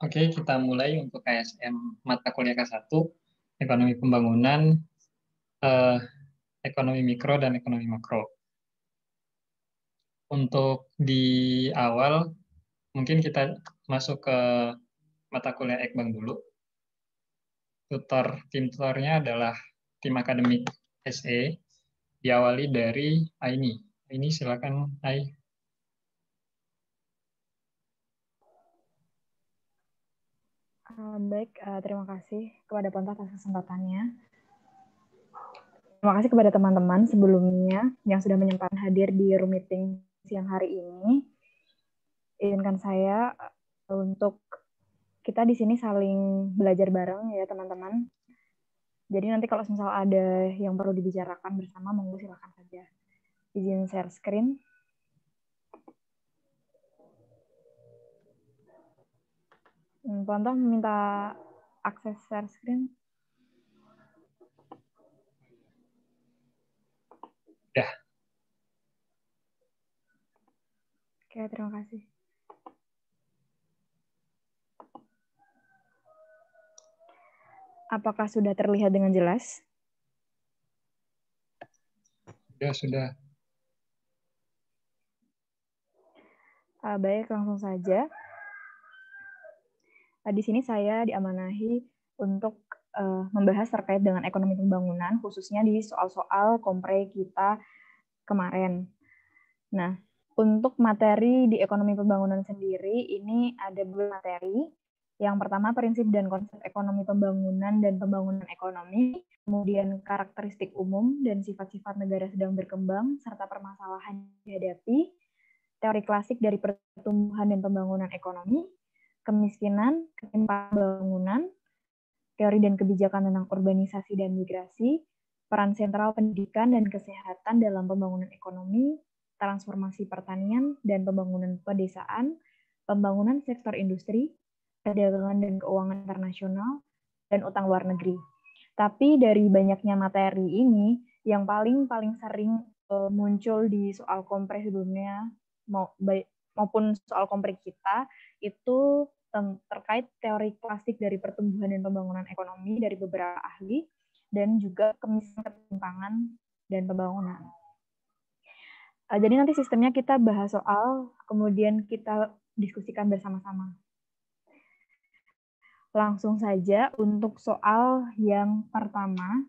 Oke, kita mulai untuk KSM mata kuliah K1, ekonomi pembangunan, eh, ekonomi mikro, dan ekonomi makro. Untuk di awal, mungkin kita masuk ke mata kuliah Ekbang dulu. Tutor, tim tutornya adalah tim akademik SE, diawali dari Aini. Ini silakan Aini. baik, uh, terima kasih kepada Ponta atas kesempatannya. Terima kasih kepada teman-teman sebelumnya yang sudah menyempatkan hadir di room meeting siang hari ini. Izinkan saya eh, untuk kita di sini saling belajar bareng ya teman-teman. Jadi nanti kalau misal ada yang perlu dibicarakan bersama, monggo silakan saja. Izin share screen. Contoh minta akses share screen. Ya. Oke, terima kasih. Apakah sudah terlihat dengan jelas? Ya, sudah. Eh, baik, langsung saja. Nah, di sini saya diamanahi untuk uh, membahas terkait dengan ekonomi pembangunan, khususnya di soal-soal kompre kita kemarin. Nah, untuk materi di ekonomi pembangunan sendiri, ini ada dua materi. Yang pertama, prinsip dan konsep ekonomi pembangunan dan pembangunan ekonomi, kemudian karakteristik umum dan sifat-sifat negara sedang berkembang, serta permasalahan dihadapi, teori klasik dari pertumbuhan dan pembangunan ekonomi, kemiskinan, ketimpangan bangunan, teori dan kebijakan tentang urbanisasi dan migrasi, peran sentral pendidikan dan kesehatan dalam pembangunan ekonomi, transformasi pertanian dan pembangunan pedesaan, pembangunan sektor industri, perdagangan dan keuangan internasional, dan utang luar negeri. Tapi dari banyaknya materi ini, yang paling-paling sering eh, muncul di soal kompre sebelumnya maupun soal kompre kita itu terkait teori klasik dari pertumbuhan dan pembangunan ekonomi dari beberapa ahli dan juga kemiskinan ketimpangan dan pembangunan. Eh, jadi nanti sistemnya kita bahas soal, kemudian kita diskusikan bersama-sama. Langsung saja untuk soal yang pertama,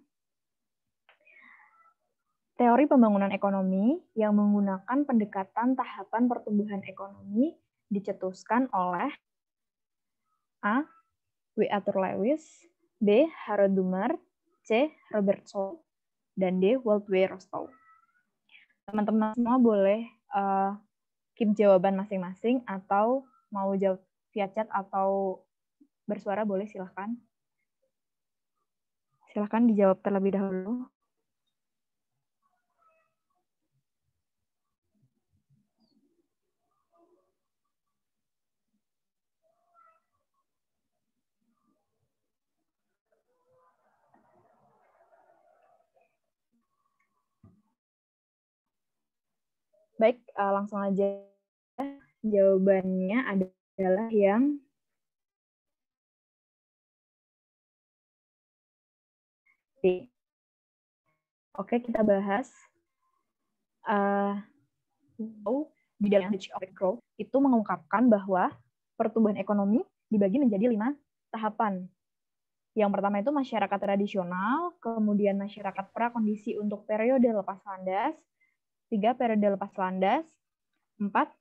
teori pembangunan ekonomi yang menggunakan pendekatan tahapan pertumbuhan ekonomi dicetuskan oleh A. W. Arthur Lewis B. Harold Dumar C. Robert Shaw dan D. Walt W. Rostow. Teman-teman semua boleh uh, keep jawaban masing-masing atau mau jawab via chat atau bersuara boleh silahkan. Silahkan dijawab terlebih dahulu. Baik, uh, langsung aja jawabannya adalah yang D. Oke, kita bahas uh, di dalam The of Growth itu mengungkapkan bahwa pertumbuhan ekonomi dibagi menjadi lima tahapan. Yang pertama itu masyarakat tradisional, kemudian masyarakat prakondisi untuk periode lepas landas, tiga periode lepas landas, empat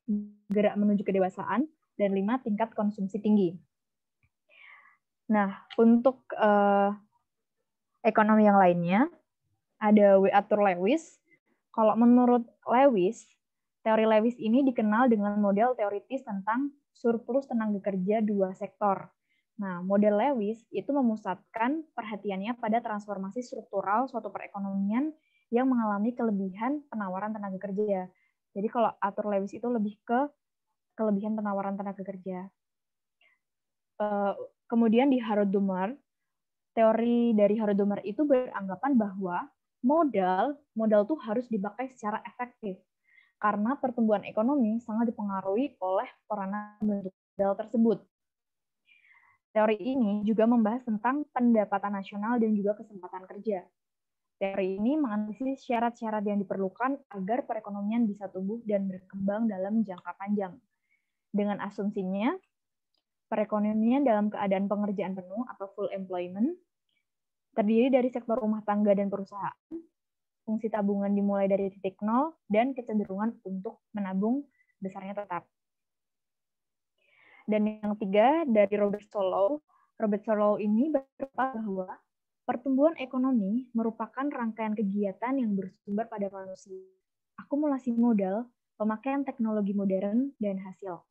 gerak menuju kedewasaan, dan lima tingkat konsumsi tinggi. Nah, untuk uh, ekonomi yang lainnya, ada W. Arthur Lewis. Kalau menurut Lewis, teori Lewis ini dikenal dengan model teoritis tentang surplus tenaga kerja dua sektor. Nah, model Lewis itu memusatkan perhatiannya pada transformasi struktural suatu perekonomian yang mengalami kelebihan penawaran tenaga kerja. Jadi kalau atur Lewis itu lebih ke kelebihan penawaran tenaga kerja. Eh, kemudian di harrod Dumer, teori dari harrod Dumer itu beranggapan bahwa modal, modal tuh harus dipakai secara efektif. Karena pertumbuhan ekonomi sangat dipengaruhi oleh peranan modal tersebut. Teori ini juga membahas tentang pendapatan nasional dan juga kesempatan kerja. Teori ini menganalisis syarat-syarat yang diperlukan agar perekonomian bisa tumbuh dan berkembang dalam jangka panjang. Dengan asumsinya, perekonomian dalam keadaan pengerjaan penuh atau full employment, terdiri dari sektor rumah tangga dan perusahaan, fungsi tabungan dimulai dari titik nol, dan kecenderungan untuk menabung besarnya tetap. Dan yang ketiga, dari Robert Solow, Robert Solow ini berpendapat bahwa Pertumbuhan ekonomi merupakan rangkaian kegiatan yang bersumber pada manusia, akumulasi modal, pemakaian teknologi modern, dan hasil.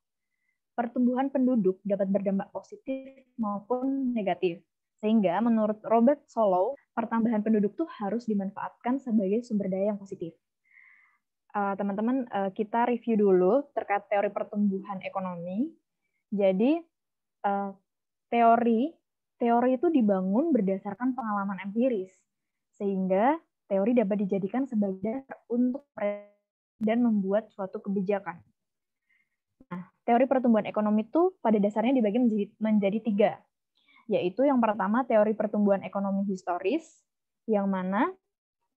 Pertumbuhan penduduk dapat berdampak positif maupun negatif. Sehingga menurut Robert Solow, pertambahan penduduk tuh harus dimanfaatkan sebagai sumber daya yang positif. Eh, teman-teman, uh, uh, kita review dulu terkait teori pertumbuhan ekonomi. Jadi, uh, teori teori itu dibangun berdasarkan pengalaman empiris, sehingga teori dapat dijadikan sebagai dasar untuk dan membuat suatu kebijakan. Nah, teori pertumbuhan ekonomi itu pada dasarnya dibagi menjadi, menjadi tiga, yaitu yang pertama teori pertumbuhan ekonomi historis, yang mana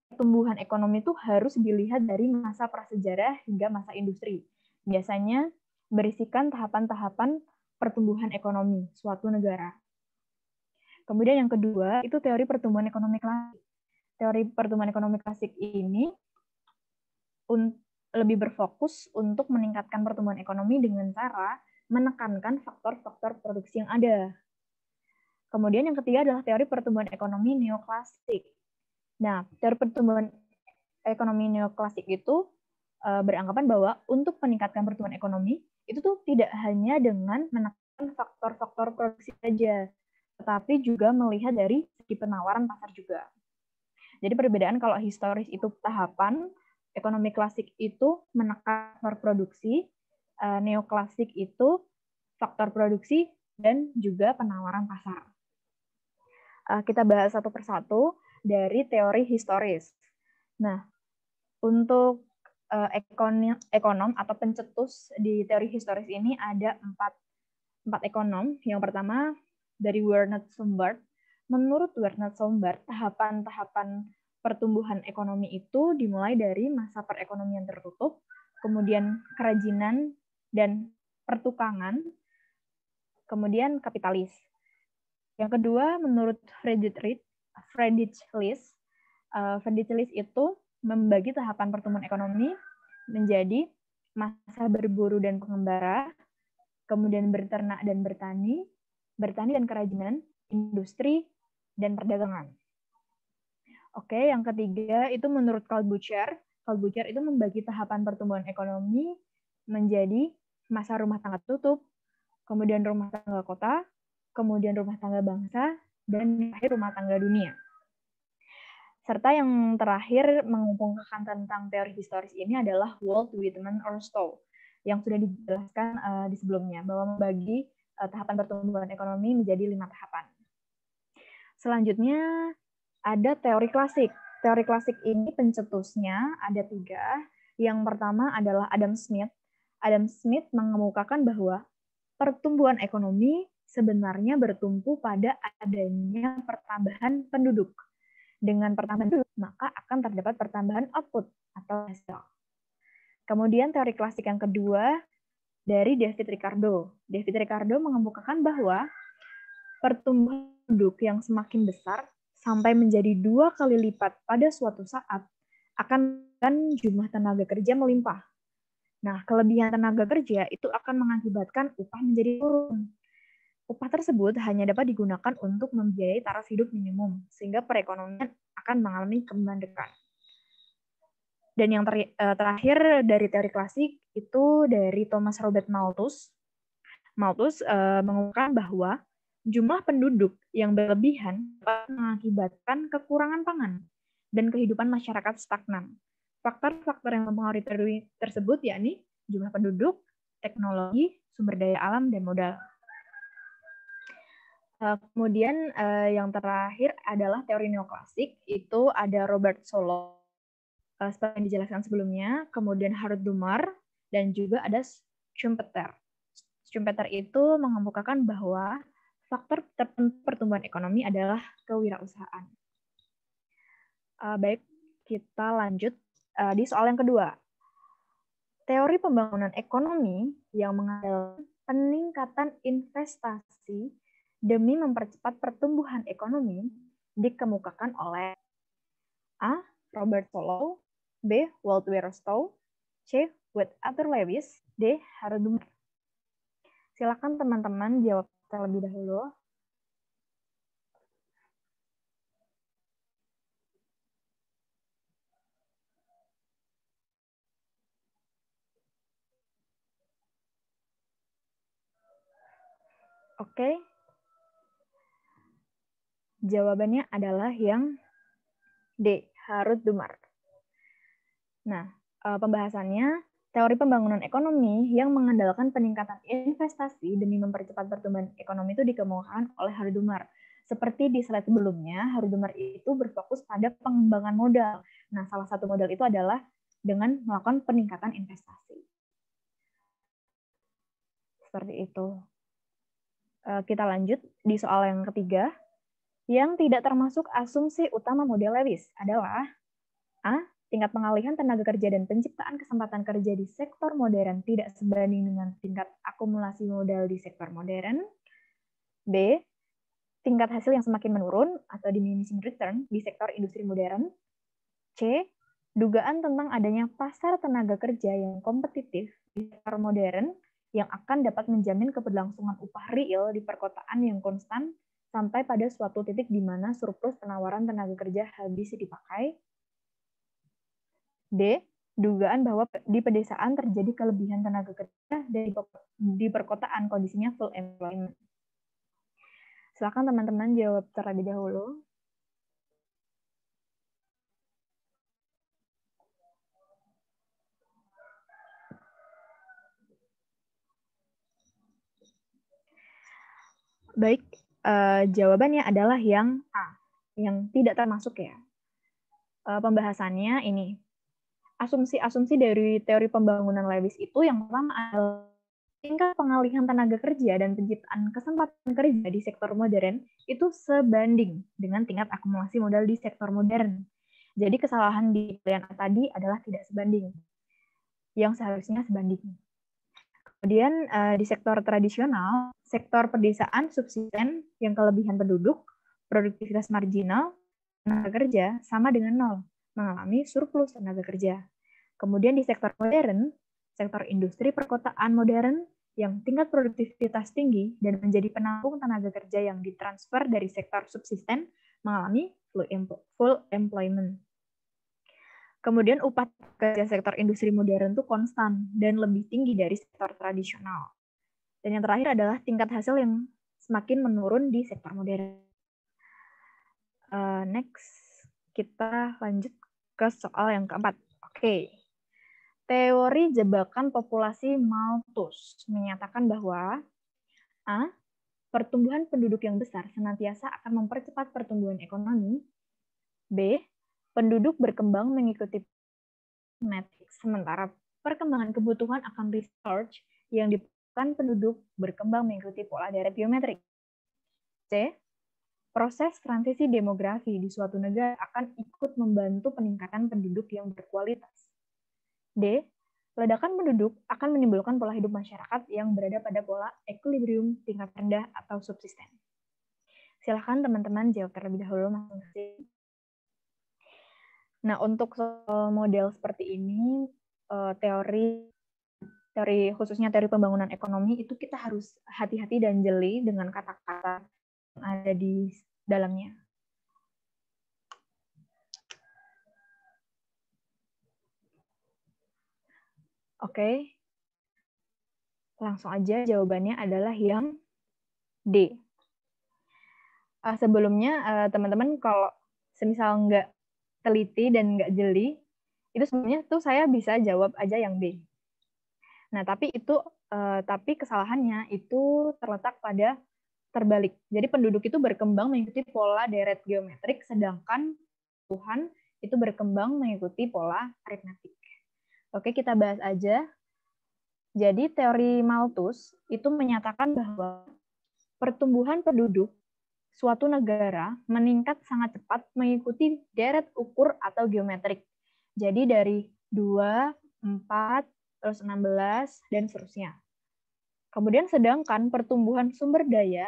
pertumbuhan ekonomi itu harus dilihat dari masa prasejarah hingga masa industri. Biasanya berisikan tahapan-tahapan pertumbuhan ekonomi suatu negara. Kemudian yang kedua itu teori pertumbuhan ekonomi klasik. Teori pertumbuhan ekonomi klasik ini lebih berfokus untuk meningkatkan pertumbuhan ekonomi dengan cara menekankan faktor-faktor produksi yang ada. Kemudian yang ketiga adalah teori pertumbuhan ekonomi neoklasik. Nah, teori pertumbuhan ekonomi neoklasik itu e, beranggapan bahwa untuk meningkatkan pertumbuhan ekonomi itu tuh tidak hanya dengan menekan faktor-faktor produksi saja, tetapi juga melihat dari segi penawaran pasar juga. Jadi perbedaan kalau historis itu tahapan, ekonomi klasik itu menekan faktor produksi, eh, neoklasik itu faktor produksi dan juga penawaran pasar. Eh, kita bahas satu persatu dari teori historis. Nah, untuk eh, ekonom, atau pencetus di teori historis ini ada empat, empat ekonom. Yang pertama dari Werner Sombart, menurut Werner Sombart, tahapan-tahapan pertumbuhan ekonomi itu dimulai dari masa perekonomian tertutup, kemudian kerajinan dan pertukangan, kemudian kapitalis. Yang kedua, menurut Friedrich List, Friedrich List eh, itu membagi tahapan pertumbuhan ekonomi menjadi masa berburu dan pengembara, kemudian berternak dan bertani, bertani dan kerajinan, industri, dan perdagangan. Oke, yang ketiga itu menurut Carl Bucher, Carl itu membagi tahapan pertumbuhan ekonomi menjadi masa rumah tangga tutup, kemudian rumah tangga kota, kemudian rumah tangga bangsa, dan terakhir rumah tangga dunia. Serta yang terakhir mengumpulkan tentang teori historis ini adalah Walt Whitman Stowe yang sudah dijelaskan uh, di sebelumnya bahwa membagi Eh, tahapan pertumbuhan ekonomi menjadi lima tahapan. Selanjutnya ada teori klasik. Teori klasik ini pencetusnya ada tiga. Yang pertama adalah Adam Smith. Adam Smith mengemukakan bahwa pertumbuhan ekonomi sebenarnya bertumpu pada adanya pertambahan penduduk. Dengan pertambahan penduduk, maka akan terdapat pertambahan output atau hasil. Kemudian teori klasik yang kedua dari David Ricardo. David Ricardo mengemukakan bahwa pertumbuhan penduduk yang semakin besar sampai menjadi dua kali lipat pada suatu saat akan jumlah tenaga kerja melimpah. Nah, kelebihan tenaga kerja itu akan mengakibatkan upah menjadi turun. Upah tersebut hanya dapat digunakan untuk membiayai taraf hidup minimum, sehingga perekonomian akan mengalami kemandekan. Dan yang ter, eh, terakhir dari teori klasik itu dari Thomas Robert Malthus. Malthus uh, mengungkapkan bahwa jumlah penduduk yang berlebihan dapat mengakibatkan kekurangan pangan dan kehidupan masyarakat stagnan. Faktor-faktor yang mempengaruhi teori tersebut yakni jumlah penduduk, teknologi, sumber daya alam, dan modal. Eh, kemudian yang terakhir adalah teori neoklasik, itu ada Robert Solow uh, seperti yang dijelaskan sebelumnya, kemudian Harut Dumar, dan juga ada Schumpeter. Schumpeter itu mengemukakan bahwa faktor pertumbuhan ekonomi adalah kewirausahaan. Uh, baik, kita lanjut uh, di soal yang kedua. Teori pembangunan ekonomi yang mengandalkan peningkatan investasi demi mempercepat pertumbuhan ekonomi dikemukakan oleh A. Robert Solow, B. Waldwerostow C. With Arthur Lewis D. Harudum Silakan teman-teman jawab terlebih dahulu. Oke. Okay. Jawabannya adalah yang D, Harut Dumar. Nah, eh, pembahasannya teori pembangunan ekonomi yang mengandalkan peningkatan investasi demi mempercepat pertumbuhan ekonomi itu dikemukakan oleh Harudumar. Seperti di slide sebelumnya, Harudumar itu berfokus pada pengembangan modal. Nah, salah satu modal itu adalah dengan melakukan peningkatan investasi. Seperti itu. Eh, kita lanjut di soal yang ketiga. Yang tidak termasuk asumsi utama model Lewis adalah A Tingkat pengalihan tenaga kerja dan penciptaan kesempatan kerja di sektor modern tidak sebanding dengan tingkat akumulasi modal di sektor modern. B. Tingkat hasil yang semakin menurun atau diminishing return di sektor industri modern. C. Dugaan tentang adanya pasar tenaga kerja yang kompetitif di sektor modern yang akan dapat menjamin keberlangsungan upah real di perkotaan yang konstan sampai pada suatu titik di mana surplus penawaran tenaga kerja habis dipakai. D. Dugaan bahwa di pedesaan terjadi kelebihan tenaga kerja dari di perkotaan kondisinya full employment. Silakan teman-teman jawab terlebih dahulu. Baik, uh, jawabannya adalah yang A, yang tidak termasuk ya. Uh, pembahasannya ini, asumsi-asumsi dari teori pembangunan Lewis itu yang pertama adalah tingkat pengalihan tenaga kerja dan penciptaan kesempatan kerja di sektor modern itu sebanding dengan tingkat akumulasi modal di sektor modern. Jadi kesalahan di pilihan tadi adalah tidak sebanding, yang seharusnya sebanding. Kemudian eh, di sektor tradisional, sektor pedesaan subsisten yang kelebihan penduduk, produktivitas marginal, tenaga kerja sama dengan nol, mengalami surplus tenaga kerja. Kemudian di sektor modern, sektor industri perkotaan modern yang tingkat produktivitas tinggi dan menjadi penampung tenaga kerja yang ditransfer dari sektor subsisten mengalami full employment. Kemudian upah kerja sektor industri modern itu konstan dan lebih tinggi dari sektor tradisional. Dan yang terakhir adalah tingkat hasil yang semakin menurun di sektor modern. Uh, next, kita lanjut ke soal yang keempat. Oke, okay. Teori jebakan populasi Malthus menyatakan bahwa A. Pertumbuhan penduduk yang besar senantiasa akan mempercepat pertumbuhan ekonomi. B. Penduduk berkembang mengikuti genetik, sementara perkembangan kebutuhan akan research yang diperlukan penduduk berkembang mengikuti pola deret biometrik. C. Proses transisi demografi di suatu negara akan ikut membantu peningkatan penduduk yang berkualitas. D. Ledakan penduduk akan menimbulkan pola hidup masyarakat yang berada pada pola equilibrium tingkat rendah atau subsisten. Silahkan teman-teman jawab terlebih dahulu masing-masing. Nah, untuk model seperti ini, eh, teori teori khususnya teori pembangunan ekonomi itu kita harus hati-hati dan jeli dengan kata-kata yang ada di dalamnya. Oke. Okay. Langsung aja jawabannya adalah yang D. Uh, sebelumnya eh, teman-teman kalau semisal nggak teliti dan nggak jeli, itu sebenarnya tuh saya bisa jawab aja yang B. Nah, tapi itu uh, tapi kesalahannya itu terletak pada terbalik. Jadi penduduk itu berkembang mengikuti pola deret geometrik sedangkan Tuhan itu berkembang mengikuti pola aritmatik. Oke, kita bahas aja. Jadi teori Malthus itu menyatakan bahwa pertumbuhan penduduk suatu negara meningkat sangat cepat mengikuti deret ukur atau geometrik. Jadi dari 2, 4, terus 16, dan seterusnya. Kemudian sedangkan pertumbuhan sumber daya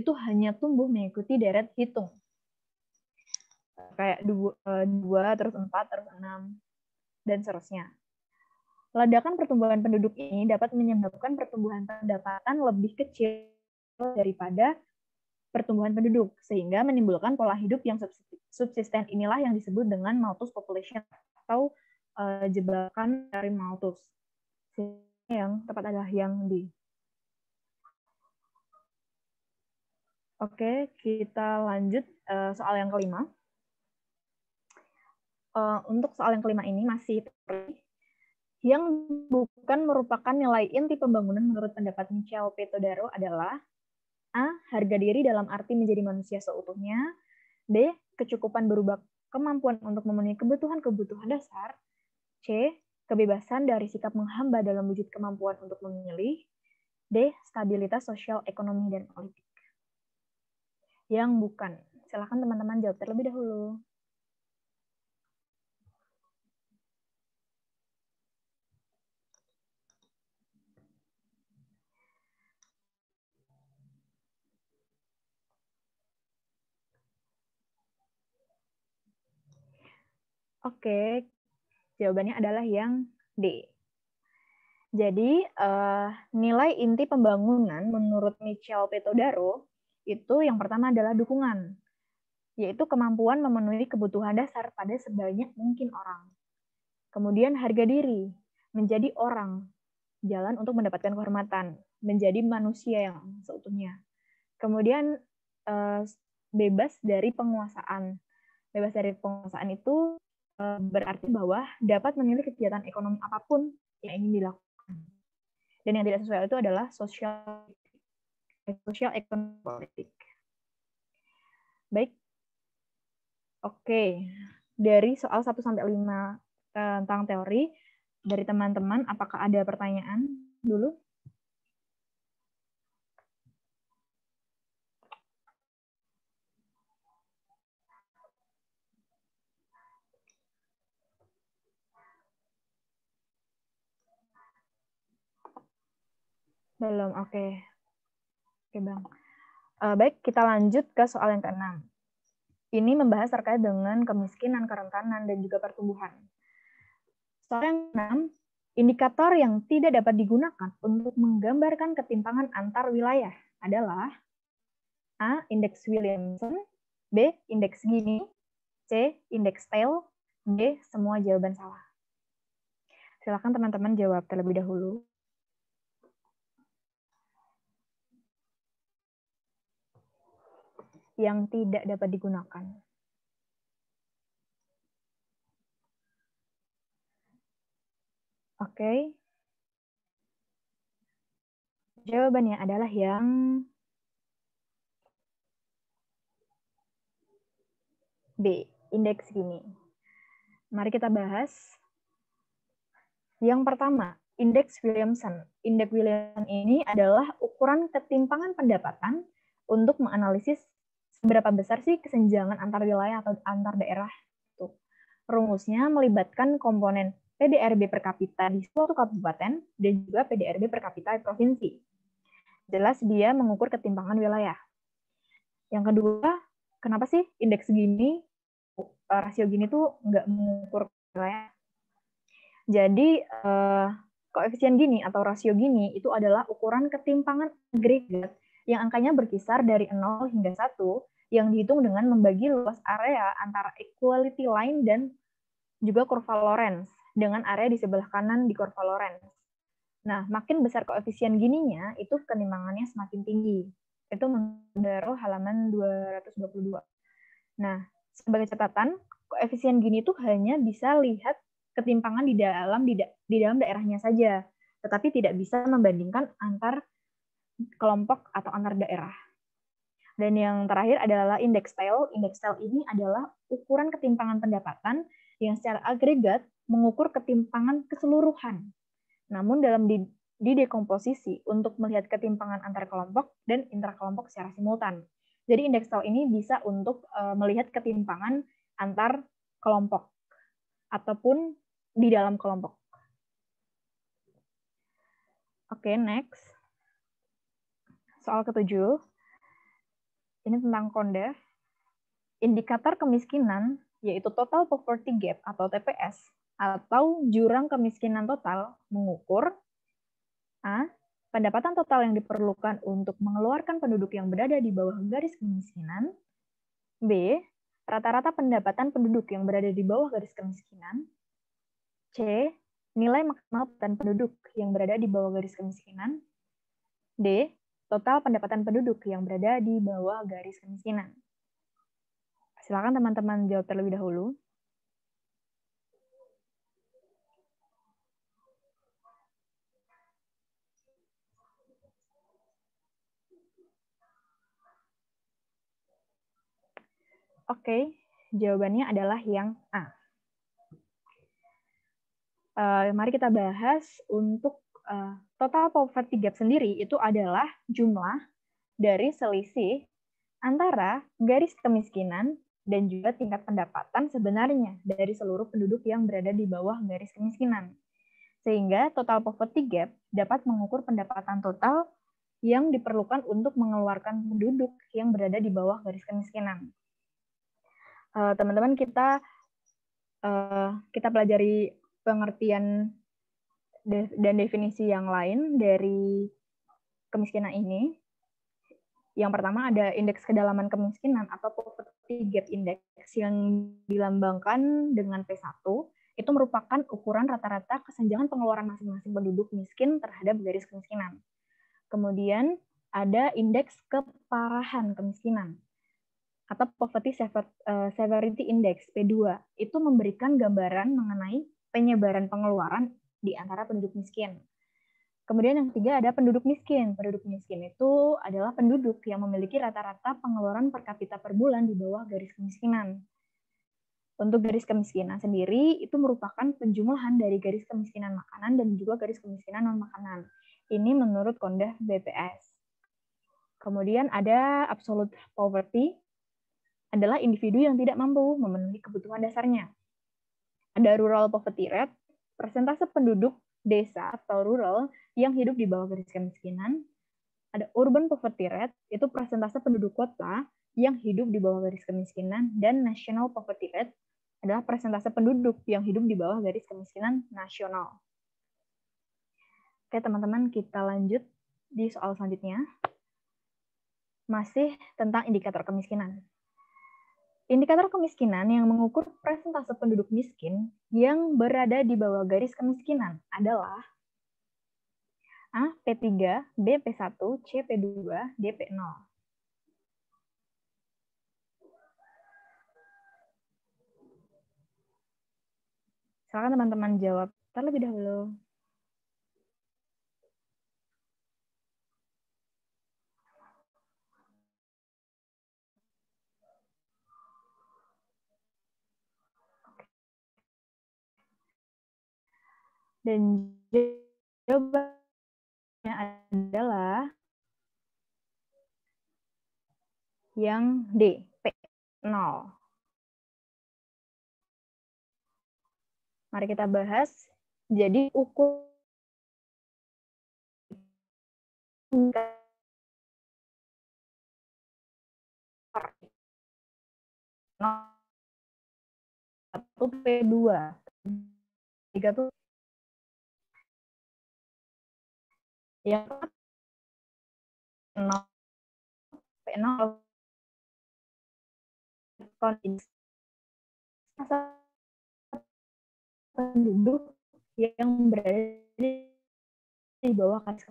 itu hanya tumbuh mengikuti deret hitung. Kayak 2, 2 eh, terus 4, terus 6, dan seterusnya. Ledakan pertumbuhan penduduk ini dapat menyebabkan pertumbuhan pendapatan lebih kecil daripada pertumbuhan penduduk, sehingga menimbulkan pola hidup yang subsisten inilah yang disebut dengan Malthus population atau uh, jebakan dari Malthus. Yang tepat adalah yang di. Oke, kita lanjut uh, soal yang kelima. Uh, untuk soal yang kelima ini masih yang bukan merupakan nilai inti pembangunan menurut pendapat Michel Petodaro adalah A. Harga diri dalam arti menjadi manusia seutuhnya B. Kecukupan berubah kemampuan untuk memenuhi kebutuhan-kebutuhan dasar C. Kebebasan dari sikap menghamba dalam wujud kemampuan untuk memilih D. Stabilitas sosial, ekonomi, dan politik yang bukan. Silahkan teman-teman jawab terlebih dahulu. Oke, jawabannya adalah yang D. Jadi, uh, nilai inti pembangunan menurut Michel Petodaro itu yang pertama adalah dukungan, yaitu kemampuan memenuhi kebutuhan dasar pada sebanyak mungkin orang. Kemudian harga diri, menjadi orang, jalan untuk mendapatkan kehormatan, menjadi manusia yang seutuhnya. Kemudian uh, bebas dari penguasaan. Bebas dari penguasaan itu berarti bahwa dapat memilih kegiatan ekonomi apapun yang ingin dilakukan. Dan yang tidak sesuai itu adalah sosial sosial ekonomi politik. Baik. Oke. Dari soal 1 sampai 5 tentang teori dari teman-teman apakah ada pertanyaan dulu? Belum, oke. Okay. Oke, okay, Bang. Uh, baik, kita lanjut ke soal yang keenam. Ini membahas terkait dengan kemiskinan, kerentanan, dan juga pertumbuhan. Soal yang keenam, indikator yang tidak dapat digunakan untuk menggambarkan ketimpangan antar wilayah adalah A. Indeks Williamson, B. Indeks Gini, C. Indeks Tail, D. Semua jawaban salah. Silakan teman-teman jawab terlebih dahulu. yang tidak dapat digunakan. Oke. Okay. Jawabannya adalah yang B, indeks gini. Mari kita bahas. Yang pertama, indeks Williamson. Indeks Williamson ini adalah ukuran ketimpangan pendapatan untuk menganalisis Berapa besar sih kesenjangan antar wilayah atau antar daerah? itu? Rumusnya melibatkan komponen PDRB per kapita di suatu kabupaten dan juga PDRB per kapita di provinsi. Jelas dia mengukur ketimpangan wilayah. Yang kedua, kenapa sih indeks gini, eh, rasio gini tuh nggak mengukur wilayah? Jadi eh, koefisien gini atau rasio gini itu adalah ukuran ketimpangan agregat yang angkanya berkisar dari 0 hingga 1 yang dihitung dengan membagi luas area antara equality line dan juga kurva Lorentz dengan area di sebelah kanan di kurva Lorentz. Nah, makin besar koefisien gininya, itu ketimbangannya semakin tinggi. Itu mendero halaman 222. Nah, sebagai catatan, koefisien gini itu hanya bisa lihat ketimpangan di dalam di, da di dalam daerahnya saja, tetapi tidak bisa membandingkan antar kelompok atau antar daerah. Dan yang terakhir adalah indeks tail. Indeks tail ini adalah ukuran ketimpangan pendapatan yang secara agregat mengukur ketimpangan keseluruhan. Namun dalam di, di dekomposisi untuk melihat ketimpangan antar kelompok dan intrakelompok secara simultan. Jadi indeks tail ini bisa untuk eh, melihat ketimpangan antar kelompok ataupun di dalam kelompok. Oke, okay, next. Soal ketujuh ini tentang Kondev. Indikator kemiskinan yaitu total poverty gap atau TPS atau jurang kemiskinan total mengukur A. Pendapatan total yang diperlukan untuk mengeluarkan penduduk yang berada di bawah garis kemiskinan. B. Rata-rata pendapatan penduduk yang berada di bawah garis kemiskinan. C. Nilai maksimal penduduk yang berada di bawah garis kemiskinan. D total pendapatan penduduk yang berada di bawah garis kemiskinan. Silakan teman-teman jawab terlebih dahulu. Oke, jawabannya adalah yang A. Uh, mari kita bahas untuk Eh, total poverty gap sendiri itu adalah jumlah dari selisih antara garis kemiskinan dan juga tingkat pendapatan sebenarnya dari seluruh penduduk yang berada di bawah garis kemiskinan. Sehingga total poverty gap dapat mengukur pendapatan total yang diperlukan untuk mengeluarkan penduduk yang berada di bawah garis kemiskinan. Eh, teman-teman uh, kita uh, kita pelajari pengertian dan definisi yang lain dari kemiskinan ini. Yang pertama ada indeks kedalaman kemiskinan atau poverty gap index yang dilambangkan dengan P1 itu merupakan ukuran rata-rata kesenjangan pengeluaran masing-masing penduduk miskin terhadap garis kemiskinan. Kemudian ada indeks keparahan kemiskinan atau Poverty eh, Severity Index P2 itu memberikan gambaran mengenai penyebaran pengeluaran di antara penduduk miskin. Kemudian yang ketiga ada penduduk miskin. Penduduk miskin itu adalah penduduk yang memiliki rata-rata pengeluaran per kapita per bulan di bawah garis kemiskinan. Untuk garis kemiskinan sendiri itu merupakan penjumlahan dari garis kemiskinan makanan dan juga garis kemiskinan non makanan. Ini menurut Kondah BPS. Kemudian ada absolute poverty adalah individu yang tidak mampu memenuhi kebutuhan dasarnya. Ada rural poverty rate persentase penduduk desa atau rural yang hidup di bawah garis kemiskinan. Ada urban poverty rate, itu persentase penduduk kota yang hidup di bawah garis kemiskinan. Dan national poverty rate adalah persentase penduduk yang hidup di bawah garis kemiskinan nasional. Oke teman-teman, kita lanjut di soal selanjutnya. Masih tentang indikator kemiskinan. Indikator kemiskinan yang mengukur presentase penduduk miskin yang berada di bawah garis kemiskinan adalah A. P3, B. P1, C. P2, D. P0. Silakan teman-teman jawab terlebih dahulu. Dan jawabannya adalah yang D, P0. Mari kita bahas. Jadi ukur satu P2. Tiga tuh ya nol penduduk yang berada di bawah garis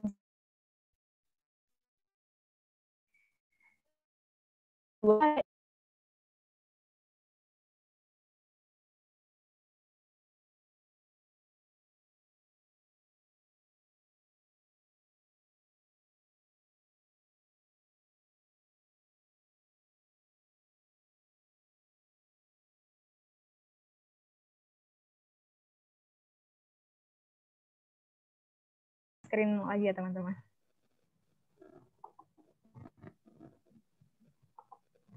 screen lagi ya teman-teman.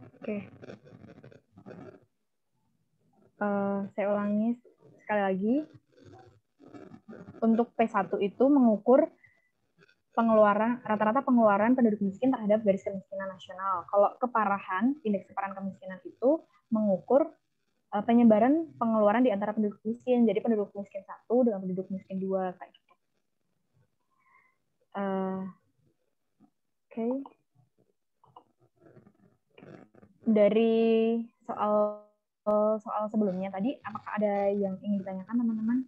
Oke. Okay. Uh, eh, saya ulangi sekali lagi. Untuk P1 itu mengukur pengeluaran rata-rata pengeluaran penduduk miskin terhadap garis kemiskinan nasional. Kalau keparahan, indeks keparahan kemiskinan itu mengukur eh, penyebaran pengeluaran di antara penduduk miskin. Jadi penduduk miskin satu dengan penduduk miskin dua kayak gitu. Eh, oke, okay. dari soal soal sebelumnya tadi apakah ada yang ingin ditanyakan teman-teman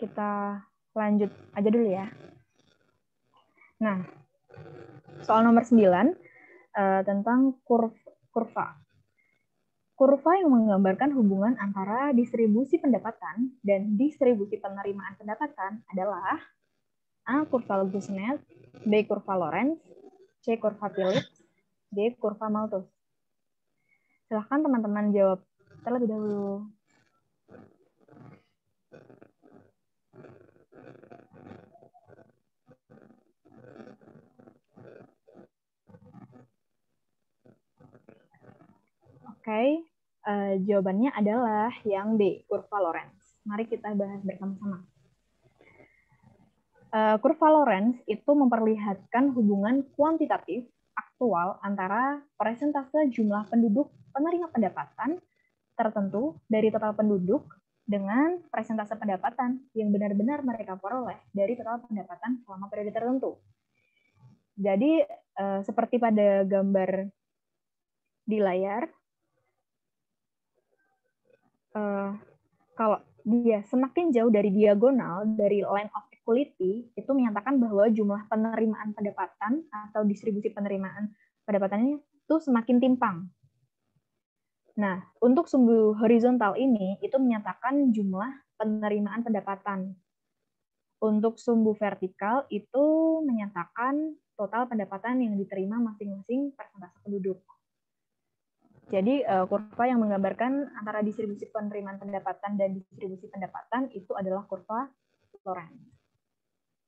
kita lanjut aja dulu ya nah soal nomor 9 uh, eh, tentang kurva Kurva yang menggambarkan hubungan antara distribusi pendapatan dan distribusi penerimaan pendapatan adalah A. Kurva Lagusnet, B. Kurva Lorenz, C. Kurva Phillips, D. Kurva Malthus. Silahkan teman-teman jawab terlebih dahulu. pakai Uh, eh, jawabannya adalah yang D, kurva Lorenz. Mari kita bahas bersama-sama. Eh, kurva Lorenz itu memperlihatkan hubungan kuantitatif aktual antara persentase jumlah penduduk penerima pendapatan tertentu dari total penduduk dengan persentase pendapatan yang benar-benar mereka peroleh dari total pendapatan selama periode tertentu. Jadi eh, seperti pada gambar di layar, Eh, kalau dia semakin jauh dari diagonal dari line of equality itu menyatakan bahwa jumlah penerimaan pendapatan atau distribusi penerimaan pendapatannya itu semakin timpang. Nah, untuk sumbu horizontal ini itu menyatakan jumlah penerimaan pendapatan. Untuk sumbu vertikal itu menyatakan total pendapatan yang diterima masing-masing persentase penduduk. Jadi uh, kurva yang menggambarkan antara distribusi penerimaan pendapatan dan distribusi pendapatan itu adalah kurva Lorenz.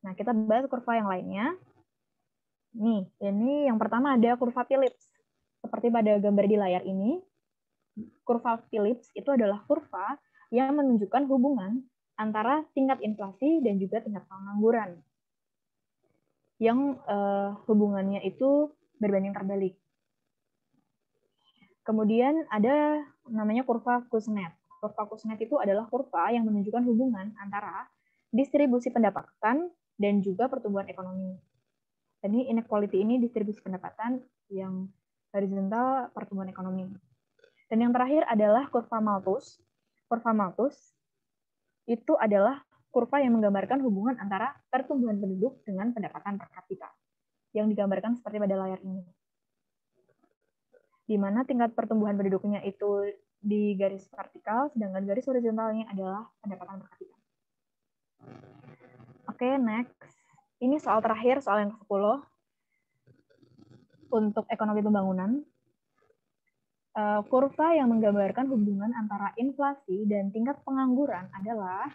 Nah, kita bahas kurva yang lainnya. Nih, ini yang pertama ada kurva Phillips. Seperti pada gambar di layar ini, kurva Phillips itu adalah kurva yang menunjukkan hubungan antara tingkat inflasi dan juga tingkat pengangguran. Yang uh, hubungannya itu berbanding terbalik. Kemudian ada namanya kurva Kuznets. Kurva Kuznets itu adalah kurva yang menunjukkan hubungan antara distribusi pendapatan dan juga pertumbuhan ekonomi. Jadi inequality ini distribusi pendapatan yang horizontal pertumbuhan ekonomi. Dan yang terakhir adalah kurva Malthus. Kurva Malthus itu adalah kurva yang menggambarkan hubungan antara pertumbuhan penduduk dengan pendapatan per kapita yang digambarkan seperti pada layar ini di mana tingkat pertumbuhan penduduknya itu di garis vertikal, sedangkan garis horizontalnya adalah pendapatan per kapita. Oke, okay, next. Ini soal terakhir, soal yang ke-10. Untuk ekonomi pembangunan, eh, kurva yang menggambarkan hubungan antara inflasi dan tingkat pengangguran adalah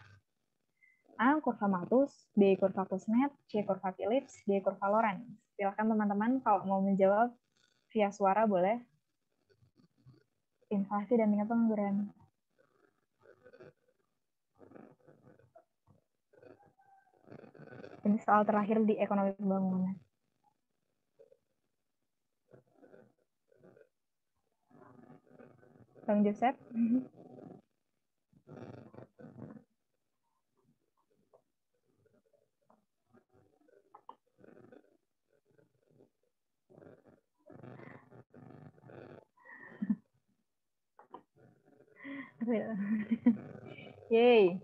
A. Kurva Malthus, B. Kurva Kusnet, C. Kurva Phillips, D. Kurva Lorenz. Silahkan teman-teman kalau mau menjawab via suara boleh inflasi dan tingkat pengangguran. Ini soal terakhir di ekonomi pembangunan. Bang Joseph? real. Yeay.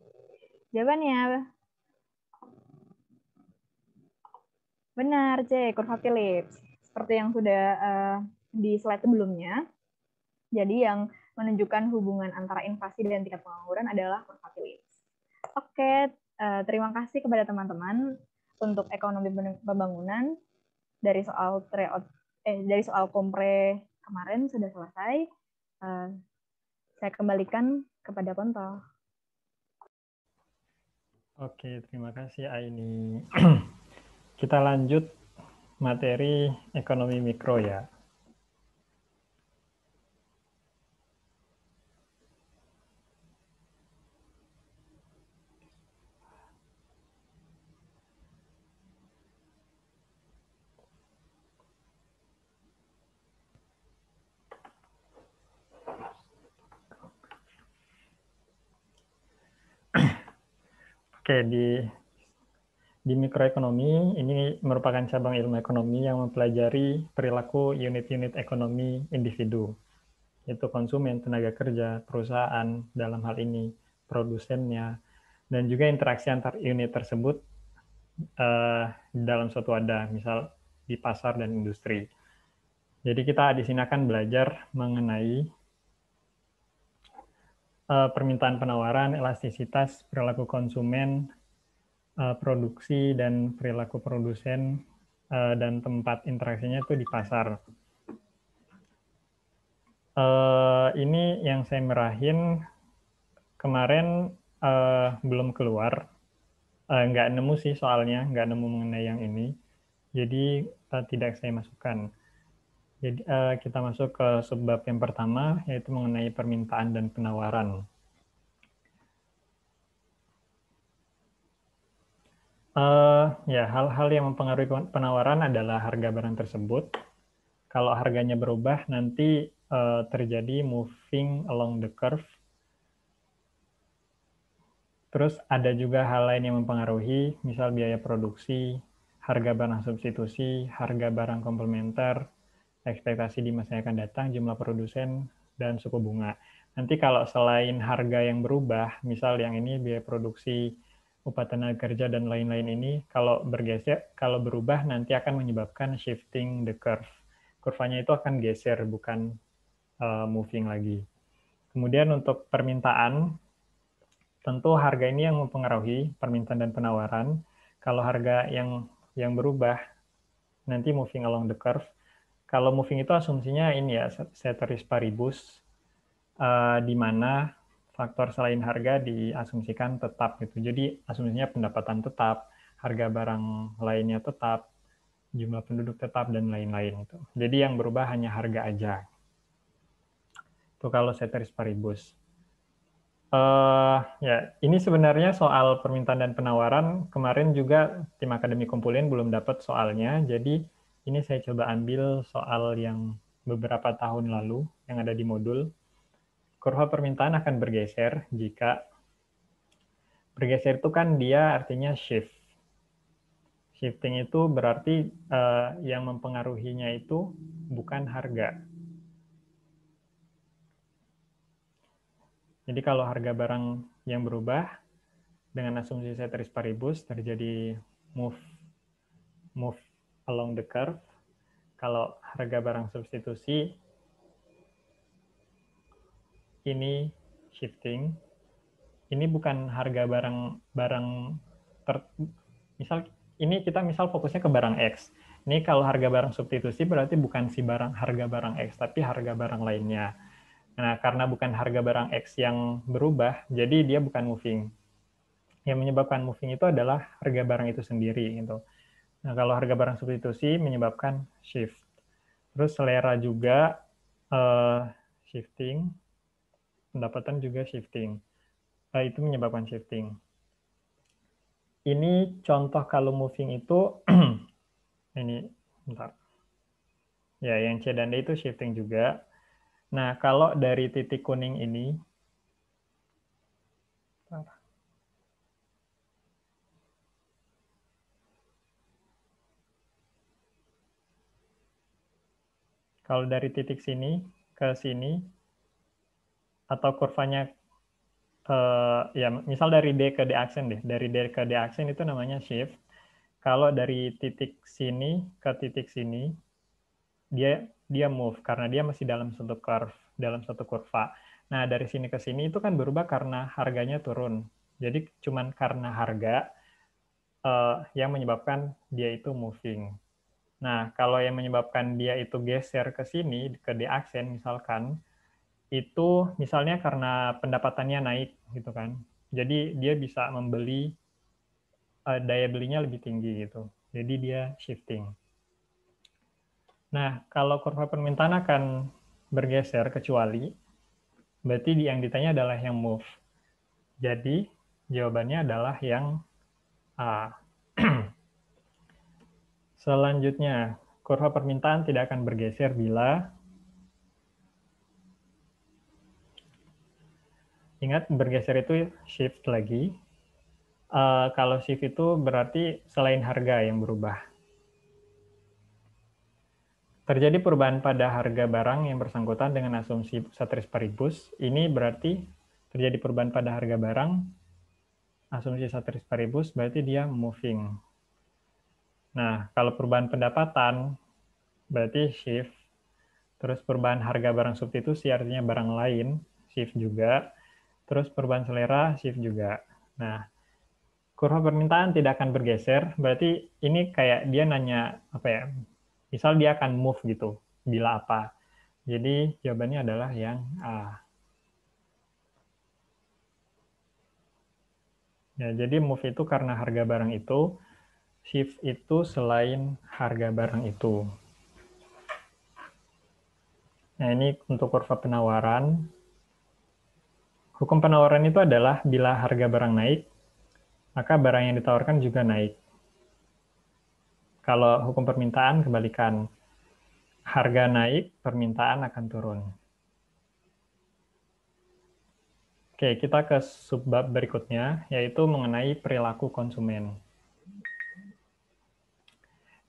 Jawabannya benar C, kurva Phillips. Seperti yang sudah uh, di slide sebelumnya. Jadi yang menunjukkan hubungan antara inflasi dan tingkat pengangguran adalah kurva Phillips. Oke, uh, terima kasih kepada teman-teman untuk ekonomi pembangunan dari soal tre eh dari soal kompre kemarin sudah selesai. Uh, saya kembalikan kepada Ponto. Oke, terima kasih Aini. Kita lanjut materi ekonomi mikro ya. Oke, di di mikroekonomi ini merupakan cabang ilmu ekonomi yang mempelajari perilaku unit-unit ekonomi individu, yaitu konsumen, tenaga kerja, perusahaan dalam hal ini produsennya, dan juga interaksi antar unit tersebut uh, dalam suatu wadah, misal di pasar dan industri. Jadi kita di sini akan belajar mengenai Eh, permintaan penawaran, elastisitas, perilaku konsumen, eh, produksi, dan perilaku produsen, uh, dan tempat interaksinya itu di pasar. ini yang saya merahin kemarin belum keluar, uh, nggak nemu sih soalnya, nggak nemu mengenai yang ini, jadi tidak saya masukkan. Jadi uh, kita masuk ke sebab yang pertama yaitu mengenai permintaan dan penawaran. Uh, ya, hal-hal yang mempengaruhi penawaran adalah harga barang tersebut. Kalau harganya berubah, nanti uh, terjadi moving along the curve. Terus ada juga hal lain yang mempengaruhi, misal biaya produksi, harga barang substitusi, harga barang komplementer, ekspektasi di masa yang akan datang, jumlah produsen, dan suku bunga. Nanti kalau selain harga yang berubah, misal yang ini biaya produksi, upah tenaga kerja, dan lain-lain ini, kalau bergeser, kalau berubah nanti akan menyebabkan shifting the curve. Kurvanya itu akan geser, bukan uh, moving lagi. Kemudian untuk permintaan, tentu harga ini yang mempengaruhi permintaan dan penawaran. Kalau harga yang yang berubah, nanti moving along the curve, kalau moving itu asumsinya ini ya, ceteris paribus, uh, di mana faktor selain harga diasumsikan tetap gitu. Jadi asumsinya pendapatan tetap, harga barang lainnya tetap, jumlah penduduk tetap, dan lain-lain itu. Jadi yang berubah hanya harga aja. Itu kalau ceteris paribus. Uh, ya, ini sebenarnya soal permintaan dan penawaran. Kemarin juga tim akademi kumpulin belum dapat soalnya, jadi ini saya coba ambil soal yang beberapa tahun lalu yang ada di modul. Kurva permintaan akan bergeser jika bergeser itu kan dia artinya shift. Shifting itu berarti uh, yang mempengaruhinya itu bukan harga. Jadi kalau harga barang yang berubah dengan asumsi saya ceteris paribus terjadi move move along the curve. Kalau harga barang substitusi ini shifting. Ini bukan harga barang barang ter, misal ini kita misal fokusnya ke barang X. Ini kalau harga barang substitusi berarti bukan si barang harga barang X tapi harga barang lainnya. Nah, karena bukan harga barang X yang berubah, jadi dia bukan moving. Yang menyebabkan moving itu adalah harga barang itu sendiri gitu. Nah, kalau harga barang substitusi menyebabkan shift. Terus selera juga uh, shifting, pendapatan juga shifting. Uh, itu menyebabkan shifting. Ini contoh kalau moving itu, ini, bentar. Ya, yang C dan D itu shifting juga. Nah, kalau dari titik kuning ini, Kalau dari titik sini ke sini, atau kurvanya, uh, ya misal dari D ke D aksen deh, dari D ke D aksen itu namanya shift. Kalau dari titik sini ke titik sini, dia dia move karena dia masih dalam satu curve, dalam satu kurva. Nah, dari sini ke sini itu kan berubah karena harganya turun. Jadi cuman karena harga uh, yang menyebabkan dia itu moving. Nah, kalau yang menyebabkan dia itu geser ke sini, ke aksen misalkan, itu misalnya karena pendapatannya naik gitu kan. Jadi dia bisa membeli uh, daya belinya lebih tinggi gitu. Jadi dia shifting. Nah, kalau kurva permintaan akan bergeser kecuali berarti yang ditanya adalah yang move. Jadi jawabannya adalah yang A. Selanjutnya, kurva permintaan tidak akan bergeser bila Ingat, bergeser itu shift lagi. Uh, kalau shift itu berarti selain harga yang berubah. Terjadi perubahan pada harga barang yang bersangkutan dengan asumsi satris paribus. Ini berarti terjadi perubahan pada harga barang, asumsi satris paribus berarti dia moving. Nah, kalau perubahan pendapatan berarti shift. Terus perubahan harga barang substitusi artinya barang lain, shift juga. Terus perubahan selera, shift juga. Nah, kurva permintaan tidak akan bergeser, berarti ini kayak dia nanya apa ya? Misal dia akan move gitu, bila apa. Jadi jawabannya adalah yang A. Ya, jadi move itu karena harga barang itu shift itu selain harga barang itu. Nah, ini untuk kurva penawaran. Hukum penawaran itu adalah bila harga barang naik, maka barang yang ditawarkan juga naik. Kalau hukum permintaan kebalikan. Harga naik, permintaan akan turun. Oke, kita ke subbab berikutnya, yaitu mengenai perilaku konsumen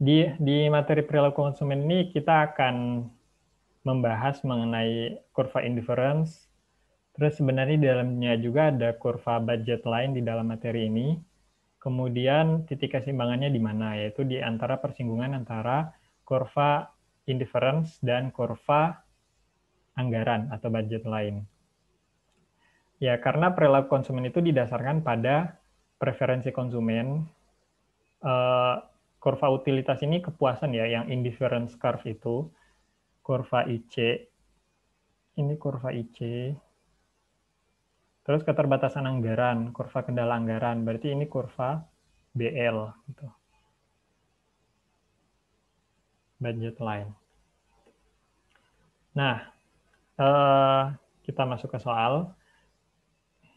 di di materi perilaku konsumen ini kita akan membahas mengenai kurva indifference. Terus sebenarnya di dalamnya juga ada kurva budget lain di dalam materi ini. Kemudian titik keseimbangannya di mana, yaitu di antara persinggungan antara kurva indifference dan kurva anggaran atau budget lain. Ya, karena perilaku konsumen itu didasarkan pada preferensi konsumen, eh, kurva utilitas ini kepuasan ya, yang indifference curve itu, kurva IC, ini kurva IC, terus keterbatasan anggaran, kurva kendala anggaran, berarti ini kurva BL, gitu. budget line. Nah, eh, kita masuk ke soal.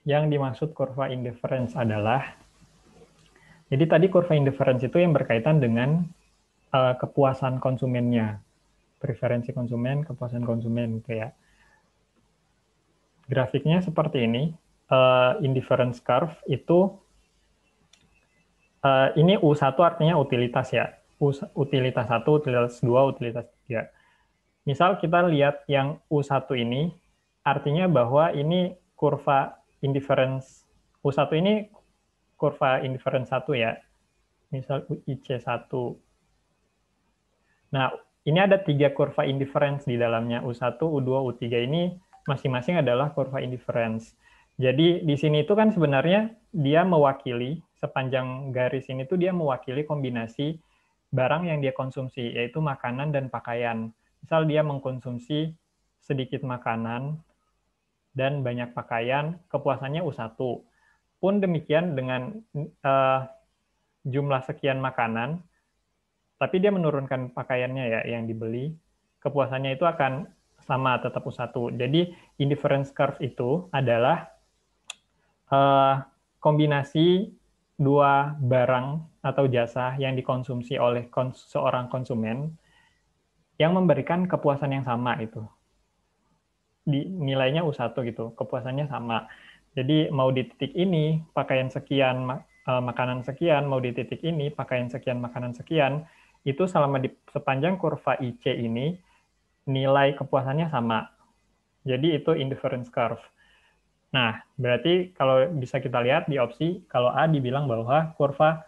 Yang dimaksud kurva indifference adalah jadi tadi kurva indifference itu yang berkaitan dengan uh, kepuasan konsumennya, preferensi konsumen, kepuasan konsumen gitu ya. Grafiknya seperti ini, uh, indifference curve itu uh, ini U1 artinya utilitas ya. U, utilitas 1, utilitas 2, utilitas 3. Misal kita lihat yang U1 ini, artinya bahwa ini kurva indifference U1 ini kurva indifference satu ya. Misal UIC 1 Nah, ini ada tiga kurva indifference di dalamnya. U1, U2, U3 ini masing-masing adalah kurva indifference. Jadi di sini itu kan sebenarnya dia mewakili, sepanjang garis ini tuh dia mewakili kombinasi barang yang dia konsumsi, yaitu makanan dan pakaian. Misal dia mengkonsumsi sedikit makanan dan banyak pakaian, kepuasannya U1 pun demikian dengan uh, jumlah sekian makanan, tapi dia menurunkan pakaiannya ya yang dibeli, kepuasannya itu akan sama tetap satu. Jadi indifference curve itu adalah uh, kombinasi dua barang atau jasa yang dikonsumsi oleh kons seorang konsumen yang memberikan kepuasan yang sama itu. Di nilainya U1 gitu, kepuasannya sama. Jadi mau di titik ini pakaian sekian eh, makanan sekian, mau di titik ini pakaian sekian makanan sekian, itu selama di sepanjang kurva IC ini nilai kepuasannya sama. Jadi itu indifference curve. Nah, berarti kalau bisa kita lihat di opsi kalau A dibilang bahwa kurva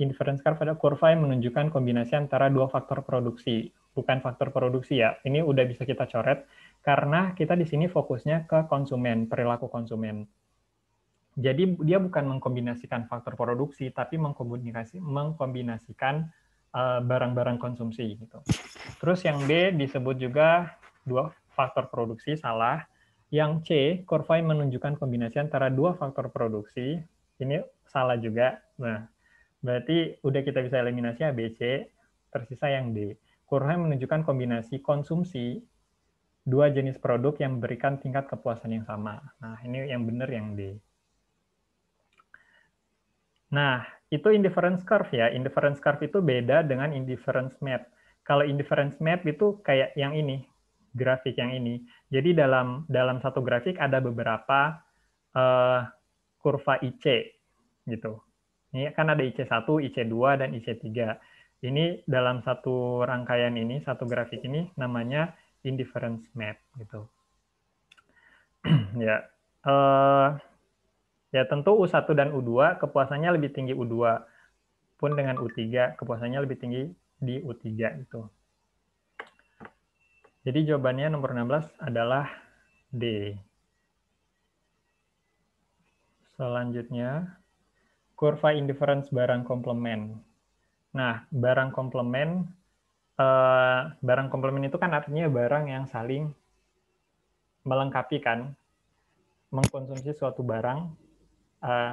indifference curve adalah kurva yang menunjukkan kombinasi antara dua faktor produksi, bukan faktor produksi ya. Ini udah bisa kita coret karena kita di sini fokusnya ke konsumen, perilaku konsumen. Jadi dia bukan mengkombinasikan faktor produksi, tapi mengkombinasi, mengkombinasikan eh, barang-barang uh, konsumsi gitu. Terus yang B disebut juga dua faktor produksi salah. Yang C, kurva menunjukkan kombinasi antara dua faktor produksi. Ini salah juga. Nah, berarti udah kita bisa eliminasi ABC, tersisa yang D. Kurva menunjukkan kombinasi konsumsi dua jenis produk yang memberikan tingkat kepuasan yang sama. Nah, ini yang benar yang D. Nah, itu indifference curve ya. Indifference curve itu beda dengan indifference map. Kalau indifference map itu kayak yang ini, grafik yang ini. Jadi dalam dalam satu grafik ada beberapa uh, kurva IC gitu. Ini kan ada IC1, IC2, dan IC3. Ini dalam satu rangkaian ini, satu grafik ini namanya indifference map gitu. ya, uh, ya tentu U1 dan U2 kepuasannya lebih tinggi U2 pun dengan U3 kepuasannya lebih tinggi di U3 itu. Jadi jawabannya nomor 16 adalah D. Selanjutnya, kurva indifference barang komplement. Nah, barang komplement Eh, barang komplement itu kan artinya barang yang saling melengkapi kan. Mengkonsumsi suatu barang uh,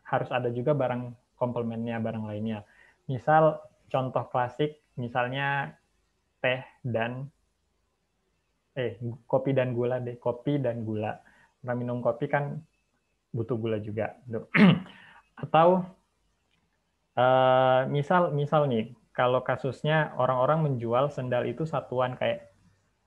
harus ada juga barang komplementnya, barang lainnya. Misal contoh klasik misalnya teh dan eh kopi dan gula deh, kopi dan gula. Orang minum kopi kan butuh gula juga. Gitu. Atau Uh, misal misal nih kalau kasusnya orang-orang menjual sendal itu satuan kayak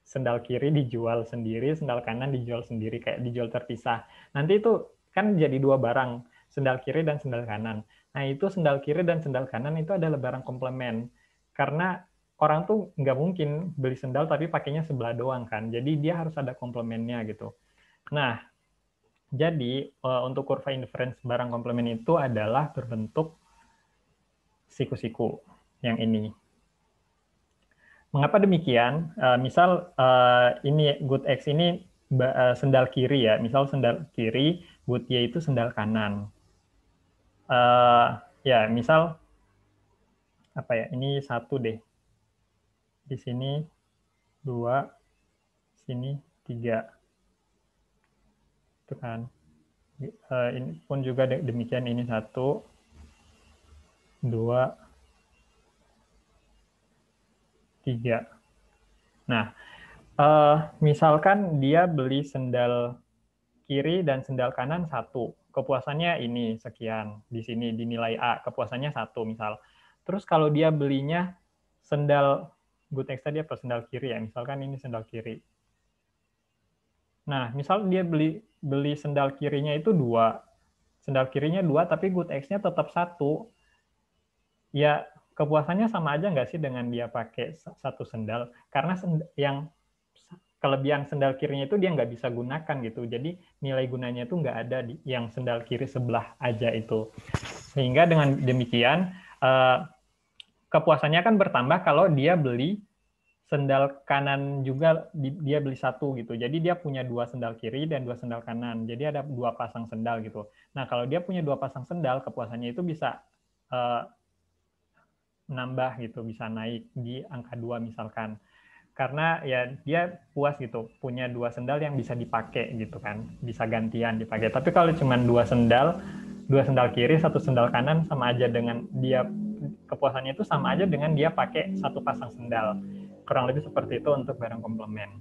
sendal kiri dijual sendiri, sendal kanan dijual sendiri kayak dijual terpisah. Nanti itu kan jadi dua barang, sendal kiri dan sendal kanan. Nah itu sendal kiri dan sendal kanan itu adalah barang komplement karena orang tuh nggak mungkin beli sendal tapi pakainya sebelah doang kan. Jadi dia harus ada komplementnya gitu. Nah jadi eh, untuk kurva inference barang komplement itu adalah berbentuk siku-siku yang ini. Mengapa demikian? Uh, misal uh, ini good X ini uh, sendal kiri ya, misal sendal kiri, good Y itu sendal kanan. Uh, ya, misal apa ya? Ini satu deh. Di sini dua, sini tiga, itu kan. Uh, ini pun juga demikian. Ini satu, dua, tiga. Nah, uh, misalkan dia beli sendal kiri dan sendal kanan satu. Kepuasannya ini sekian. Di sini dinilai A, kepuasannya satu misal. Terus kalau dia belinya sendal good next dia apa sendal kiri ya? Misalkan ini sendal kiri. Nah, misal dia beli beli sendal kirinya itu dua, sendal kirinya dua tapi good X-nya tetap satu. Ya kepuasannya sama aja nggak sih dengan dia pakai satu sendal? Karena sendal, yang kelebihan sendal kirinya itu dia nggak bisa gunakan gitu. Jadi nilai gunanya itu nggak ada di yang sendal kiri sebelah aja itu. Sehingga dengan demikian uh, kepuasannya kan bertambah kalau dia beli sendal kanan juga dia beli satu gitu. Jadi dia punya dua sendal kiri dan dua sendal kanan. Jadi ada dua pasang sendal gitu. Nah kalau dia punya dua pasang sendal kepuasannya itu bisa uh, nambah gitu bisa naik di angka dua misalkan karena ya dia puas gitu punya dua sendal yang bisa dipakai gitu kan bisa gantian dipakai tapi kalau cuma dua sendal dua sendal kiri satu sendal kanan sama aja dengan dia kepuasannya itu sama aja dengan dia pakai satu pasang sendal kurang lebih seperti itu untuk barang komplement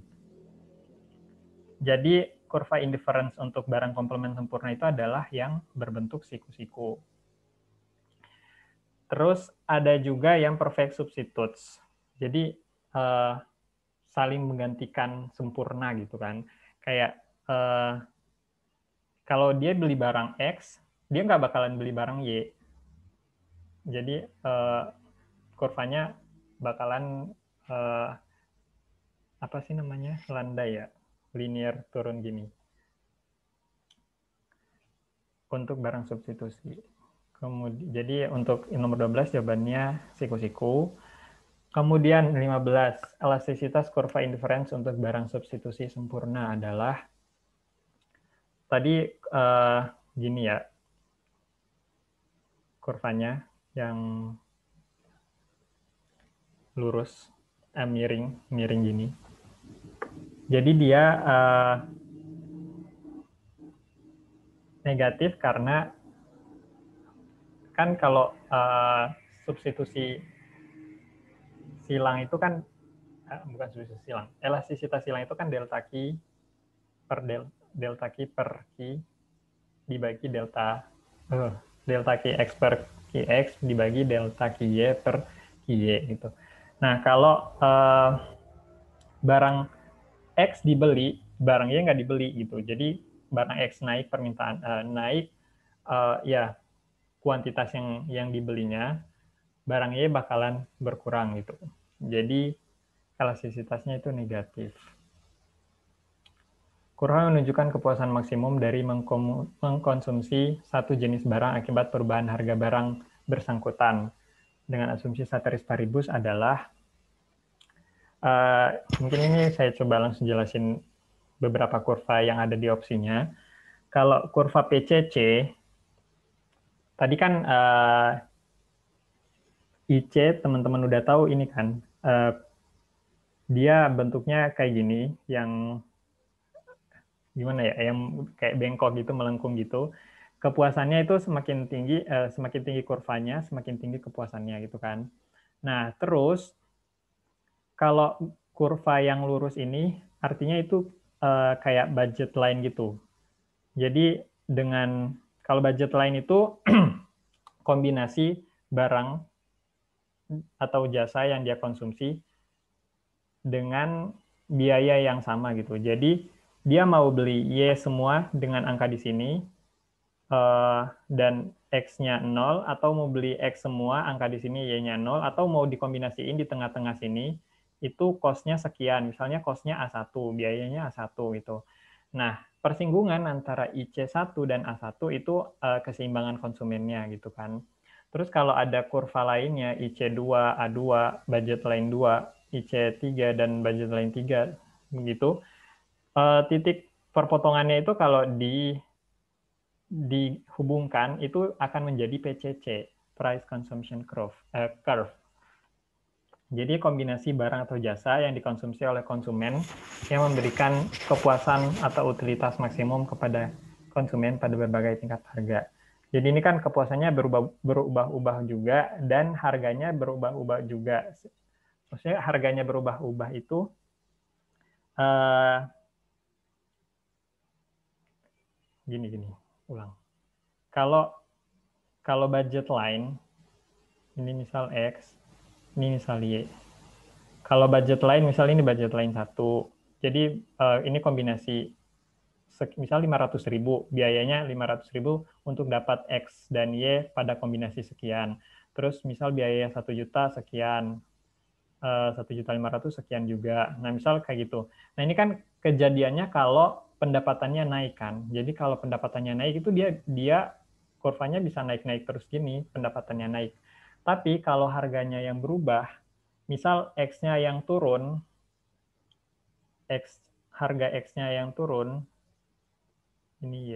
jadi kurva indifference untuk barang komplement sempurna itu adalah yang berbentuk siku-siku Terus ada juga yang perfect substitutes. Jadi uh, saling menggantikan sempurna gitu kan. Kayak uh, kalau dia beli barang X, dia nggak bakalan beli barang Y. Jadi uh, kurvanya bakalan uh, apa sih namanya landai ya, linear turun gini. Untuk barang substitusi. Kemudian, jadi untuk nomor 12 jawabannya siku-siku. Kemudian 15, elastisitas kurva indiferens untuk barang substitusi sempurna adalah tadi uh, gini ya kurvanya yang lurus, eh, miring, miring gini. Jadi dia uh, negatif karena kan kalau uh, substitusi silang itu kan uh, bukan substitusi silang elastisitas silang itu kan delta Q per del, delta Q per Q dibagi delta uh, delta Qx per x dibagi delta y per Qy gitu. Nah, kalau uh, barang X dibeli, barang Y nggak dibeli gitu. Jadi barang X naik permintaan uh, naik uh, ya kuantitas yang yang dibelinya barangnya bakalan berkurang gitu. Jadi elastisitasnya itu negatif. Kurang menunjukkan kepuasan maksimum dari mengkonsumsi satu jenis barang akibat perubahan harga barang bersangkutan. Dengan asumsi satiris paribus adalah, uh, mungkin ini saya coba langsung jelasin beberapa kurva yang ada di opsinya. Kalau kurva PCC tadi kan uh, eh, IC teman-teman udah tahu ini kan uh, dia bentuknya kayak gini yang gimana ya yang kayak bengkok gitu melengkung gitu kepuasannya itu semakin tinggi uh, semakin tinggi kurvanya semakin tinggi kepuasannya gitu kan nah terus kalau kurva yang lurus ini artinya itu uh, kayak budget line gitu jadi dengan kalau budget lain itu kombinasi barang atau jasa yang dia konsumsi dengan biaya yang sama gitu. Jadi dia mau beli Y semua dengan angka di sini uh, dan X-nya 0 atau mau beli X semua angka di sini Y-nya 0 atau mau dikombinasiin di tengah-tengah sini itu cost-nya sekian. Misalnya cost-nya A1, biayanya A1 gitu. Nah, persinggungan antara IC1 dan A1 itu uh, keseimbangan konsumennya gitu kan. Terus kalau ada kurva lainnya IC2, A2, budget lain 2, IC3 dan budget lain 3 begitu. Uh, eh, titik perpotongannya itu kalau di dihubungkan itu akan menjadi PCC, price consumption curve. Uh, curve. Jadi kombinasi barang atau jasa yang dikonsumsi oleh konsumen yang memberikan kepuasan atau utilitas maksimum kepada konsumen pada berbagai tingkat harga. Jadi ini kan kepuasannya berubah, ubah juga dan harganya berubah-ubah juga. Maksudnya harganya berubah-ubah itu gini eh, gini gini ulang. Kalau kalau budget line ini misal X ini misalnya kalau budget lain misalnya ini budget lain satu jadi eh, ini kombinasi misal 500 ribu biayanya 500 ribu untuk dapat X dan Y pada kombinasi sekian terus misal biaya 1 juta sekian eh, satu juta lima ratus sekian juga nah misal kayak gitu nah ini kan kejadiannya kalau pendapatannya naik kan jadi kalau pendapatannya naik itu dia dia kurvanya bisa naik naik terus gini pendapatannya naik tapi kalau harganya yang berubah, misal X-nya yang turun, X harga X-nya yang turun, ini Y.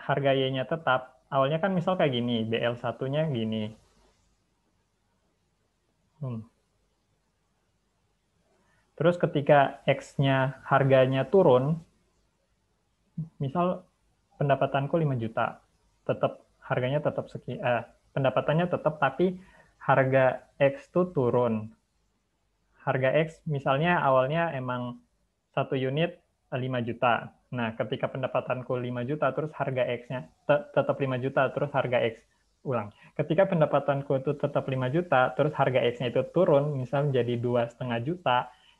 Harga Y-nya tetap, awalnya kan misal kayak gini, BL1-nya gini. Hmm. Terus ketika X-nya harganya turun, misal pendapatanku 5 juta, tetap harganya tetap sekian, eh, pendapatannya tetap tapi harga X itu turun. Harga X misalnya awalnya emang satu unit 5 eh, juta. Nah, ketika pendapatanku 5 juta terus harga X-nya tetap 5 juta terus harga X ulang. Ketika pendapatanku itu tetap 5 juta terus harga X-nya itu turun misalnya jadi dua setengah juta,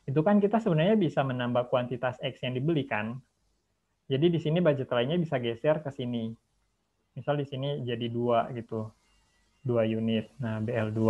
itu kan kita sebenarnya bisa menambah kuantitas X yang dibelikan. Jadi di sini budget lainnya bisa geser ke sini. Misal di sini jadi dua gitu dua unit. Nah, BL2.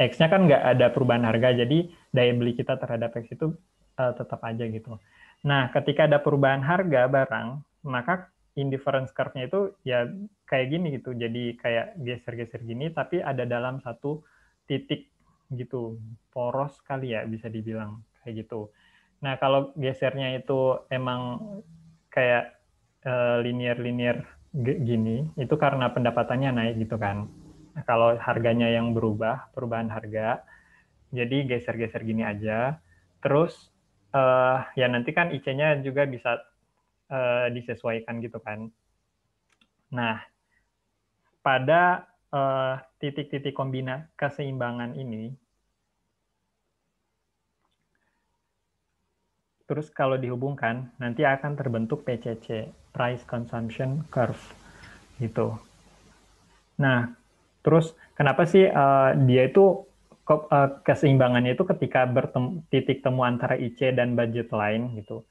X-nya kan nggak ada perubahan harga, jadi daya beli kita terhadap X itu uh, tetap aja gitu. Nah, ketika ada perubahan harga barang, maka indifference curve-nya itu ya kayak gini gitu. Jadi kayak geser-geser gini, tapi ada dalam satu titik gitu. Poros kali ya bisa dibilang kayak gitu. Nah, kalau gesernya itu emang kayak linear-linear uh, linear -linear gini itu karena pendapatannya naik gitu kan kalau harganya yang berubah perubahan harga jadi geser-geser gini aja terus uh, ya nanti kan IC-nya juga bisa uh, disesuaikan gitu kan nah pada eh, titik-titik uh, keseimbangan ini Terus kalau dihubungkan, nanti akan terbentuk PCC, Price Consumption Curve, gitu. Nah, terus kenapa sih uh, dia itu uh, keseimbangannya itu ketika bertemu titik temu antara IC dan budget lain gitu.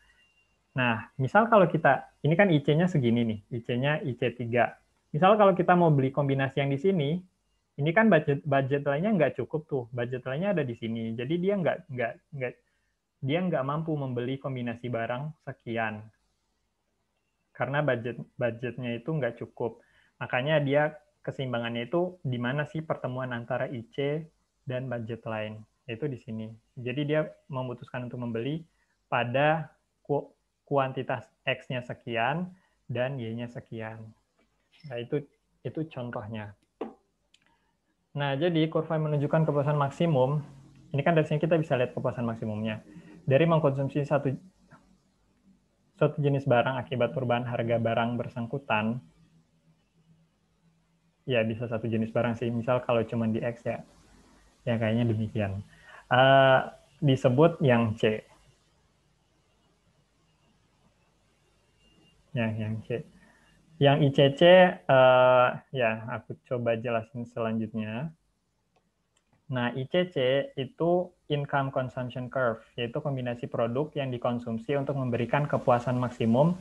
Nah, misal kalau kita ini kan IC-nya segini nih, IC-nya IC3. Misal kalau kita mau beli kombinasi yang di sini, ini kan budget budget lainnya nggak cukup tuh, budget lainnya ada di sini. Jadi dia nggak nggak nggak dia nggak mampu membeli kombinasi barang sekian karena budget budgetnya itu nggak cukup. Makanya dia keseimbangannya itu di mana sih pertemuan antara IC dan budget lain, itu di sini. Jadi dia memutuskan untuk membeli pada ku kuantitas X-nya sekian dan Y-nya sekian. Nah, itu itu contohnya. Nah, jadi kurva yang menunjukkan kepuasan maksimum, ini kan dari sini kita bisa lihat kepuasan maksimumnya dari mengkonsumsi satu suatu jenis barang akibat perubahan harga barang bersangkutan, ya bisa satu jenis barang sih. Misal kalau cuma di X ya, ya kayaknya demikian. Uh, disebut yang C. yang yang C. Yang ICC, uh, eh, ya aku coba jelasin selanjutnya. Nah, ICC itu income consumption curve, yaitu kombinasi produk yang dikonsumsi untuk memberikan kepuasan maksimum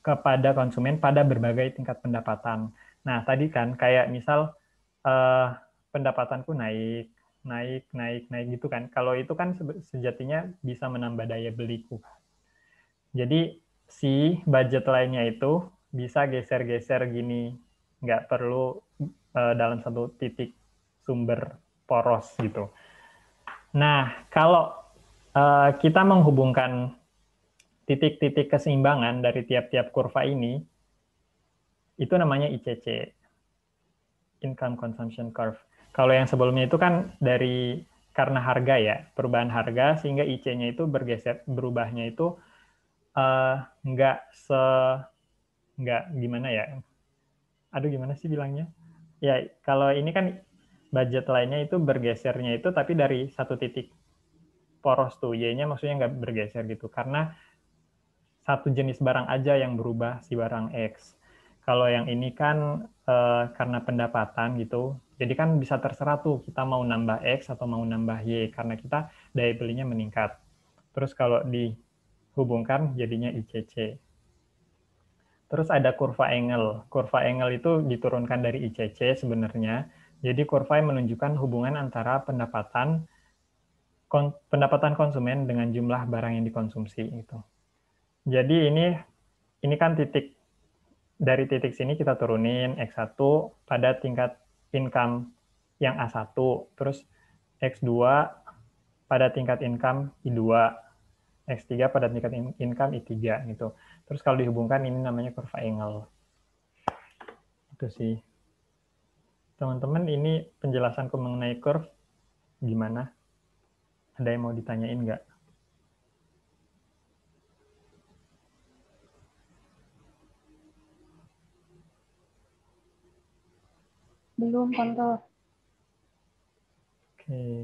kepada konsumen pada berbagai tingkat pendapatan. Nah, tadi kan kayak misal eh, pendapatanku naik, naik, naik, naik gitu kan. Kalau itu kan sejatinya bisa menambah daya beliku. Jadi si budget lainnya itu bisa geser-geser gini, nggak perlu eh, dalam satu titik sumber poros gitu. Nah, kalau uh, kita menghubungkan titik-titik keseimbangan dari tiap-tiap kurva ini, itu namanya ICC, Income Consumption Curve. Kalau yang sebelumnya itu kan dari karena harga ya, perubahan harga, sehingga IC-nya itu bergeser, berubahnya itu uh, nggak se... nggak gimana ya, aduh gimana sih bilangnya? Ya, kalau ini kan budget lainnya itu bergesernya itu tapi dari satu titik poros tuh Y-nya maksudnya nggak bergeser gitu karena satu jenis barang aja yang berubah si barang X. Kalau yang ini kan e, karena pendapatan gitu, jadi kan bisa terserah tuh kita mau nambah X atau mau nambah Y karena kita daya belinya meningkat. Terus kalau dihubungkan jadinya ICC. Terus ada kurva angle. Kurva angle itu diturunkan dari ICC sebenarnya jadi kurva yang menunjukkan hubungan antara pendapatan kon, pendapatan konsumen dengan jumlah barang yang dikonsumsi itu. Jadi ini ini kan titik dari titik sini kita turunin X1 pada tingkat income yang A1, terus X2 pada tingkat income I2, X3 pada tingkat income I3 gitu. Terus kalau dihubungkan ini namanya kurva angle. Itu sih. Teman-teman, ini penjelasanku mengenai curve gimana? Ada yang mau ditanyain nggak? Belum, kontrol. Oke. Okay.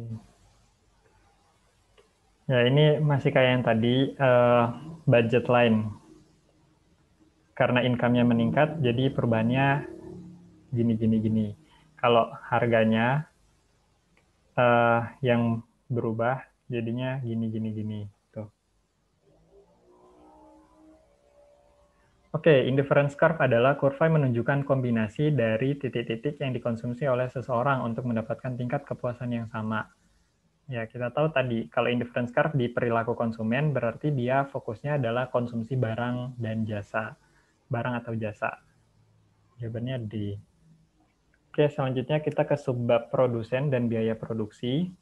Ya, ini masih kayak yang tadi, uh, budget line. Karena income-nya meningkat, jadi perubahannya gini-gini-gini kalau harganya uh, yang berubah jadinya gini gini gini tuh. Gitu. Oke, okay, indifference curve adalah kurva yang menunjukkan kombinasi dari titik-titik yang dikonsumsi oleh seseorang untuk mendapatkan tingkat kepuasan yang sama. Ya, kita tahu tadi kalau indifference curve di perilaku konsumen berarti dia fokusnya adalah konsumsi barang dan jasa. Barang atau jasa. Jawabannya di Oke, selanjutnya kita ke sebab produsen dan biaya produksi.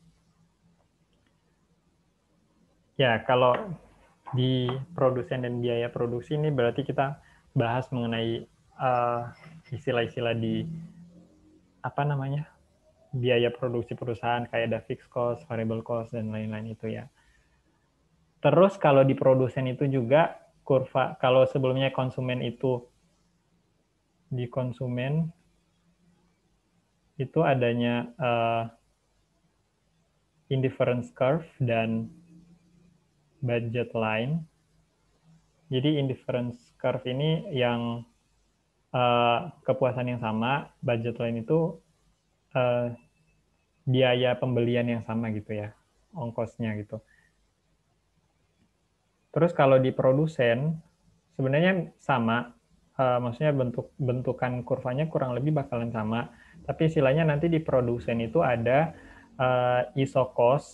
Ya, kalau di produsen dan biaya produksi ini berarti kita bahas mengenai eh, istilah-istilah uh, di apa namanya biaya produksi perusahaan kayak ada fixed cost, variable cost dan lain-lain itu ya. Terus kalau di produsen itu juga kurva kalau sebelumnya konsumen itu di konsumen itu adanya uh, indifference curve dan budget line. Jadi indifference curve ini yang uh, kepuasan yang sama, budget line itu uh, biaya pembelian yang sama gitu ya, ongkosnya gitu. Terus kalau di produsen sebenarnya sama, uh, maksudnya bentuk bentukan kurvanya kurang lebih bakalan sama tapi istilahnya nanti di produsen itu ada uh, isokos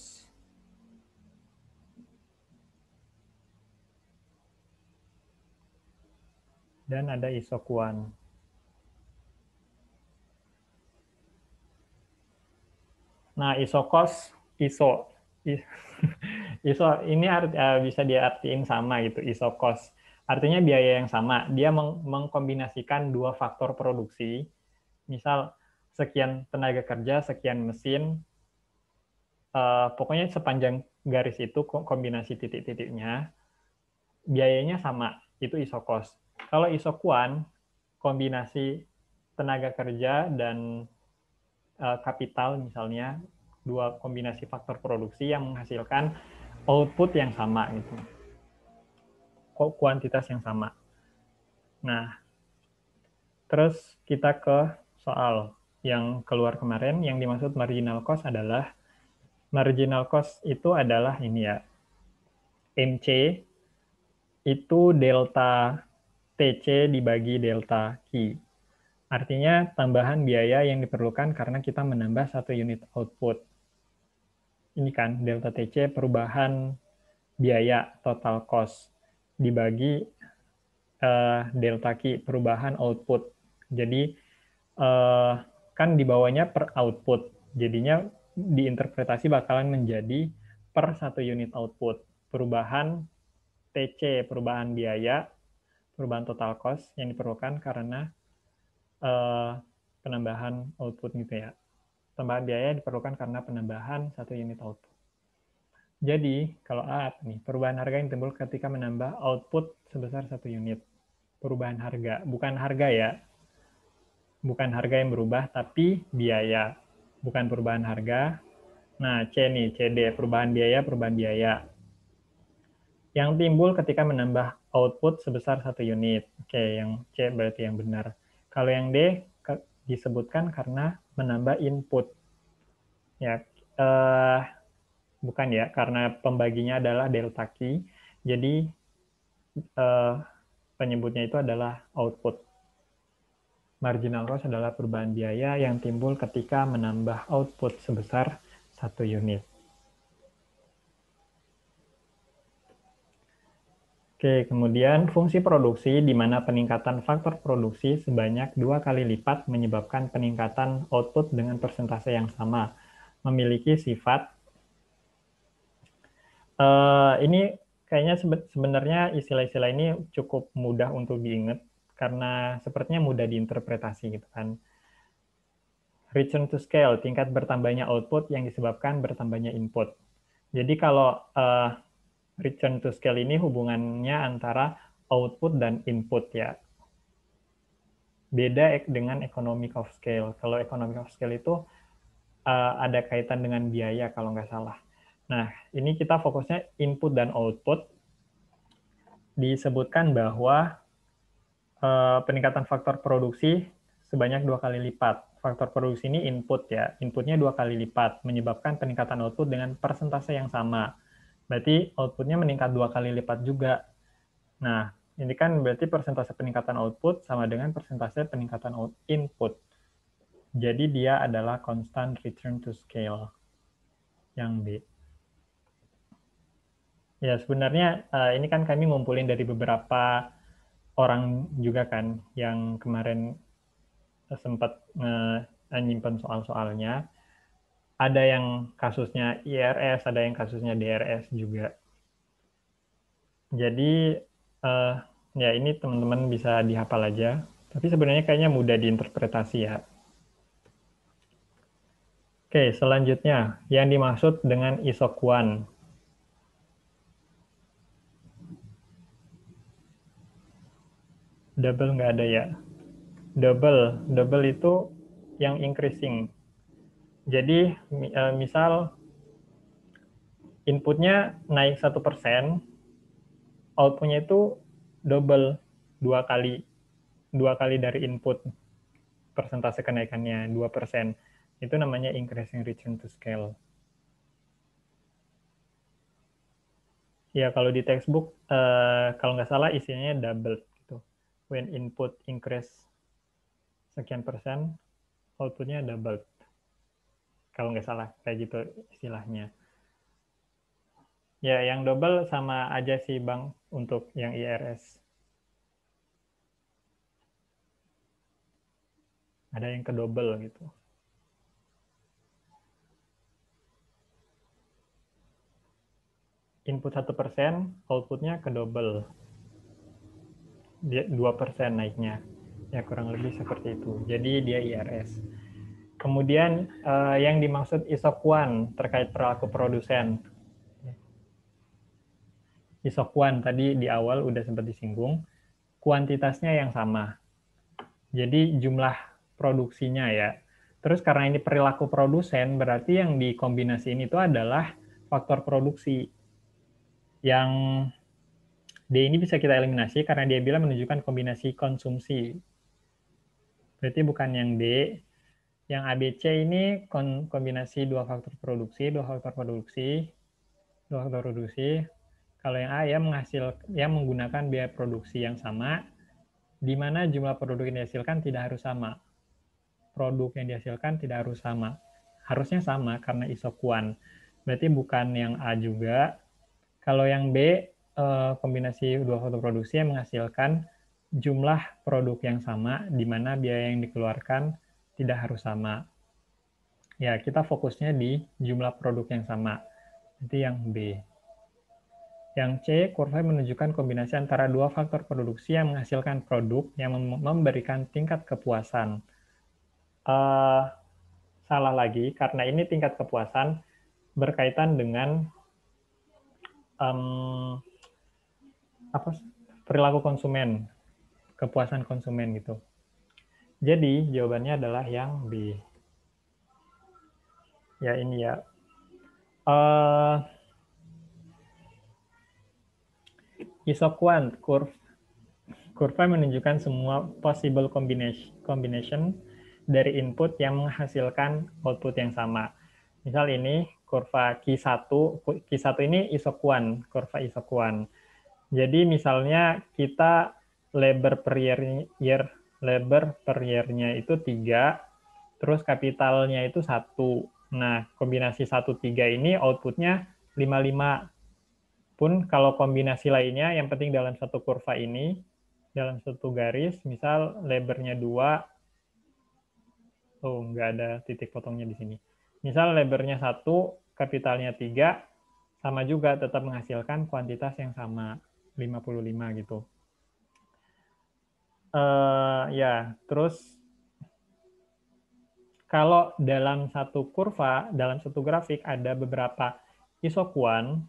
dan ada isokuan. Nah, isokos, iso. iso ini arti, eh, bisa diartiin sama gitu, isokos. Artinya biaya yang sama. Dia meng mengkombinasikan dua faktor produksi. Misal sekian tenaga kerja, sekian mesin. Uh, pokoknya sepanjang garis itu kombinasi titik-titiknya, biayanya sama, itu iso isokos. Kalau iso kuan, kombinasi tenaga kerja dan uh, kapital misalnya, dua kombinasi faktor produksi yang menghasilkan output yang sama gitu. Kuantitas yang sama. Nah, terus kita ke soal yang keluar kemarin yang dimaksud marginal cost adalah marginal cost itu adalah ini ya MC itu delta TC dibagi delta Q. Artinya tambahan biaya yang diperlukan karena kita menambah satu unit output. Ini kan delta TC perubahan biaya total cost dibagi uh, delta Q perubahan output. Jadi uh, kan di per output. Jadinya diinterpretasi bakalan menjadi per satu unit output. Perubahan TC, perubahan biaya, perubahan total cost yang diperlukan karena uh, penambahan output gitu ya. Tambahan biaya diperlukan karena penambahan satu unit output. Jadi, kalau A nih, perubahan harga yang timbul ketika menambah output sebesar satu unit. Perubahan harga, bukan harga ya, bukan harga yang berubah, tapi biaya. Bukan perubahan harga. Nah, C nih, CD, perubahan biaya, perubahan biaya. Yang timbul ketika menambah output sebesar satu unit. Oke, yang C berarti yang benar. Kalau yang D, disebutkan karena menambah input. Ya, eh, bukan ya, karena pembaginya adalah delta Q. Jadi, eh, penyebutnya itu adalah output marginal cost adalah perubahan biaya yang timbul ketika menambah output sebesar satu unit. Oke, kemudian fungsi produksi di mana peningkatan faktor produksi sebanyak dua kali lipat menyebabkan peningkatan output dengan persentase yang sama. Memiliki sifat, uh, ini kayaknya sebenarnya istilah-istilah ini cukup mudah untuk diingat karena sepertinya mudah diinterpretasi gitu kan. Return to scale, tingkat bertambahnya output yang disebabkan bertambahnya input. Jadi kalau uh, return to scale ini hubungannya antara output dan input ya. Beda dengan economic of scale. Kalau economic of scale itu uh, ada kaitan dengan biaya kalau nggak salah. Nah, ini kita fokusnya input dan output. Disebutkan bahwa Eh, peningkatan faktor produksi sebanyak dua kali lipat. Faktor produksi ini input ya, inputnya dua kali lipat, menyebabkan peningkatan output dengan persentase yang sama. Berarti outputnya meningkat dua kali lipat juga. Nah, ini kan berarti persentase peningkatan output sama dengan persentase peningkatan input. Jadi dia adalah constant return to scale yang B. Ya, sebenarnya eh, ini kan kami ngumpulin dari beberapa orang juga kan yang kemarin sempat eh, nyimpan soal-soalnya. Ada yang kasusnya IRS, ada yang kasusnya DRS juga. Jadi uh, ya ini teman-teman bisa dihafal aja. Tapi sebenarnya kayaknya mudah diinterpretasi ya. Oke, selanjutnya yang dimaksud dengan isokuan. double nggak ada ya double double itu yang increasing jadi eh, misal inputnya naik satu persen outputnya itu double dua kali dua kali dari input persentase kenaikannya dua persen itu namanya increasing return to scale ya kalau di textbook eh, kalau nggak salah isinya double when input increase sekian persen, outputnya double. Kalau nggak salah, kayak gitu istilahnya. Ya, yang double sama aja sih Bang untuk yang IRS. Ada yang kedouble gitu. Input satu persen, outputnya kedouble dua persen naiknya ya kurang lebih seperti itu jadi dia IRS kemudian uh, yang dimaksud isokuan terkait perilaku produsen isokuan tadi di awal udah sempat disinggung kuantitasnya yang sama jadi jumlah produksinya ya terus karena ini perilaku produsen berarti yang ini itu adalah faktor produksi yang D ini bisa kita eliminasi karena dia bilang menunjukkan kombinasi konsumsi. Berarti bukan yang D. Yang ABC ini kombinasi dua faktor produksi, dua faktor produksi, dua faktor produksi. Kalau yang A ya menghasil, yang menggunakan biaya produksi yang sama, di mana jumlah produk yang dihasilkan tidak harus sama. Produk yang dihasilkan tidak harus sama. Harusnya sama karena isokuan. Berarti bukan yang A juga. Kalau yang B Eh, kombinasi dua foto produksi yang menghasilkan jumlah produk yang sama di mana biaya yang dikeluarkan tidak harus sama. Ya, kita fokusnya di jumlah produk yang sama. Nanti yang B. Yang C, kurva menunjukkan kombinasi antara dua faktor produksi yang menghasilkan produk yang memberikan tingkat kepuasan. Uh, salah lagi, karena ini tingkat kepuasan berkaitan dengan um, apa perilaku konsumen, kepuasan konsumen gitu. Jadi jawabannya adalah yang B. Ya ini ya. Uh, isoquant curve kurva menunjukkan semua possible combination, combination dari input yang menghasilkan output yang sama. Misal ini kurva Q1, Q1 ini isokuan, kurva isokuan. Jadi misalnya kita labor per year, year labor per year-nya itu tiga, terus kapitalnya itu satu. Nah, kombinasi satu tiga ini outputnya lima lima Pun kalau kombinasi lainnya, yang penting dalam satu kurva ini, dalam satu garis, misal lebarnya dua, oh nggak ada titik potongnya di sini. Misal lebarnya satu, kapitalnya tiga, sama juga tetap menghasilkan kuantitas yang sama. 55 gitu. Uh, ya, terus kalau dalam satu kurva, dalam satu grafik ada beberapa isokuan,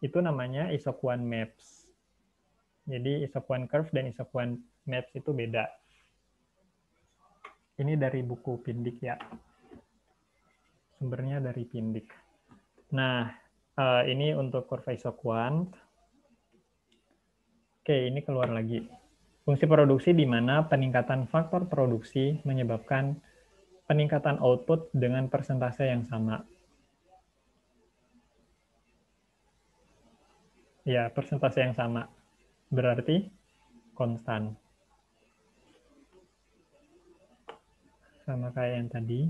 itu namanya isokuan maps. Jadi isokuan curve dan isokuan maps itu beda. Ini dari buku Pindik ya. Sumbernya dari Pindik. Nah, eh, ini untuk kurva isokuan. Oke, ini keluar lagi. Fungsi produksi di mana peningkatan faktor produksi menyebabkan peningkatan output dengan persentase yang sama. Ya, persentase yang sama. Berarti konstan. Sama kayak yang tadi.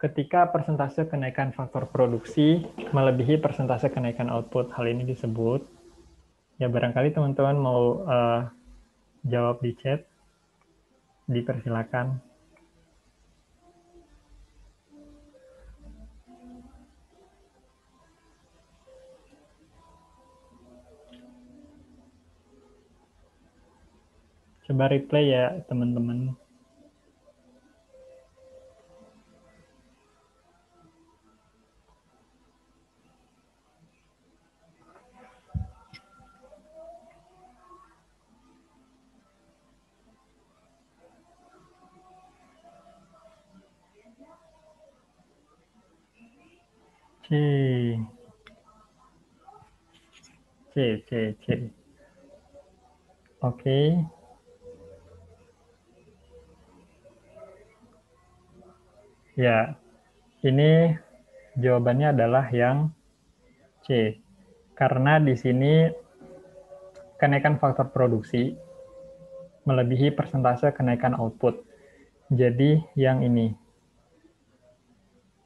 ketika persentase kenaikan faktor produksi melebihi persentase kenaikan output. Hal ini disebut. Ya barangkali teman-teman mau uh, jawab di chat. Dipersilakan. Coba replay ya teman-teman. C. C, C, sí. Oke. Ya, ini jawabannya adalah yang C. Karena di sini kenaikan faktor produksi melebihi persentase kenaikan output. Jadi yang ini,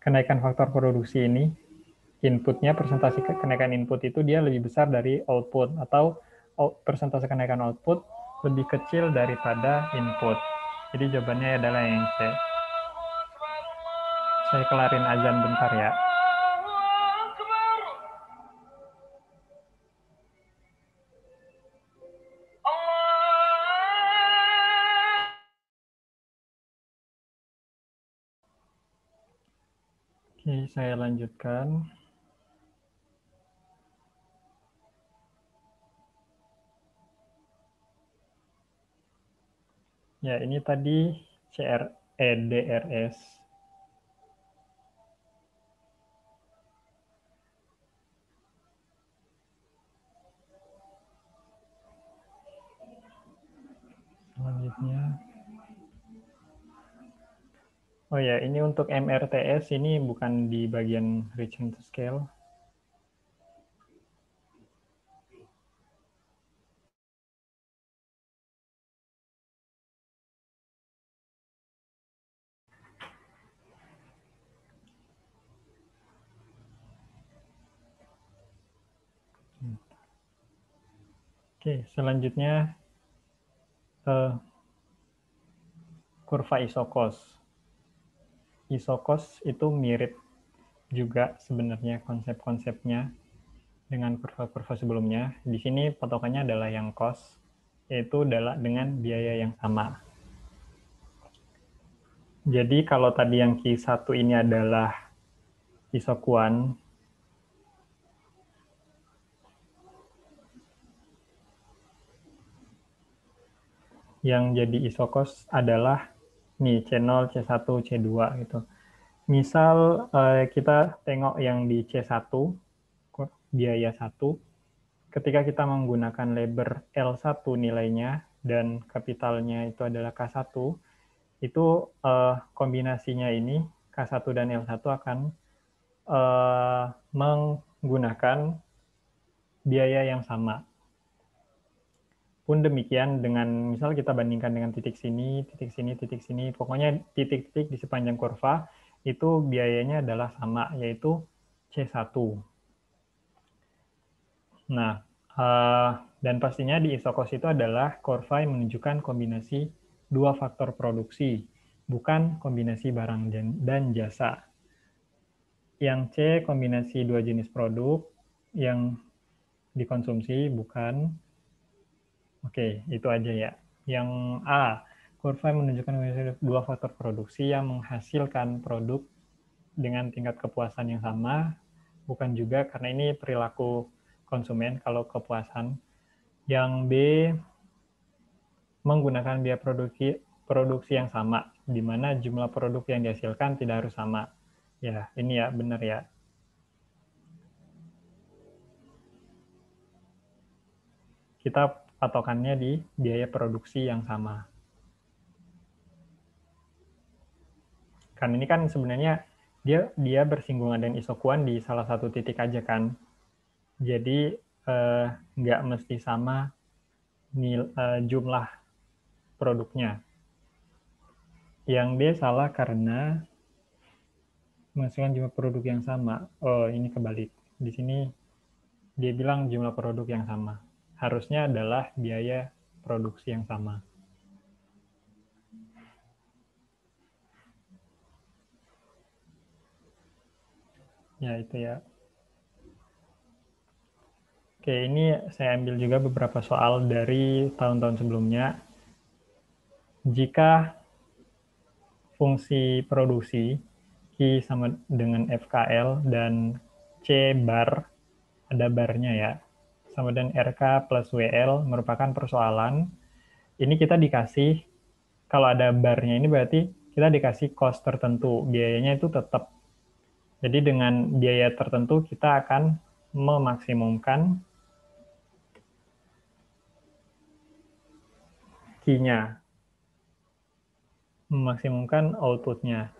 kenaikan faktor produksi ini inputnya presentasi kenaikan input itu dia lebih besar dari output atau persentase kenaikan output lebih kecil daripada input. Jadi jawabannya adalah yang C. Saya kelarin azan bentar ya. Oke, saya lanjutkan. Ya, ini tadi CREDRS. Selanjutnya. Oh ya, ini untuk MRTS ini bukan di bagian reaching to scale. Oke, selanjutnya uh, kurva isokos. Isokos itu mirip juga sebenarnya konsep-konsepnya dengan kurva-kurva sebelumnya. Di sini patokannya adalah yang kos, yaitu adalah dengan biaya yang sama. Jadi kalau tadi yang Q1 ini adalah isokuan, yang jadi isokos adalah nih C0, C1, C2 gitu. Misal eh, kita tengok yang di C1, biaya 1, ketika kita menggunakan labor L1 nilainya dan kapitalnya itu adalah K1, itu eh, kombinasinya ini K1 dan L1 akan eh, menggunakan biaya yang sama pun demikian dengan misal kita bandingkan dengan titik sini, titik sini, titik sini, pokoknya titik-titik di sepanjang kurva itu biayanya adalah sama yaitu C1. Nah, eh, dan pastinya di isokos itu adalah kurva yang menunjukkan kombinasi dua faktor produksi, bukan kombinasi barang dan jasa. Yang C kombinasi dua jenis produk yang dikonsumsi bukan Oke, itu aja ya. Yang A, kurva menunjukkan dua faktor produksi yang menghasilkan produk dengan tingkat kepuasan yang sama, bukan juga karena ini perilaku konsumen kalau kepuasan. Yang B, menggunakan biaya produksi, produksi yang sama, di mana jumlah produk yang dihasilkan tidak harus sama. Ya, ini ya, benar ya. Kita patokannya di biaya produksi yang sama. Kan ini kan sebenarnya dia dia bersinggungan dengan isokuan di salah satu titik aja kan. Jadi eh, mesti sama nil, eh, jumlah produknya. Yang dia salah karena menghasilkan jumlah produk yang sama. Oh, ini kebalik. Di sini dia bilang jumlah produk yang sama harusnya adalah biaya produksi yang sama. Ya, itu ya. Oke, ini saya ambil juga beberapa soal dari tahun-tahun sebelumnya. Jika fungsi produksi Q sama dengan FKL dan C bar, ada barnya ya, sama dengan RK plus WL merupakan persoalan. Ini kita dikasih, kalau ada barnya ini berarti kita dikasih cost tertentu, biayanya itu tetap. Jadi dengan biaya tertentu kita akan memaksimumkan key-nya, memaksimumkan outputnya.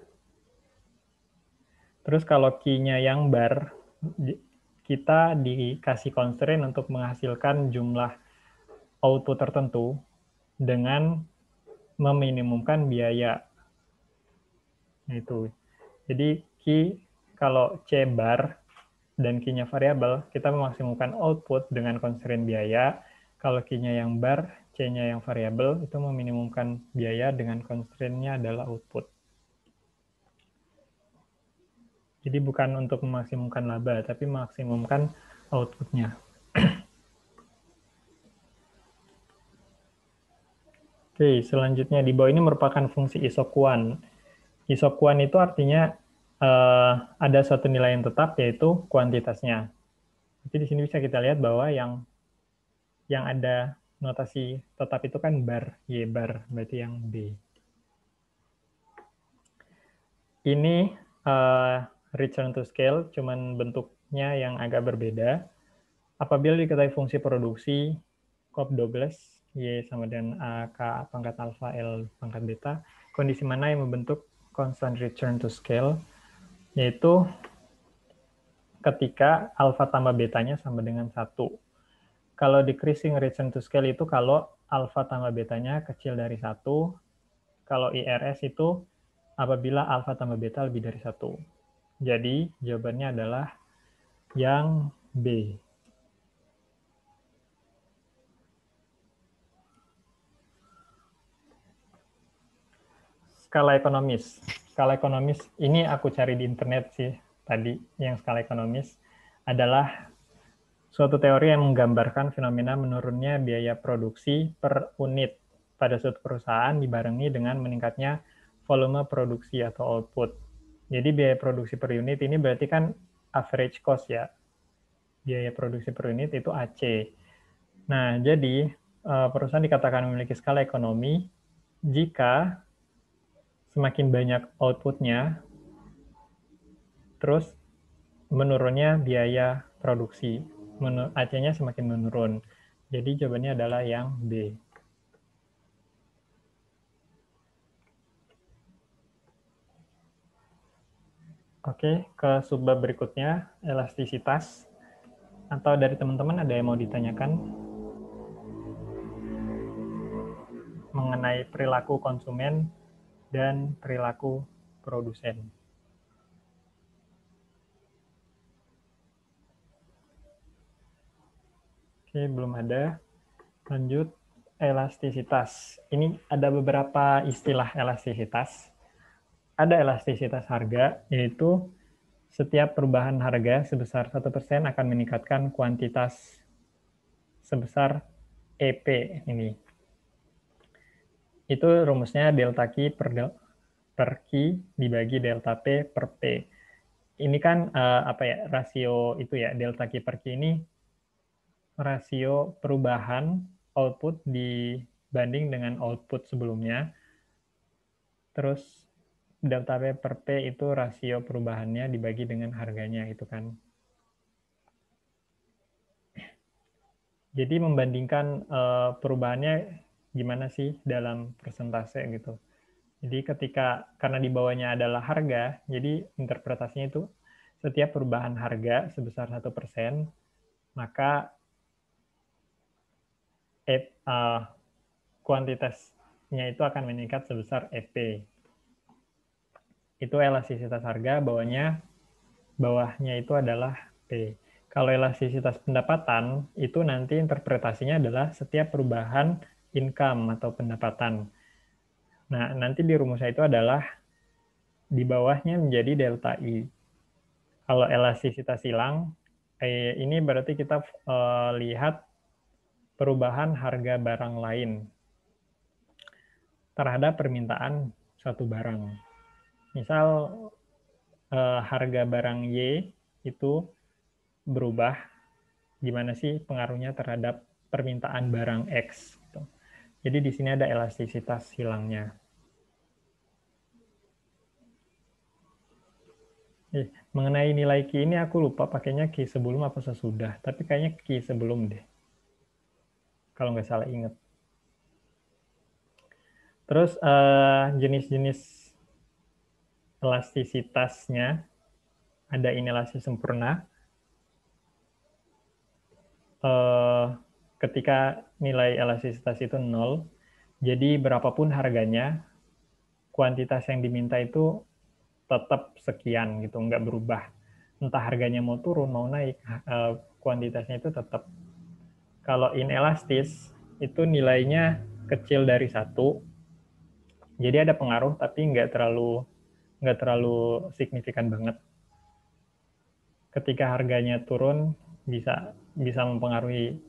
Terus kalau key-nya yang bar, kita dikasih constraint untuk menghasilkan jumlah output tertentu dengan meminimumkan biaya. Nah, itu. Jadi key kalau C bar dan key nya variabel, kita memaksimumkan output dengan constraint biaya. Kalau key nya yang bar, C-nya yang variable, itu meminimumkan biaya dengan constraint-nya adalah output. Jadi bukan untuk memaksimumkan laba, tapi memaksimumkan outputnya. Oke, selanjutnya di bawah ini merupakan fungsi isokuan. Isokuan itu artinya eh, ada suatu nilai yang tetap yaitu kuantitasnya. Jadi di sini bisa kita lihat bahwa yang yang ada notasi tetap itu kan bar, y bar, berarti yang b. Ini eh, return to scale, cuman bentuknya yang agak berbeda. Apabila diketahui fungsi produksi COP12, Y sama dengan K pangkat alfa, L pangkat beta, kondisi mana yang membentuk constant return to scale, yaitu ketika alfa tambah betanya sama dengan satu. Kalau decreasing return to scale itu kalau alfa tambah betanya kecil dari satu, kalau IRS itu apabila alfa tambah beta lebih dari satu. Jadi jawabannya adalah yang B. Skala ekonomis. Skala ekonomis ini aku cari di internet sih tadi yang skala ekonomis adalah suatu teori yang menggambarkan fenomena menurunnya biaya produksi per unit pada suatu perusahaan dibarengi dengan meningkatnya volume produksi atau output jadi biaya produksi per unit ini berarti kan average cost ya. Biaya produksi per unit itu AC. Nah, jadi eh, perusahaan dikatakan memiliki skala ekonomi jika semakin banyak outputnya, terus menurunnya biaya produksi. AC-nya semakin menurun. Jadi jawabannya adalah yang B. Oke, ke subbab berikutnya, elastisitas. Atau dari teman-teman ada yang mau ditanyakan? Mengenai perilaku konsumen dan perilaku produsen. Oke, belum ada. Lanjut, elastisitas. Ini ada beberapa istilah elastisitas ada elastisitas harga, yaitu setiap perubahan harga sebesar 1% akan meningkatkan kuantitas sebesar EP ini. Itu rumusnya delta Q per, del, per Q dibagi delta P per P. Ini kan uh, apa ya rasio itu ya delta Q per Q ini rasio perubahan output dibanding dengan output sebelumnya. Terus daftarnya per P itu rasio perubahannya dibagi dengan harganya itu kan. Jadi membandingkan eh, perubahannya gimana sih dalam persentase gitu. Jadi ketika karena di bawahnya adalah harga, jadi interpretasinya itu setiap perubahan harga sebesar satu persen, maka uh, kuantitasnya itu akan meningkat sebesar EP itu elastisitas harga, bawahnya bawahnya itu adalah P. Kalau elastisitas pendapatan itu nanti interpretasinya adalah setiap perubahan income atau pendapatan. Nah, nanti di rumusnya itu adalah di bawahnya menjadi delta I. Kalau elastisitas hilang, eh, ini berarti kita eh, lihat perubahan harga barang lain terhadap permintaan suatu barang. Misal eh, harga barang Y itu berubah, gimana sih pengaruhnya terhadap permintaan barang X. Gitu. Jadi di sini ada elastisitas hilangnya. Eh, mengenai nilai Q ini aku lupa pakainya Q sebelum apa sesudah, tapi kayaknya Q sebelum deh. Kalau nggak salah inget. Terus eh, jenis -jenis elastisitasnya ada inelasi sempurna. Uh, ketika nilai elastisitas itu nol, jadi berapapun harganya, kuantitas yang diminta itu tetap sekian gitu, nggak berubah. Entah harganya mau turun mau naik, uh, kuantitasnya itu tetap. Kalau inelastis itu nilainya kecil dari satu, jadi ada pengaruh tapi nggak terlalu nggak terlalu signifikan banget. Ketika harganya turun bisa bisa mempengaruhi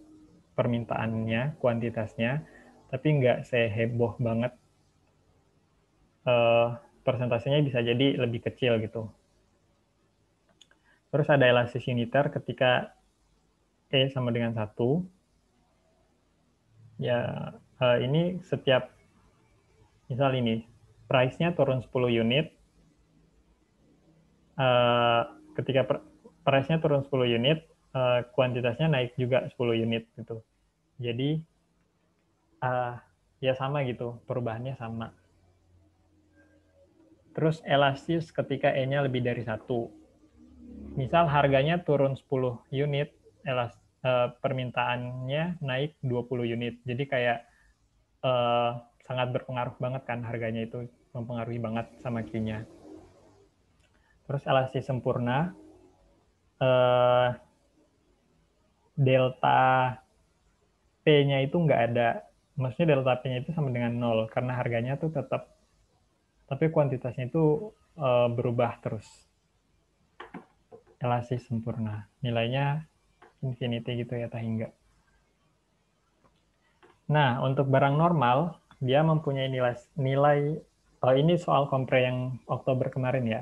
permintaannya, kuantitasnya, tapi nggak seheboh banget. Uh, persentasenya bisa jadi lebih kecil gitu. Terus ada elastis uniter ketika E sama dengan satu. Ya, eh, ini setiap misal ini price-nya turun 10 unit, Eh, ketika price-nya turun 10 unit, uh, kuantitasnya naik juga 10 unit gitu. Jadi uh, ya sama gitu, perubahannya sama. Terus elastis ketika E-nya lebih dari satu. Misal harganya turun 10 unit, elas, uh, permintaannya naik 20 unit. Jadi kayak uh, sangat berpengaruh banget kan harganya itu mempengaruhi banget sama Q-nya terus elastis sempurna, eh, delta P-nya itu nggak ada, maksudnya delta P-nya itu sama dengan nol karena harganya tuh tetap, tapi kuantitasnya itu eh, berubah terus. Elastis sempurna, nilainya infinity gitu ya tahingga. Nah, untuk barang normal, dia mempunyai nilai, nilai oh ini soal kompre yang Oktober kemarin ya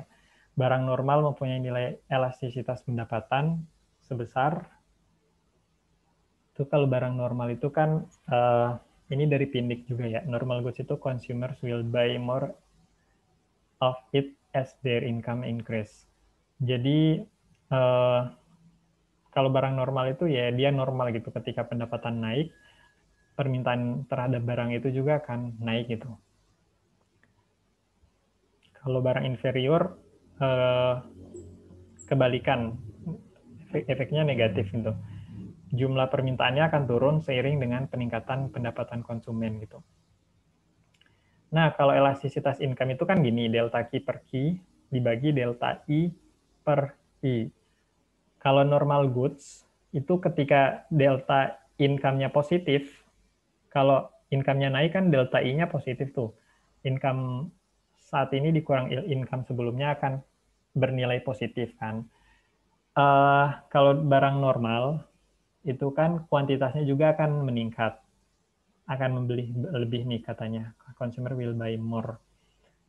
barang normal mempunyai nilai elastisitas pendapatan sebesar itu kalau barang normal itu kan uh, ini dari pindik juga ya normal goods itu consumers will buy more of it as their income increase jadi uh, kalau barang normal itu ya dia normal gitu ketika pendapatan naik permintaan terhadap barang itu juga akan naik gitu kalau barang inferior uh, kebalikan efek efeknya negatif gitu jumlah permintaannya akan turun seiring dengan peningkatan pendapatan konsumen gitu nah kalau elastisitas income itu kan gini delta Q per Q dibagi delta I per I kalau normal goods itu ketika delta income-nya positif kalau income-nya naik kan delta I-nya positif tuh income saat ini dikurang income sebelumnya akan bernilai positif kan. Uh, kalau barang normal itu kan kuantitasnya juga akan meningkat, akan membeli lebih nih katanya consumer will buy more.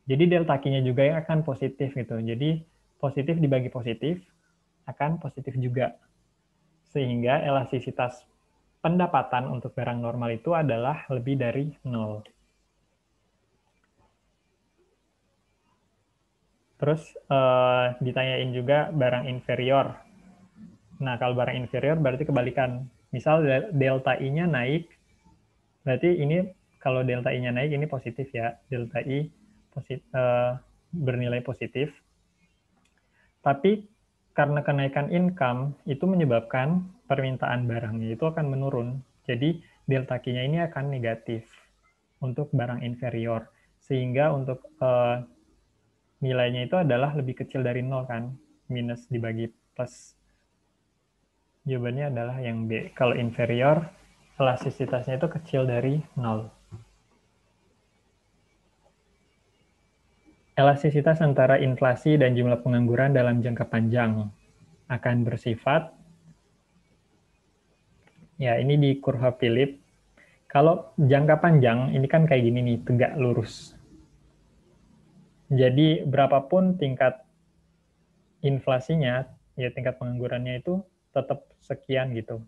Jadi delta Q-nya juga yang akan positif gitu. Jadi positif dibagi positif akan positif juga. Sehingga elastisitas pendapatan untuk barang normal itu adalah lebih dari nol. Terus uh, ditanyain juga barang inferior. Nah, kalau barang inferior berarti kebalikan. Misal delta I-nya naik, berarti ini kalau delta I-nya naik ini positif ya. Delta I posit, uh, bernilai positif. Tapi karena kenaikan income itu menyebabkan permintaan barangnya itu akan menurun. Jadi delta Q-nya ini akan negatif untuk barang inferior. Sehingga untuk uh, nilainya itu adalah lebih kecil dari nol kan minus dibagi plus jawabannya adalah yang B kalau inferior elastisitasnya itu kecil dari nol elastisitas antara inflasi dan jumlah pengangguran dalam jangka panjang akan bersifat ya ini di kurva Philip kalau jangka panjang ini kan kayak gini nih tegak lurus jadi berapapun tingkat inflasinya, ya tingkat penganggurannya itu tetap sekian gitu.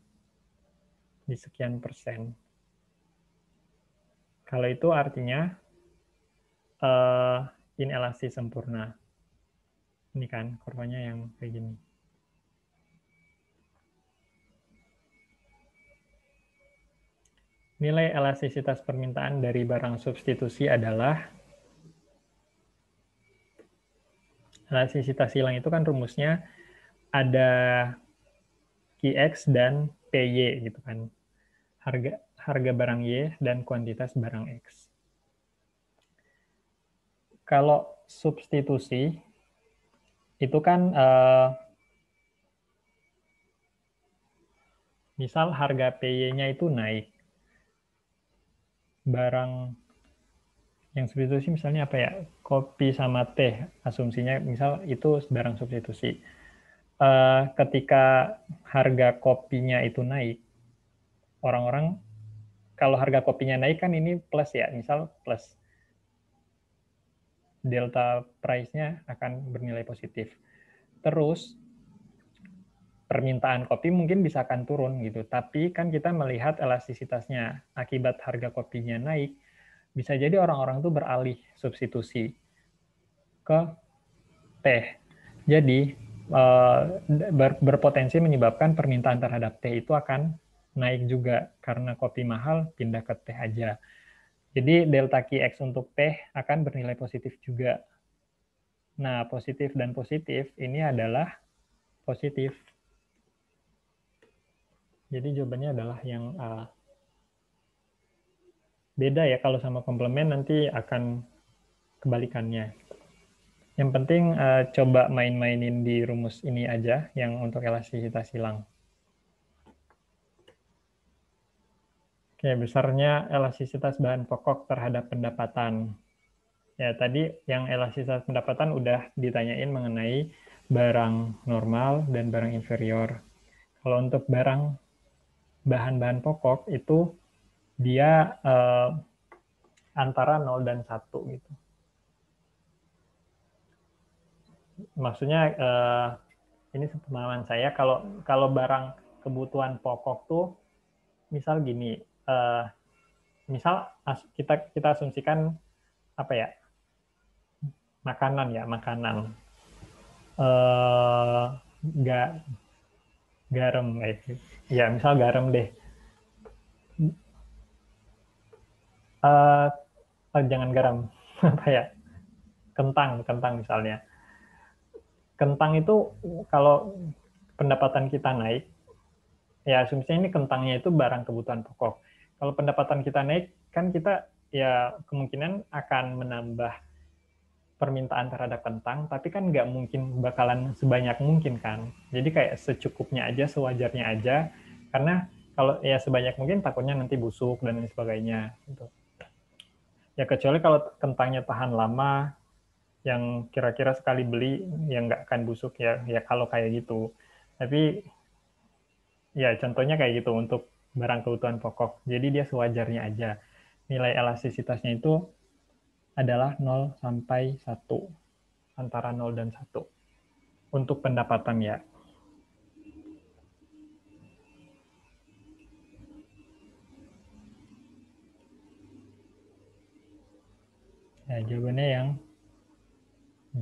Di sekian persen. Kalau itu artinya uh, inelasi sempurna. Ini kan kurvanya yang kayak gini. Nilai elastisitas permintaan dari barang substitusi adalah Elastisitas silang itu kan rumusnya ada QX dan PY gitu kan. Harga harga barang Y dan kuantitas barang X. Kalau substitusi itu kan eh, misal harga PY-nya itu naik. Barang yang substitusi misalnya apa ya kopi sama teh asumsinya misal itu barang substitusi uh, ketika harga kopinya itu naik orang-orang kalau harga kopinya naik kan ini plus ya misal plus delta price-nya akan bernilai positif terus permintaan kopi mungkin bisa akan turun gitu tapi kan kita melihat elastisitasnya akibat harga kopinya naik bisa jadi orang-orang itu beralih substitusi ke teh. Jadi eh, berpotensi menyebabkan permintaan terhadap teh itu akan naik juga karena kopi mahal pindah ke teh aja. Jadi delta QX untuk teh akan bernilai positif juga. Nah, positif dan positif ini adalah positif. Jadi jawabannya adalah yang A beda ya kalau sama komplement nanti akan kebalikannya. Yang penting uh, coba main-mainin di rumus ini aja yang untuk elastisitas silang Oke, besarnya elastisitas bahan pokok terhadap pendapatan. Ya, tadi yang elastisitas pendapatan udah ditanyain mengenai barang normal dan barang inferior. Kalau untuk barang bahan-bahan pokok itu dia uh, antara 0 dan 1 gitu. Maksudnya uh, ini pemahaman saya kalau kalau barang kebutuhan pokok tuh misal gini, uh, misal kita kita asumsikan apa ya? makanan ya, makanan. Eh, gak garam eh. ya misal garam deh uh, oh, jangan garam apa ya kentang kentang misalnya kentang itu kalau pendapatan kita naik ya asumsinya ini kentangnya itu barang kebutuhan pokok kalau pendapatan kita naik kan kita ya kemungkinan akan menambah permintaan terhadap kentang tapi kan nggak mungkin bakalan sebanyak mungkin kan jadi kayak secukupnya aja sewajarnya aja karena kalau ya sebanyak mungkin takutnya nanti busuk dan lain sebagainya gitu. Ya kecuali kalau kentangnya tahan lama, yang kira-kira sekali beli yang nggak akan busuk ya, ya kalau kayak gitu. Tapi ya contohnya kayak gitu untuk barang kebutuhan pokok. Jadi dia sewajarnya aja. Nilai elastisitasnya itu adalah 0 sampai 1, antara 0 dan 1. Untuk pendapatan ya. Ya, jawabannya yang B.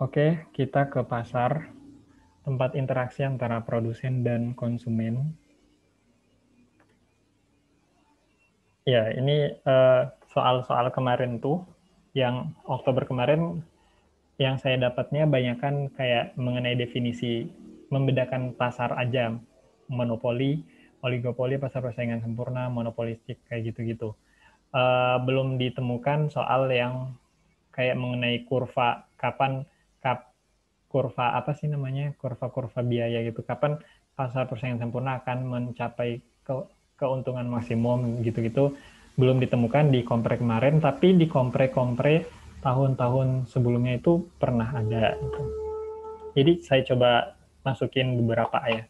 Oke, kita ke pasar, tempat interaksi antara produsen dan konsumen. Ya, ini eh, soal-soal uh, kemarin tuh, yang Oktober kemarin, yang saya dapatnya banyak kan kayak mengenai definisi membedakan pasar aja, monopoli, oligopoli, pasar persaingan sempurna, monopolistik, kayak gitu-gitu uh, belum ditemukan soal yang kayak mengenai kurva kapan kap, kurva apa sih namanya kurva-kurva biaya gitu kapan pasar persaingan sempurna akan mencapai ke, keuntungan maksimum gitu-gitu belum ditemukan di kompre kemarin tapi di kompre-kompre tahun-tahun sebelumnya itu pernah ada gitu. jadi saya coba masukin beberapa ayat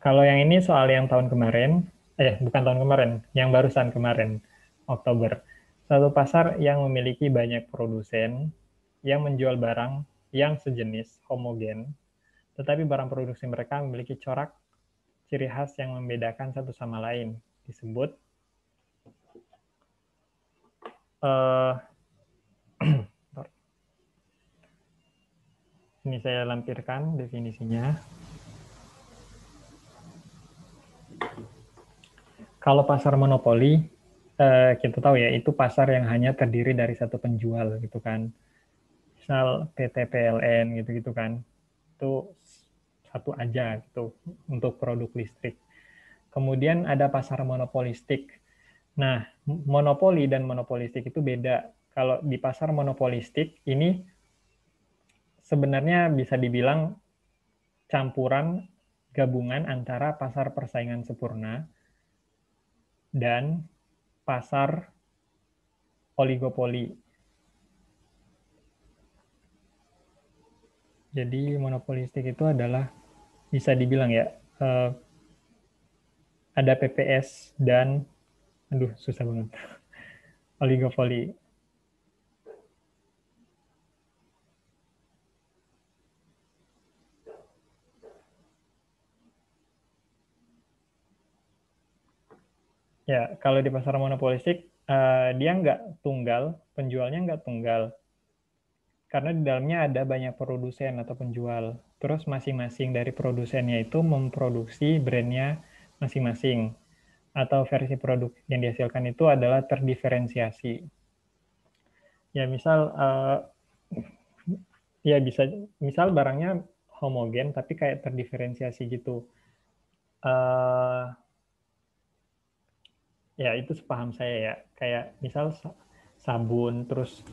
kalau yang ini soal yang tahun kemarin eh bukan tahun kemarin yang barusan kemarin Oktober. Satu pasar yang memiliki banyak produsen yang menjual barang yang sejenis, homogen, tetapi barang produksi mereka memiliki corak ciri khas yang membedakan satu sama lain, disebut uh, ini saya lampirkan definisinya. Kalau pasar monopoli, Eh, kita tahu ya itu pasar yang hanya terdiri dari satu penjual gitu kan misal PT PLN gitu-gitu kan itu satu aja gitu untuk produk listrik kemudian ada pasar monopolistik nah monopoli dan monopolistik itu beda kalau di pasar monopolistik ini sebenarnya bisa dibilang campuran gabungan antara pasar persaingan sempurna dan pasar oligopoli. Jadi monopolistik itu adalah bisa dibilang ya eh, ada PPS dan aduh susah banget oligopoli Ya, kalau di pasar monopolistik, uh, dia nggak tunggal, penjualnya nggak tunggal. Karena di dalamnya ada banyak produsen atau penjual. Terus masing-masing dari produsennya itu memproduksi brandnya masing-masing. Atau versi produk yang dihasilkan itu adalah terdiferensiasi. Ya, misal, uh, ya bisa, misal barangnya homogen tapi kayak terdiferensiasi gitu. Uh, ya itu sepaham saya ya kayak misal sabun terus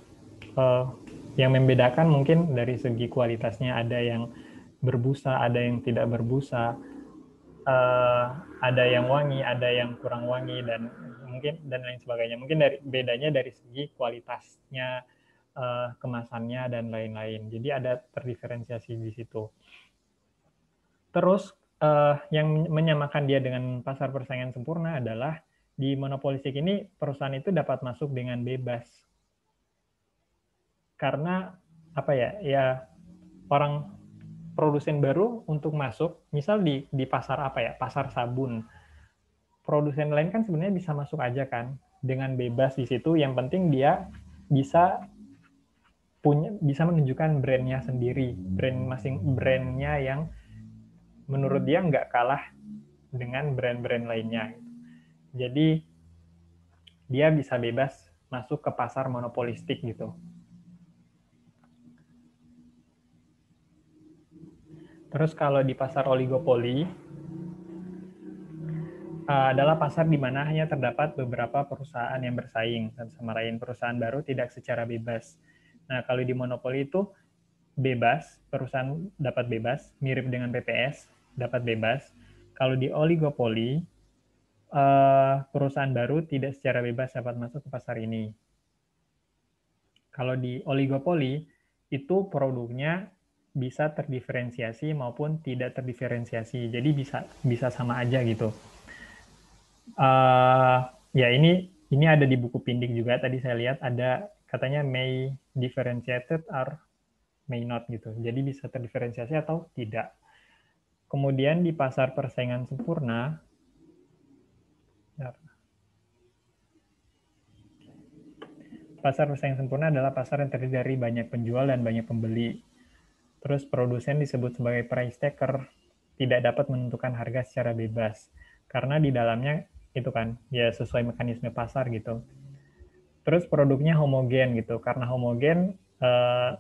uh, yang membedakan mungkin dari segi kualitasnya ada yang berbusa ada yang tidak berbusa uh, ada yang wangi ada yang kurang wangi dan mungkin dan lain sebagainya mungkin dari bedanya dari segi kualitasnya uh, kemasannya dan lain-lain jadi ada terdiferensiasi di situ terus uh, yang menyamakan dia dengan pasar persaingan sempurna adalah di monopolistik ini perusahaan itu dapat masuk dengan bebas. Karena apa ya? Ya orang produsen baru untuk masuk, misal di di pasar apa ya? Pasar sabun. Produsen lain kan sebenarnya bisa masuk aja kan dengan bebas di situ. Yang penting dia bisa punya bisa menunjukkan brandnya sendiri, brand masing brandnya yang menurut dia nggak kalah dengan brand-brand lainnya. Jadi dia bisa bebas masuk ke pasar monopolistik gitu. Terus kalau di pasar oligopoli eh, adalah pasar di mana hanya terdapat beberapa perusahaan yang bersaing satu sama lain. Perusahaan baru tidak secara bebas. Nah, kalau di monopoli itu bebas, perusahaan dapat bebas, mirip dengan PPS, dapat bebas. Kalau di oligopoli uh, perusahaan baru tidak secara bebas dapat masuk ke pasar ini. Kalau di oligopoli, itu produknya bisa terdiferensiasi maupun tidak terdiferensiasi. Jadi bisa bisa sama aja gitu. Uh, ya ini ini ada di buku Pindik juga tadi saya lihat ada katanya may differentiated or may not gitu. Jadi bisa terdiferensiasi atau tidak. Kemudian di pasar persaingan sempurna pasar yang sempurna adalah pasar yang terdiri dari banyak penjual dan banyak pembeli. Terus produsen disebut sebagai price taker, tidak dapat menentukan harga secara bebas karena di dalamnya itu kan ya sesuai mekanisme pasar gitu. Terus produknya homogen gitu karena homogen eh,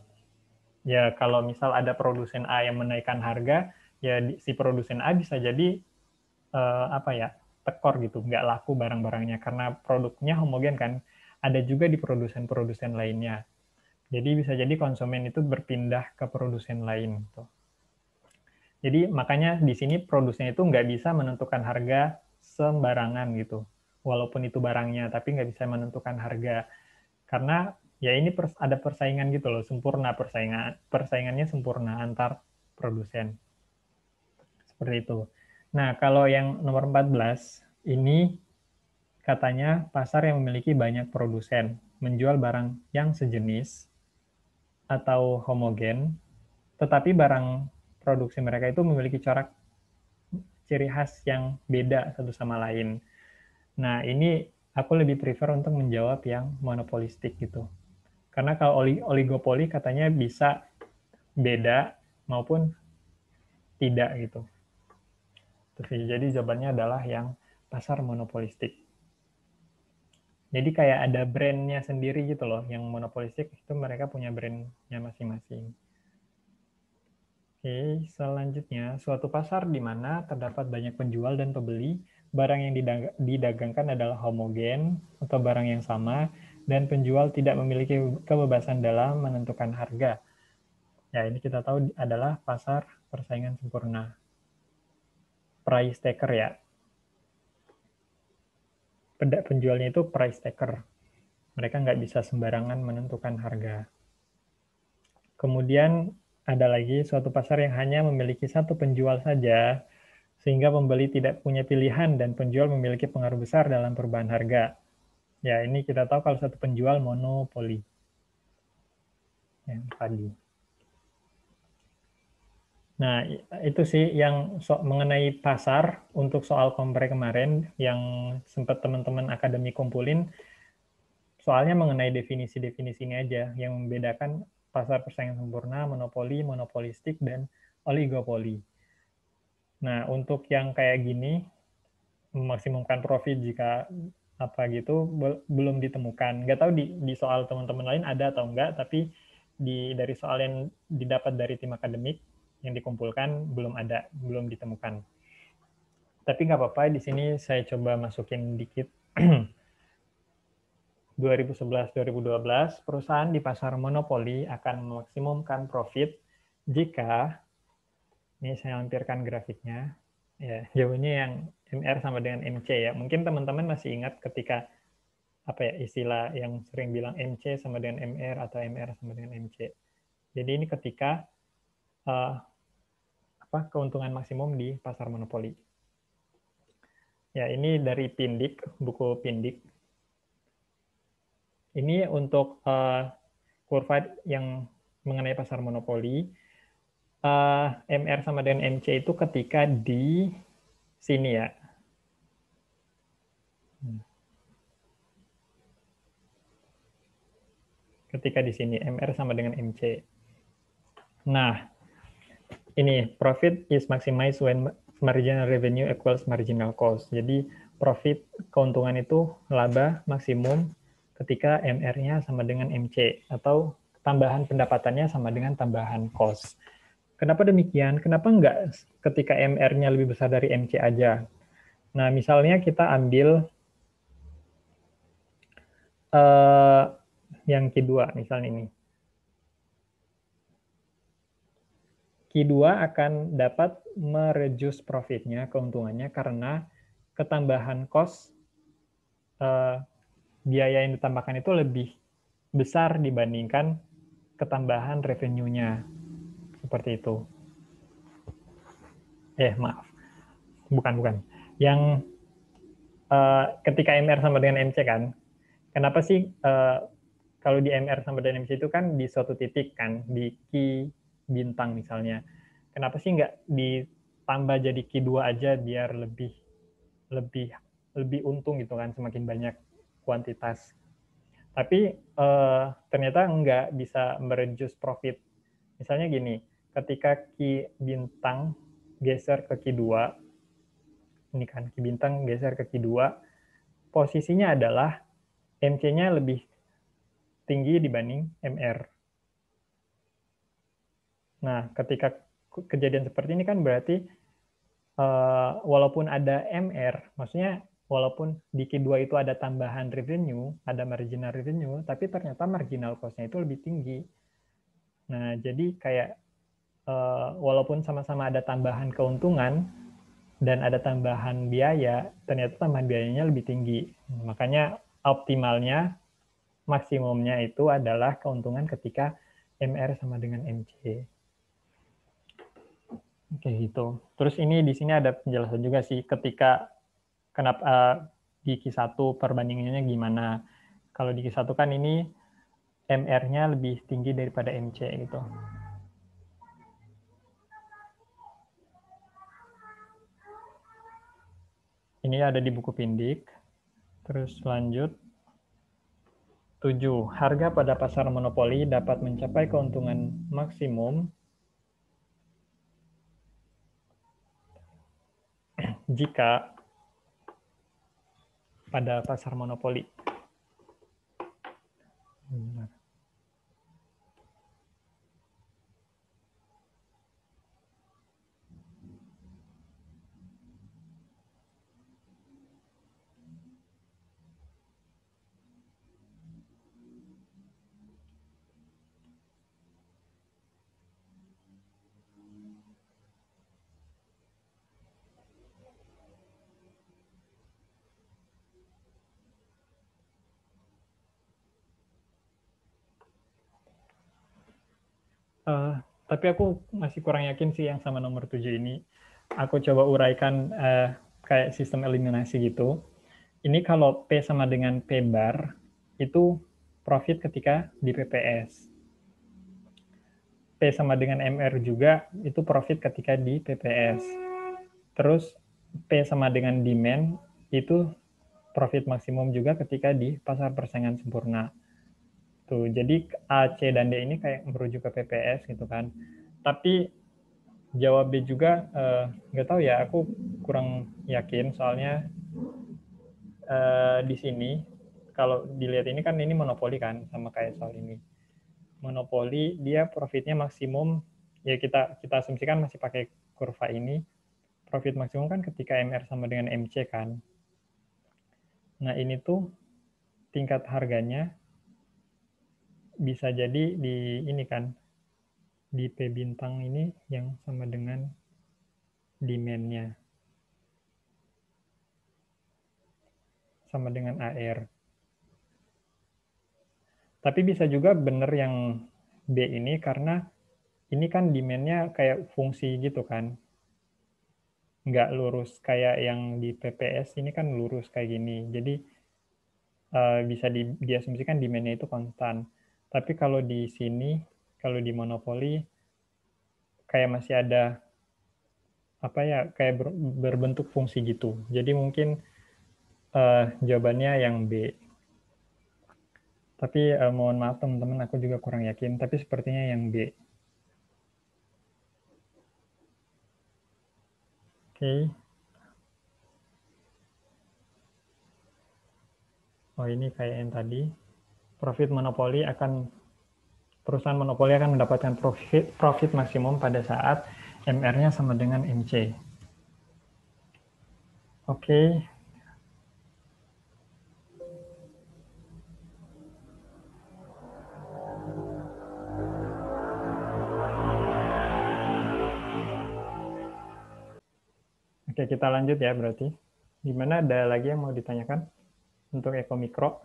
ya kalau misal ada produsen A yang menaikkan harga ya si produsen A bisa jadi eh, apa ya tekor gitu nggak laku barang-barangnya karena produknya homogen kan ada juga di produsen-produsen lainnya. Jadi bisa jadi konsumen itu berpindah ke produsen lain. Gitu. Jadi makanya di sini produsen itu nggak bisa menentukan harga sembarangan gitu. Walaupun itu barangnya, tapi nggak bisa menentukan harga. Karena ya ini ada persaingan gitu loh, sempurna persaingan persaingannya sempurna antar produsen. Seperti itu. Nah, kalau yang nomor 14 ini Katanya, pasar yang memiliki banyak produsen menjual barang yang sejenis atau homogen, tetapi barang produksi mereka itu memiliki corak ciri khas yang beda satu sama lain. Nah, ini aku lebih prefer untuk menjawab yang monopolistik gitu. Karena kalau oligopoli katanya bisa beda maupun tidak gitu. Jadi jawabannya adalah yang pasar monopolistik jadi kayak ada brandnya sendiri gitu loh yang monopolistik itu mereka punya brandnya masing-masing Oke, selanjutnya suatu pasar di mana terdapat banyak penjual dan pembeli, barang yang didag didagangkan adalah homogen atau barang yang sama, dan penjual tidak memiliki kebebasan dalam menentukan harga. Ya, ini kita tahu adalah pasar persaingan sempurna. Price taker ya, penjualnya itu price taker. Mereka nggak bisa sembarangan menentukan harga. Kemudian ada lagi suatu pasar yang hanya memiliki satu penjual saja, sehingga pembeli tidak punya pilihan dan penjual memiliki pengaruh besar dalam perubahan harga. Ya, ini kita tahu kalau satu penjual monopoli. Yang tadi. Nah, itu sih yang so mengenai pasar untuk soal kompre kemarin yang sempat teman-teman akademi kumpulin. Soalnya mengenai definisi-definisi ini aja yang membedakan pasar persaingan sempurna, monopoli, monopolistik, dan oligopoli. Nah, untuk yang kayak gini, memaksimumkan profit jika apa gitu belum ditemukan. Nggak tahu di, di soal teman-teman lain ada atau enggak, tapi di dari soal yang didapat dari tim akademik yang dikumpulkan belum ada, belum ditemukan. Tapi nggak apa-apa, di sini saya coba masukin dikit. 2011-2012, perusahaan di pasar monopoli akan memaksimumkan profit jika, ini saya lampirkan grafiknya, ya jawabannya yang MR sama dengan MC ya. Mungkin teman-teman masih ingat ketika apa ya istilah yang sering bilang MC sama dengan MR atau MR sama dengan MC. Jadi ini ketika uh, apa keuntungan maksimum di pasar monopoli. Ya, ini dari Pindik, buku Pindik. Ini untuk uh, kurva yang mengenai pasar monopoli. Uh, eh, MR sama dengan MC itu ketika di sini ya. Hmm. Ketika di sini, MR sama dengan MC. Nah, ini profit is maximized when marginal revenue equals marginal cost. Jadi profit keuntungan itu laba maksimum ketika MR-nya sama dengan MC atau tambahan pendapatannya sama dengan tambahan cost. Kenapa demikian? Kenapa enggak ketika MR-nya lebih besar dari MC aja? Nah, misalnya kita ambil uh, yang kedua, misalnya ini. akan dapat mereduce profitnya, keuntungannya, karena ketambahan cost eh, biaya yang ditambahkan itu lebih besar dibandingkan ketambahan revenue-nya. Seperti itu. Eh, maaf. Bukan, bukan. Yang eh, ketika MR sama dengan MC kan, kenapa sih eh, kalau di MR sama dengan MC itu kan di suatu titik kan, di key bintang misalnya. Kenapa sih nggak ditambah jadi Q2 aja biar lebih lebih lebih untung gitu kan semakin banyak kuantitas. Tapi eh, ternyata nggak bisa mereduce profit. Misalnya gini, ketika Q bintang geser ke Q2, ini kan Q bintang geser ke Q2, posisinya adalah MC-nya lebih tinggi dibanding MR Nah, ketika kejadian seperti ini kan berarti uh, walaupun ada MR, maksudnya walaupun di Q2 itu ada tambahan revenue, ada marginal revenue, tapi ternyata marginal cost-nya itu lebih tinggi. Nah, jadi kayak uh, walaupun sama-sama ada tambahan keuntungan dan ada tambahan biaya, ternyata tambahan biayanya lebih tinggi. Makanya optimalnya, maksimumnya itu adalah keuntungan ketika MR sama dengan MC. Oke gitu. Terus ini di sini ada penjelasan juga sih ketika kenapa uh, eh, di Q1 perbandingannya gimana. Kalau di Q1 kan ini MR-nya lebih tinggi daripada MC gitu. Ini ada di buku Pindik. Terus lanjut. 7. Harga pada pasar monopoli dapat mencapai keuntungan maksimum jika pada pasar monopoli. Hmm. Uh, tapi aku masih kurang yakin sih yang sama nomor 7 ini. Aku coba uraikan uh, kayak sistem eliminasi gitu. Ini kalau P sama dengan P bar, itu profit ketika di PPS. P sama dengan MR juga, itu profit ketika di PPS. Terus P sama dengan demand, itu profit maksimum juga ketika di pasar persaingan sempurna gitu. Jadi A, C, dan D ini kayak merujuk ke PPS gitu kan. Tapi jawab B juga eh, nggak uh, tahu ya, aku kurang yakin soalnya uh, di sini kalau dilihat ini kan ini monopoli kan sama kayak soal ini. Monopoli dia profitnya maksimum ya kita kita asumsikan masih pakai kurva ini profit maksimum kan ketika MR sama dengan MC kan. Nah ini tuh tingkat harganya bisa jadi di ini kan di P bintang ini yang sama dengan demand-nya. Sama dengan AR. Tapi bisa juga benar yang B ini karena ini kan demand-nya kayak fungsi gitu kan. Nggak lurus kayak yang di PPS ini kan lurus kayak gini. Jadi eh, bisa diasumsikan demand-nya itu konstan tapi kalau di sini, kalau di monopoli, kayak masih ada apa ya, kayak ber, berbentuk fungsi gitu. Jadi mungkin uh, jawabannya yang B. Tapi uh, mohon maaf teman-teman, aku juga kurang yakin. Tapi sepertinya yang B. Oke. Okay. Oh ini kayak yang tadi profit monopoli akan perusahaan monopoli akan mendapatkan profit profit maksimum pada saat MR-nya sama dengan MC. Oke. Okay. Oke, kita lanjut ya berarti. Gimana ada lagi yang mau ditanyakan untuk Eko Mikro?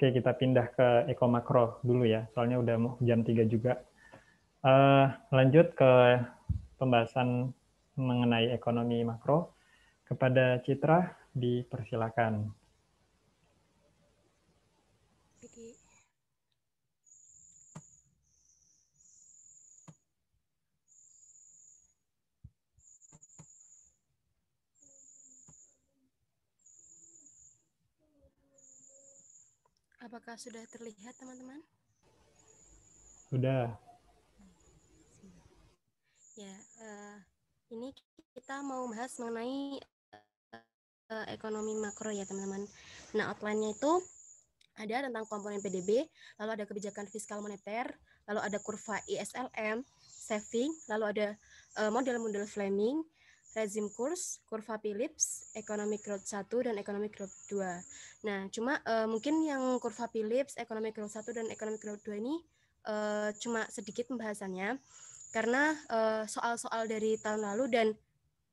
Oke, kita pindah ke Eko Makro dulu ya, soalnya udah jam 3 juga. Uh, lanjut ke pembahasan mengenai ekonomi makro. Kepada Citra, dipersilakan. Apakah sudah terlihat teman-teman? Sudah. Ya, uh, ini kita mau bahas mengenai uh, ekonomi makro ya teman-teman. Nah, outline-nya itu ada tentang komponen PDB, lalu ada kebijakan fiskal moneter, lalu ada kurva ISLM, saving, lalu ada model-model uh, Fleming, rezim kurs, kurva Phillips, economic growth 1 dan economic growth 2. Nah, cuma uh, mungkin yang kurva Phillips, economic growth 1 dan economic growth 2 ini uh, cuma sedikit pembahasannya karena eh, soal-soal uh, dari tahun lalu dan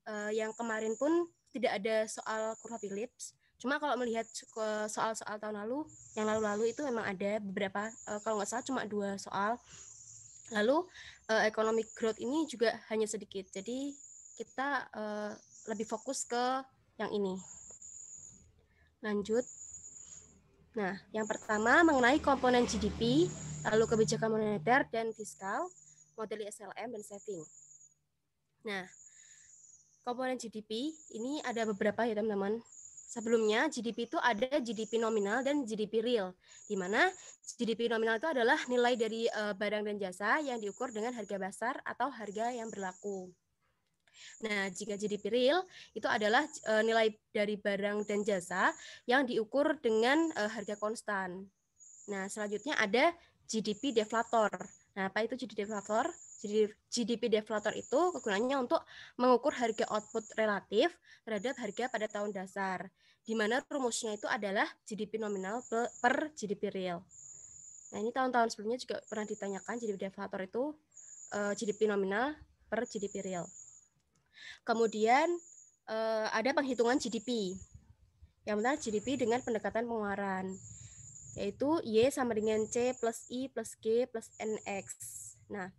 uh, yang kemarin pun tidak ada soal kurva Phillips. Cuma kalau melihat soal-soal tahun lalu, yang lalu-lalu itu memang ada beberapa, kalau nggak salah cuma dua soal. Lalu uh, economic growth ini juga hanya sedikit. Jadi kita uh, lebih fokus ke yang ini. Lanjut. Nah, yang pertama mengenai komponen GDP, lalu kebijakan moneter dan fiskal, model SLM dan saving. Nah, komponen GDP ini ada beberapa ya teman-teman. Sebelumnya GDP itu ada GDP nominal dan GDP real, di mana GDP nominal itu adalah nilai dari eh, barang dan jasa yang diukur dengan harga pasar atau harga yang berlaku. Nah, jika GDP real itu adalah e, nilai dari barang dan jasa yang diukur dengan e, harga konstan. Nah, selanjutnya ada GDP deflator. Nah, apa itu GDP deflator? GDP deflator itu kegunaannya untuk mengukur harga output relatif terhadap harga pada tahun dasar, di mana rumusnya itu adalah GDP nominal per GDP real. Nah ini tahun-tahun sebelumnya juga pernah ditanyakan GDP deflator itu eh, GDP nominal per GDP real. Kemudian eh, ada penghitungan GDP. Yang benar GDP dengan pendekatan pengeluaran yaitu Y sama dengan C plus I plus G plus NX. Nah,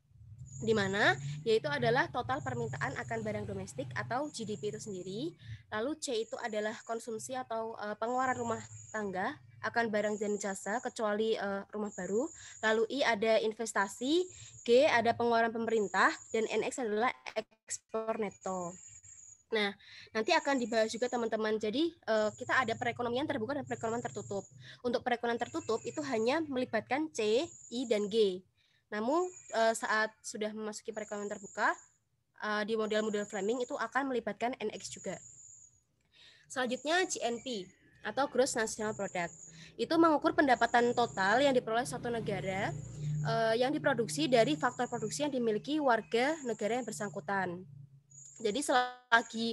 di mana yaitu adalah total permintaan akan barang domestik atau GDP itu sendiri. Lalu C itu adalah konsumsi atau eh, pengeluaran rumah tangga akan barang dan jasa kecuali uh, rumah baru. Lalu I ada investasi, G ada pengeluaran pemerintah dan NX adalah ekspor neto. Nah, nanti akan dibahas juga teman-teman. Jadi, uh, kita ada perekonomian terbuka dan perekonomian tertutup. Untuk perekonomian tertutup itu hanya melibatkan C, I dan G. Namun uh, saat sudah memasuki perekonomian terbuka uh, di model-model framing itu akan melibatkan NX juga. Selanjutnya GNP atau Gross National Product itu mengukur pendapatan total yang diperoleh satu negara uh, yang diproduksi dari faktor produksi yang dimiliki warga negara yang bersangkutan. Jadi selagi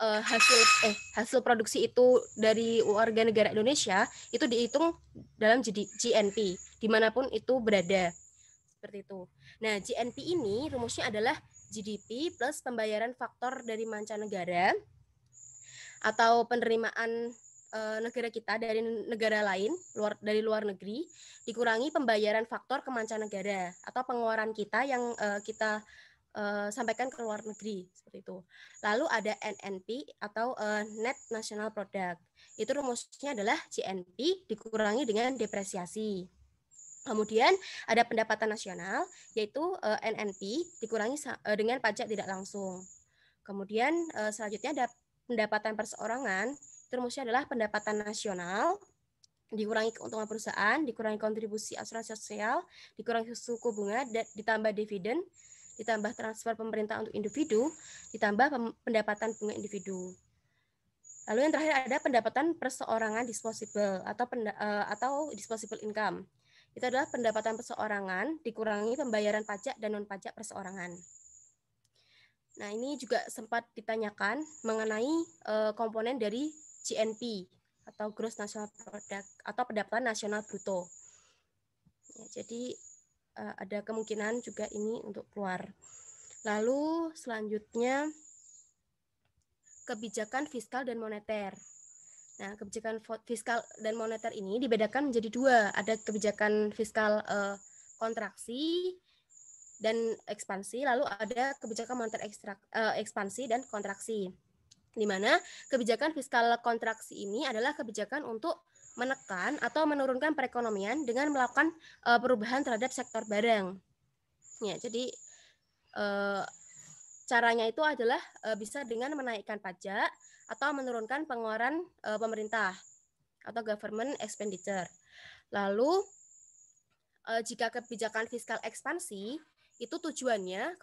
uh, hasil eh hasil produksi itu dari warga negara Indonesia itu dihitung dalam GNP dimanapun itu berada seperti itu. Nah GNP ini rumusnya adalah GDP plus pembayaran faktor dari mancanegara atau penerimaan Eh, negara kita dari negara lain luar dari luar negeri dikurangi pembayaran faktor ke negara atau pengeluaran kita yang uh, kita uh, sampaikan ke luar negeri seperti itu. Lalu ada NNP atau uh, Net National Product. Itu rumusnya adalah GNP dikurangi dengan depresiasi. Kemudian ada pendapatan nasional yaitu uh, NNP dikurangi uh, dengan pajak tidak langsung. Kemudian uh, selanjutnya ada pendapatan perseorangan rumusnya adalah pendapatan nasional dikurangi keuntungan perusahaan, dikurangi kontribusi asuransi sosial, dikurangi suku bunga, ditambah dividen, ditambah transfer pemerintah untuk individu, ditambah pendapatan bunga individu. Lalu yang terakhir ada pendapatan perseorangan disposable atau eh, atau disposable income. Itu adalah pendapatan perseorangan dikurangi pembayaran pajak dan non pajak perseorangan. Nah, ini juga sempat ditanyakan mengenai eh, komponen dari GNP atau Gross National Product atau pendapatan nasional bruto. Ya, jadi uh, ada kemungkinan juga ini untuk keluar. Lalu selanjutnya kebijakan fiskal dan moneter. Nah, kebijakan fiskal dan moneter ini dibedakan menjadi dua. Ada kebijakan fiskal uh, kontraksi dan ekspansi, lalu ada kebijakan moneter eh, ekspansi dan kontraksi di mana kebijakan fiskal kontraksi ini adalah kebijakan untuk menekan atau menurunkan perekonomian dengan melakukan uh, perubahan terhadap sektor barang. Ya, jadi uh, caranya itu adalah uh, bisa dengan menaikkan pajak atau menurunkan pengeluaran uh, pemerintah atau government expenditure. Lalu uh, jika kebijakan fiskal ekspansi itu tujuannya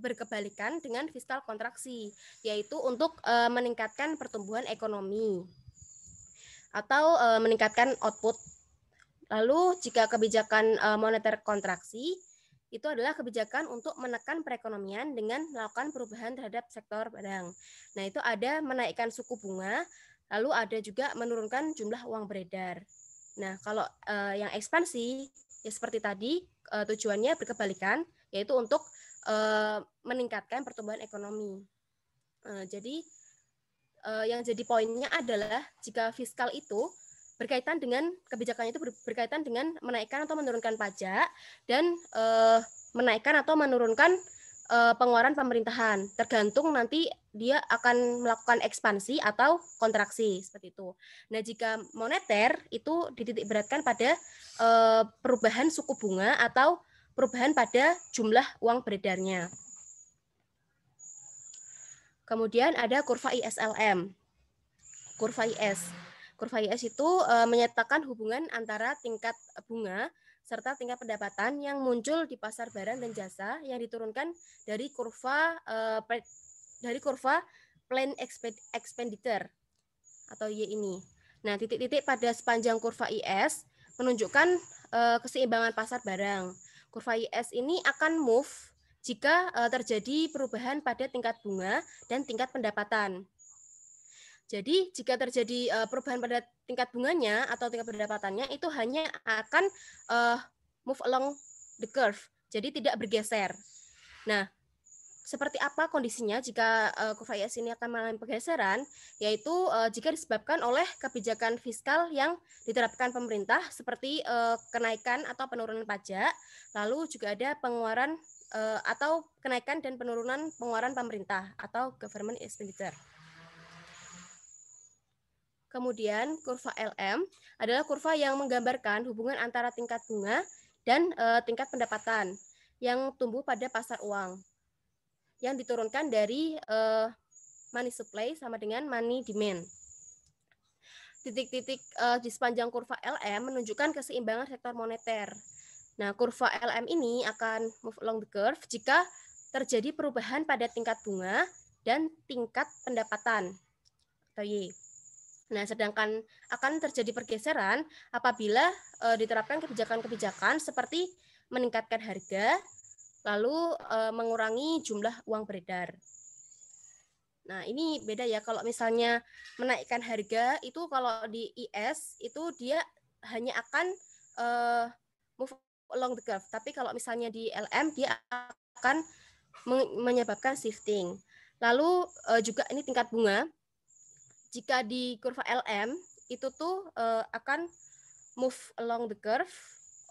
berkebalikan dengan fiskal kontraksi, yaitu untuk e, meningkatkan pertumbuhan ekonomi atau e, meningkatkan output. Lalu jika kebijakan e, moneter kontraksi itu adalah kebijakan untuk menekan perekonomian dengan melakukan perubahan terhadap sektor barang. Nah, itu ada menaikkan suku bunga, lalu ada juga menurunkan jumlah uang beredar. Nah, kalau e, yang ekspansi ya seperti tadi uh, tujuannya berkebalikan, yaitu untuk uh, meningkatkan pertumbuhan ekonomi. Uh, jadi uh, yang jadi poinnya adalah jika fiskal itu berkaitan dengan kebijakannya itu berkaitan dengan menaikkan atau menurunkan pajak dan uh, menaikkan atau menurunkan uh, pengeluaran pemerintahan tergantung nanti dia akan melakukan ekspansi atau kontraksi seperti itu. Nah, jika moneter itu dititik beratkan pada uh, perubahan suku bunga atau perubahan pada jumlah uang beredarnya. Kemudian ada kurva ISLM. Kurva IS. Kurva IS itu uh, eh, menyatakan hubungan antara tingkat bunga serta tingkat pendapatan yang muncul di pasar barang dan jasa yang diturunkan dari kurva eh, dari kurva plan expenditure atau Y ini. Nah, titik-titik pada sepanjang kurva IS menunjukkan eh, keseimbangan pasar barang. Kurva IS ini akan move jika eh, terjadi perubahan pada tingkat bunga dan tingkat pendapatan. Jadi jika terjadi uh, perubahan pada tingkat bunganya atau tingkat pendapatannya itu hanya akan uh, move along the curve, jadi tidak bergeser. Nah, seperti apa kondisinya jika uh, eh, kurva IS ini akan mengalami pergeseran, yaitu uh, jika disebabkan oleh kebijakan fiskal yang diterapkan pemerintah seperti uh, kenaikan atau penurunan pajak, lalu juga ada pengeluaran uh, atau kenaikan dan penurunan pengeluaran pemerintah atau government expenditure. Kemudian kurva LM adalah kurva yang menggambarkan hubungan antara tingkat bunga dan e, tingkat pendapatan yang tumbuh pada pasar uang yang diturunkan dari e, money supply sama dengan money demand. Titik-titik e, di sepanjang kurva LM menunjukkan keseimbangan sektor moneter. Nah, kurva LM ini akan move along the curve jika terjadi perubahan pada tingkat bunga dan tingkat pendapatan atau Y. Nah, sedangkan akan terjadi pergeseran apabila e, diterapkan kebijakan-kebijakan seperti meningkatkan harga, lalu e, mengurangi jumlah uang beredar. Nah, ini beda ya kalau misalnya menaikkan harga itu kalau di IS itu dia hanya akan uh, move along the curve. Tapi kalau misalnya di LM dia akan menyebabkan shifting. Lalu uh, juga ini tingkat bunga jika di kurva LM itu tuh uh, akan move along the curve.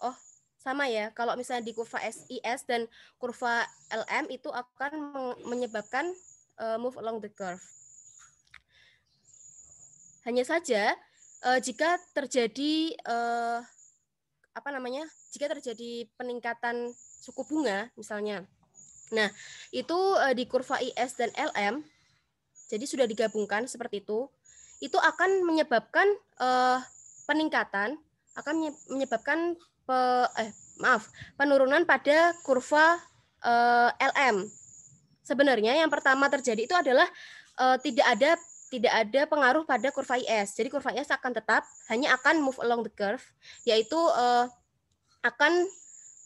Oh, sama ya. Kalau misalnya di kurva SIS dan kurva LM itu akan menyebabkan uh, move along the curve. Hanya saja uh, jika terjadi uh, apa namanya? Jika terjadi peningkatan suku bunga misalnya. Nah, itu uh, di kurva IS dan LM jadi sudah digabungkan seperti itu, itu akan menyebabkan eh, peningkatan, akan menyebabkan pe, eh, maaf penurunan pada kurva eh, LM. Sebenarnya yang pertama terjadi itu adalah eh, tidak ada tidak ada pengaruh pada kurva IS. Jadi kurva IS akan tetap, hanya akan move along the curve, yaitu uh, akan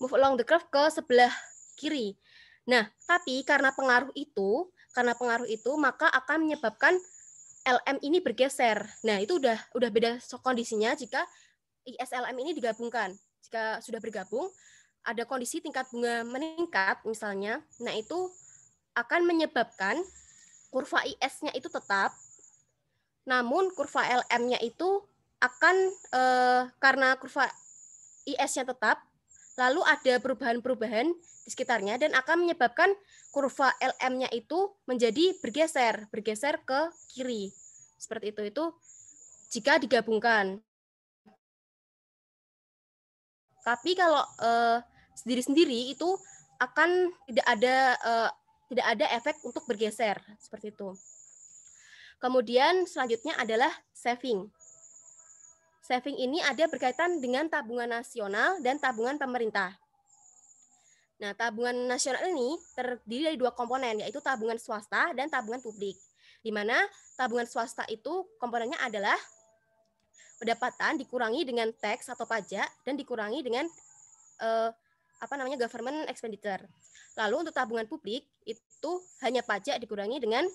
move along the curve ke sebelah kiri. Nah, tapi karena pengaruh itu, karena pengaruh itu maka akan menyebabkan LM ini bergeser. Nah, itu udah udah beda kondisinya jika ISLM ini digabungkan. Jika sudah bergabung, ada kondisi tingkat bunga meningkat misalnya. Nah, itu akan menyebabkan kurva IS-nya itu tetap namun kurva LM-nya itu akan eh, karena kurva IS-nya tetap lalu ada perubahan-perubahan di sekitarnya dan akan menyebabkan kurva LM-nya itu menjadi bergeser, bergeser ke kiri. Seperti itu itu jika digabungkan. Tapi kalau eh, sendiri-sendiri eh, itu akan tidak ada eh, tidak ada efek untuk bergeser seperti itu. Kemudian selanjutnya adalah saving saving ini ada berkaitan dengan tabungan nasional dan tabungan pemerintah. Nah, tabungan nasional ini terdiri dari dua komponen, yaitu tabungan swasta dan tabungan publik. Di mana tabungan swasta itu komponennya adalah pendapatan dikurangi dengan tax atau pajak dan dikurangi dengan eh, apa namanya government expenditure. Lalu untuk tabungan publik itu hanya pajak dikurangi dengan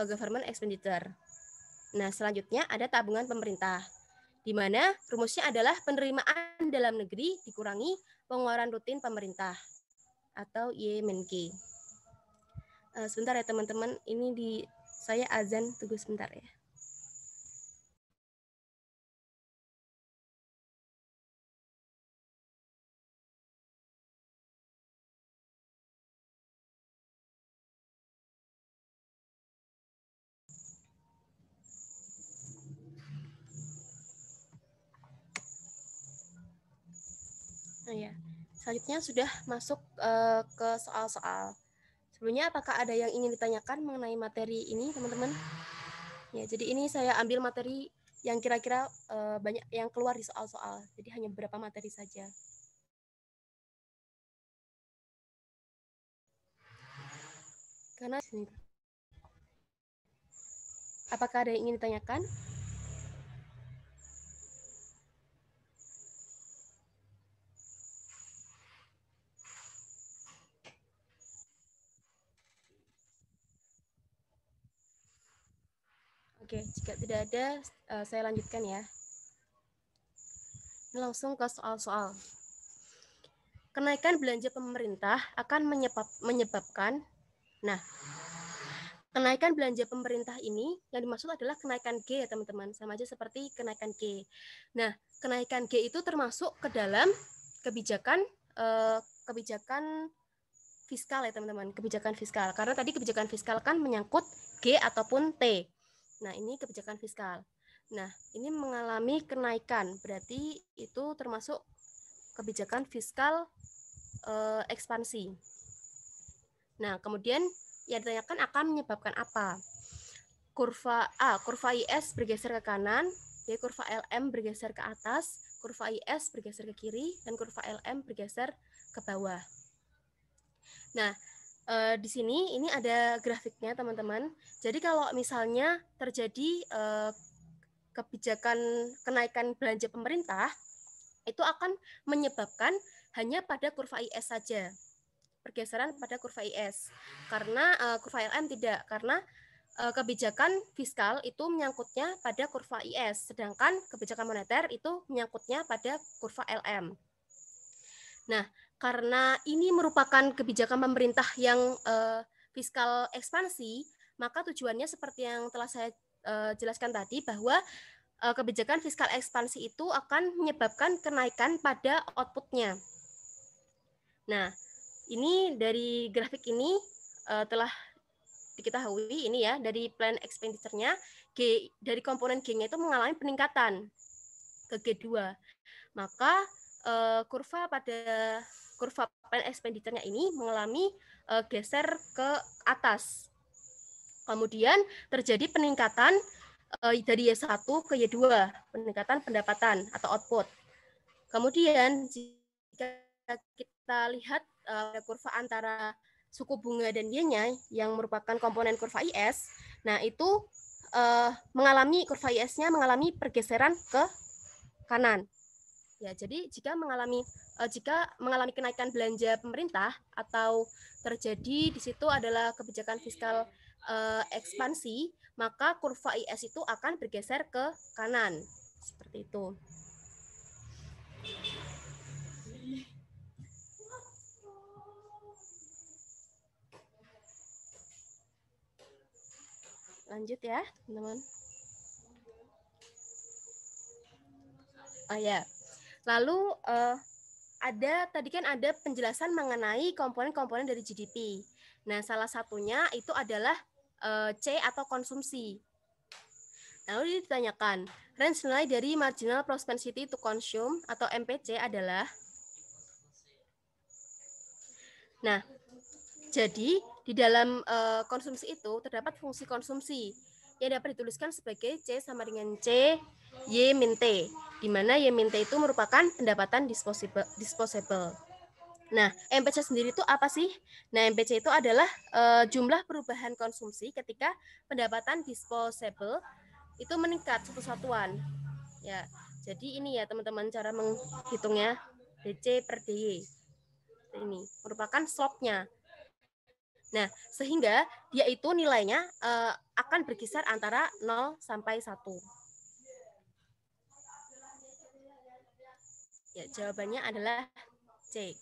eh, government expenditure. Nah, selanjutnya ada tabungan pemerintah di mana rumusnya adalah penerimaan dalam negeri dikurangi pengeluaran rutin pemerintah atau IMNK. E eh, sebentar ya teman-teman, ini di saya azan tunggu sebentar ya. Selanjutnya sudah masuk uh, ke soal-soal. Sebelumnya apakah ada yang ingin ditanyakan mengenai materi ini, teman-teman? Ya, jadi ini saya ambil materi yang kira-kira uh, banyak yang keluar di soal-soal. Jadi hanya beberapa materi saja. Karena sini. Apakah ada yang ingin ditanyakan? Oke, jika tidak ada, eh, saya lanjutkan ya. langsung ke soal-soal. Kenaikan belanja pemerintah akan menyebab, menyebabkan, nah, kenaikan belanja pemerintah ini yang dimaksud adalah kenaikan G ya teman-teman, sama aja seperti kenaikan G. Nah, kenaikan G itu termasuk ke dalam kebijakan eh, kebijakan fiskal ya teman-teman, kebijakan fiskal. Karena tadi kebijakan fiskal kan menyangkut G ataupun T. Nah, ini kebijakan fiskal. Nah, ini mengalami kenaikan, berarti itu termasuk kebijakan fiskal eh, ekspansi. Nah, kemudian yang ditanyakan akan menyebabkan apa? Kurva A, kurva IS bergeser ke kanan, ya kurva LM bergeser ke atas, kurva IS bergeser ke kiri, dan kurva LM bergeser ke bawah. Nah, uh, di sini ini ada grafiknya teman-teman. Jadi kalau misalnya terjadi uh, kebijakan kenaikan belanja pemerintah, itu akan menyebabkan hanya pada kurva IS saja. Pergeseran pada kurva IS. Karena uh, kurva LM tidak, karena uh, kebijakan fiskal itu menyangkutnya pada kurva IS, sedangkan kebijakan moneter itu menyangkutnya pada kurva LM. Nah, karena ini merupakan kebijakan pemerintah yang uh, fiskal ekspansi, maka tujuannya seperti yang telah saya uh, jelaskan tadi bahwa uh, kebijakan fiskal ekspansi itu akan menyebabkan kenaikan pada outputnya. Nah, ini dari grafik ini uh, telah diketahui ini ya dari plan expenditure-nya G dari komponen G-nya itu mengalami peningkatan ke G2. Maka uh, kurva pada kurva pen expenditure-nya ini mengalami uh, geser ke atas. Kemudian terjadi peningkatan uh, dari Y1 ke Y2, peningkatan pendapatan atau output. Kemudian jika kita lihat uh, kurva antara suku bunga dan Y-nya yang merupakan komponen kurva IS, nah itu uh, mengalami kurva IS-nya mengalami pergeseran ke kanan. Ya, jadi jika mengalami uh, jika mengalami kenaikan belanja pemerintah atau terjadi di situ adalah kebijakan fiskal uh, ekspansi, maka kurva IS itu akan bergeser ke kanan. Seperti itu. Lanjut ya, teman-teman. Oh ya. Yeah. Lalu uh, ada tadi kan ada penjelasan mengenai komponen-komponen dari GDP. Nah, salah satunya itu adalah uh, C atau konsumsi. Lalu ditanyakan, range nilai dari marginal propensity to consume atau MPC adalah Nah, jadi di dalam uh, konsumsi itu terdapat fungsi konsumsi yang dapat dituliskan sebagai C sama dengan C, Y min T, di mana Y min T itu merupakan pendapatan disposable. disposable. Nah, MPC sendiri itu apa sih? Nah, MPC itu adalah e, jumlah perubahan konsumsi ketika pendapatan disposable itu meningkat satu satuan. Ya, jadi ini ya teman-teman cara menghitungnya DC per DY. Ini merupakan slope-nya. Nah, sehingga dia itu nilainya uh, akan berkisar antara 0 sampai 1. Ya, jawabannya adalah C.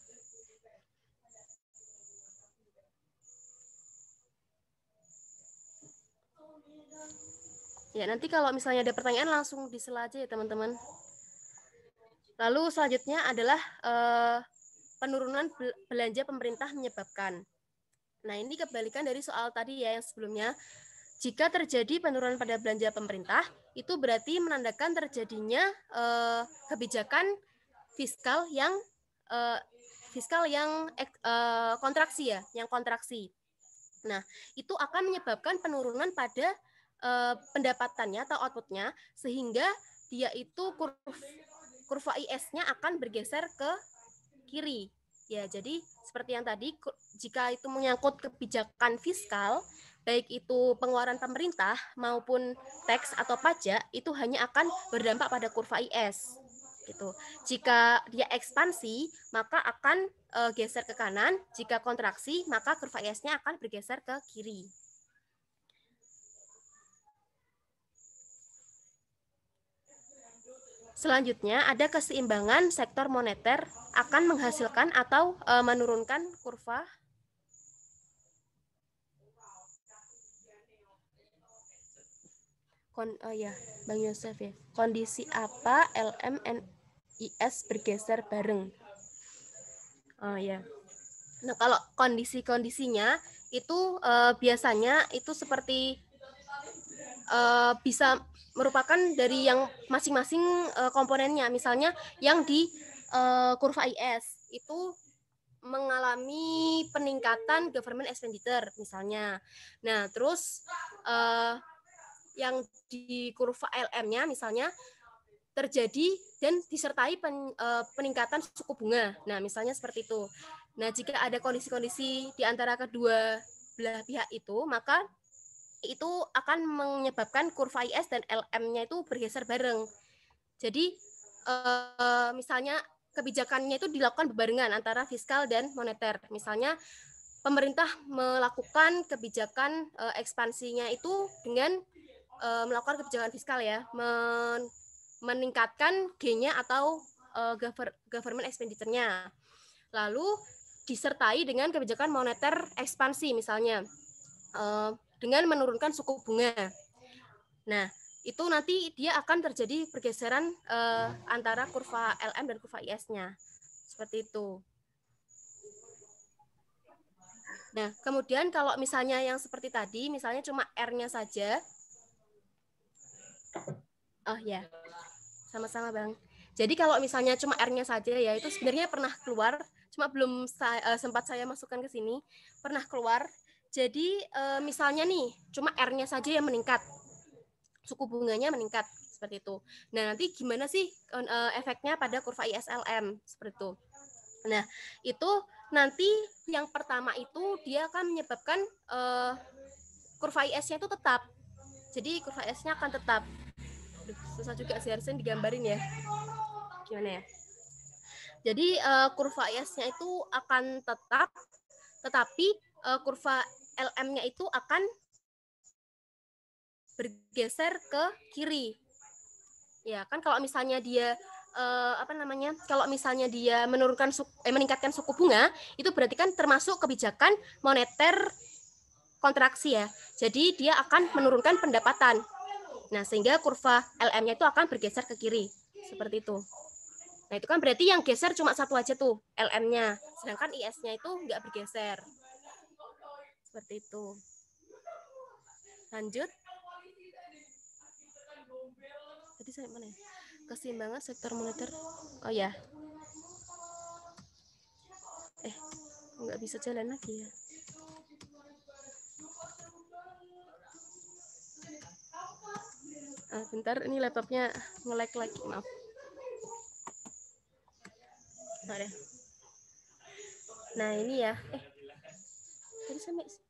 Ya, nanti kalau misalnya ada pertanyaan langsung di aja ya, teman-teman. Lalu selanjutnya adalah uh, penurunan belanja pemerintah menyebabkan Nah, ini kebalikan dari soal tadi ya yang sebelumnya. Jika terjadi penurunan pada belanja pemerintah, itu berarti menandakan terjadinya eh, kebijakan fiskal yang eh, fiskal yang eh, kontraksi ya, yang kontraksi. Nah, itu akan menyebabkan penurunan pada eh, pendapatannya atau outputnya sehingga dia itu kurva kurva IS-nya akan bergeser ke kiri. Ya, jadi seperti yang tadi, jika itu menyangkut kebijakan fiskal, baik itu pengeluaran pemerintah maupun teks atau pajak, itu hanya akan berdampak pada kurva IS. Gitu. Jika dia ekspansi, maka akan e, geser ke kanan. Jika kontraksi, maka kurva IS-nya akan bergeser ke kiri. Selanjutnya, ada keseimbangan sektor moneter akan menghasilkan atau e, menurunkan kurva Kon, oh ya, Bang Yosef ya. Kondisi apa LMNIS bergeser bareng? Oh ya. Nah, kalau kondisi-kondisinya itu e, biasanya itu seperti uh, bisa merupakan dari yang masing-masing uh, komponennya. Misalnya yang di uh, kurva IS itu mengalami peningkatan government expenditure misalnya. Nah, terus uh, yang di kurva LM-nya misalnya terjadi dan disertai pen, uh, peningkatan suku bunga. Nah, misalnya seperti itu. Nah, jika ada kondisi-kondisi di antara kedua belah pihak itu, maka itu akan menyebabkan kurva IS dan LM-nya itu bergeser bareng. Jadi uh, misalnya kebijakannya itu dilakukan berbarengan antara fiskal dan moneter. Misalnya pemerintah melakukan kebijakan uh, ekspansinya itu dengan uh, melakukan kebijakan fiskal ya, men meningkatkan G-nya atau uh, gover government expenditure-nya. Lalu disertai dengan kebijakan moneter ekspansi misalnya. Uh, dengan menurunkan suku bunga. Nah, itu nanti dia akan terjadi pergeseran eh, antara kurva LM dan kurva IS-nya. Seperti itu. Nah, kemudian kalau misalnya yang seperti tadi, misalnya cuma R-nya saja. Oh ya, sama-sama Bang. Jadi kalau misalnya cuma R-nya saja ya, itu sebenarnya pernah keluar, cuma belum saya, eh, sempat saya masukkan ke sini, pernah keluar jadi e, misalnya nih, cuma R-nya saja yang meningkat. Suku bunganya meningkat seperti itu. Nah, nanti gimana sih e, efeknya pada kurva ISLM seperti itu. Nah, itu nanti yang pertama itu dia akan menyebabkan e, kurva IS-nya itu tetap. Jadi kurva IS-nya akan tetap. Aduh, susah juga sih harusnya digambarin ya. Gimana ya? Jadi kurva IS-nya itu akan tetap, tetapi kurva LM-nya itu akan bergeser ke kiri. Ya, kan kalau misalnya dia eh, apa namanya? Kalau misalnya dia menurunkan eh, meningkatkan suku bunga, itu berarti kan termasuk kebijakan moneter kontraksi ya. Jadi dia akan menurunkan pendapatan. Nah, sehingga kurva LM-nya itu akan bergeser ke kiri. Seperti itu. Nah, itu kan berarti yang geser cuma satu aja tuh, LM-nya. Sedangkan IS-nya itu nggak bergeser seperti itu lanjut jadi saya mana ya? keseimbangan sektor moneter oh ya eh nggak bisa jalan lagi ya ah, bentar ini laptopnya ngelek lagi maaf ya. nah ini ya eh tadi sampai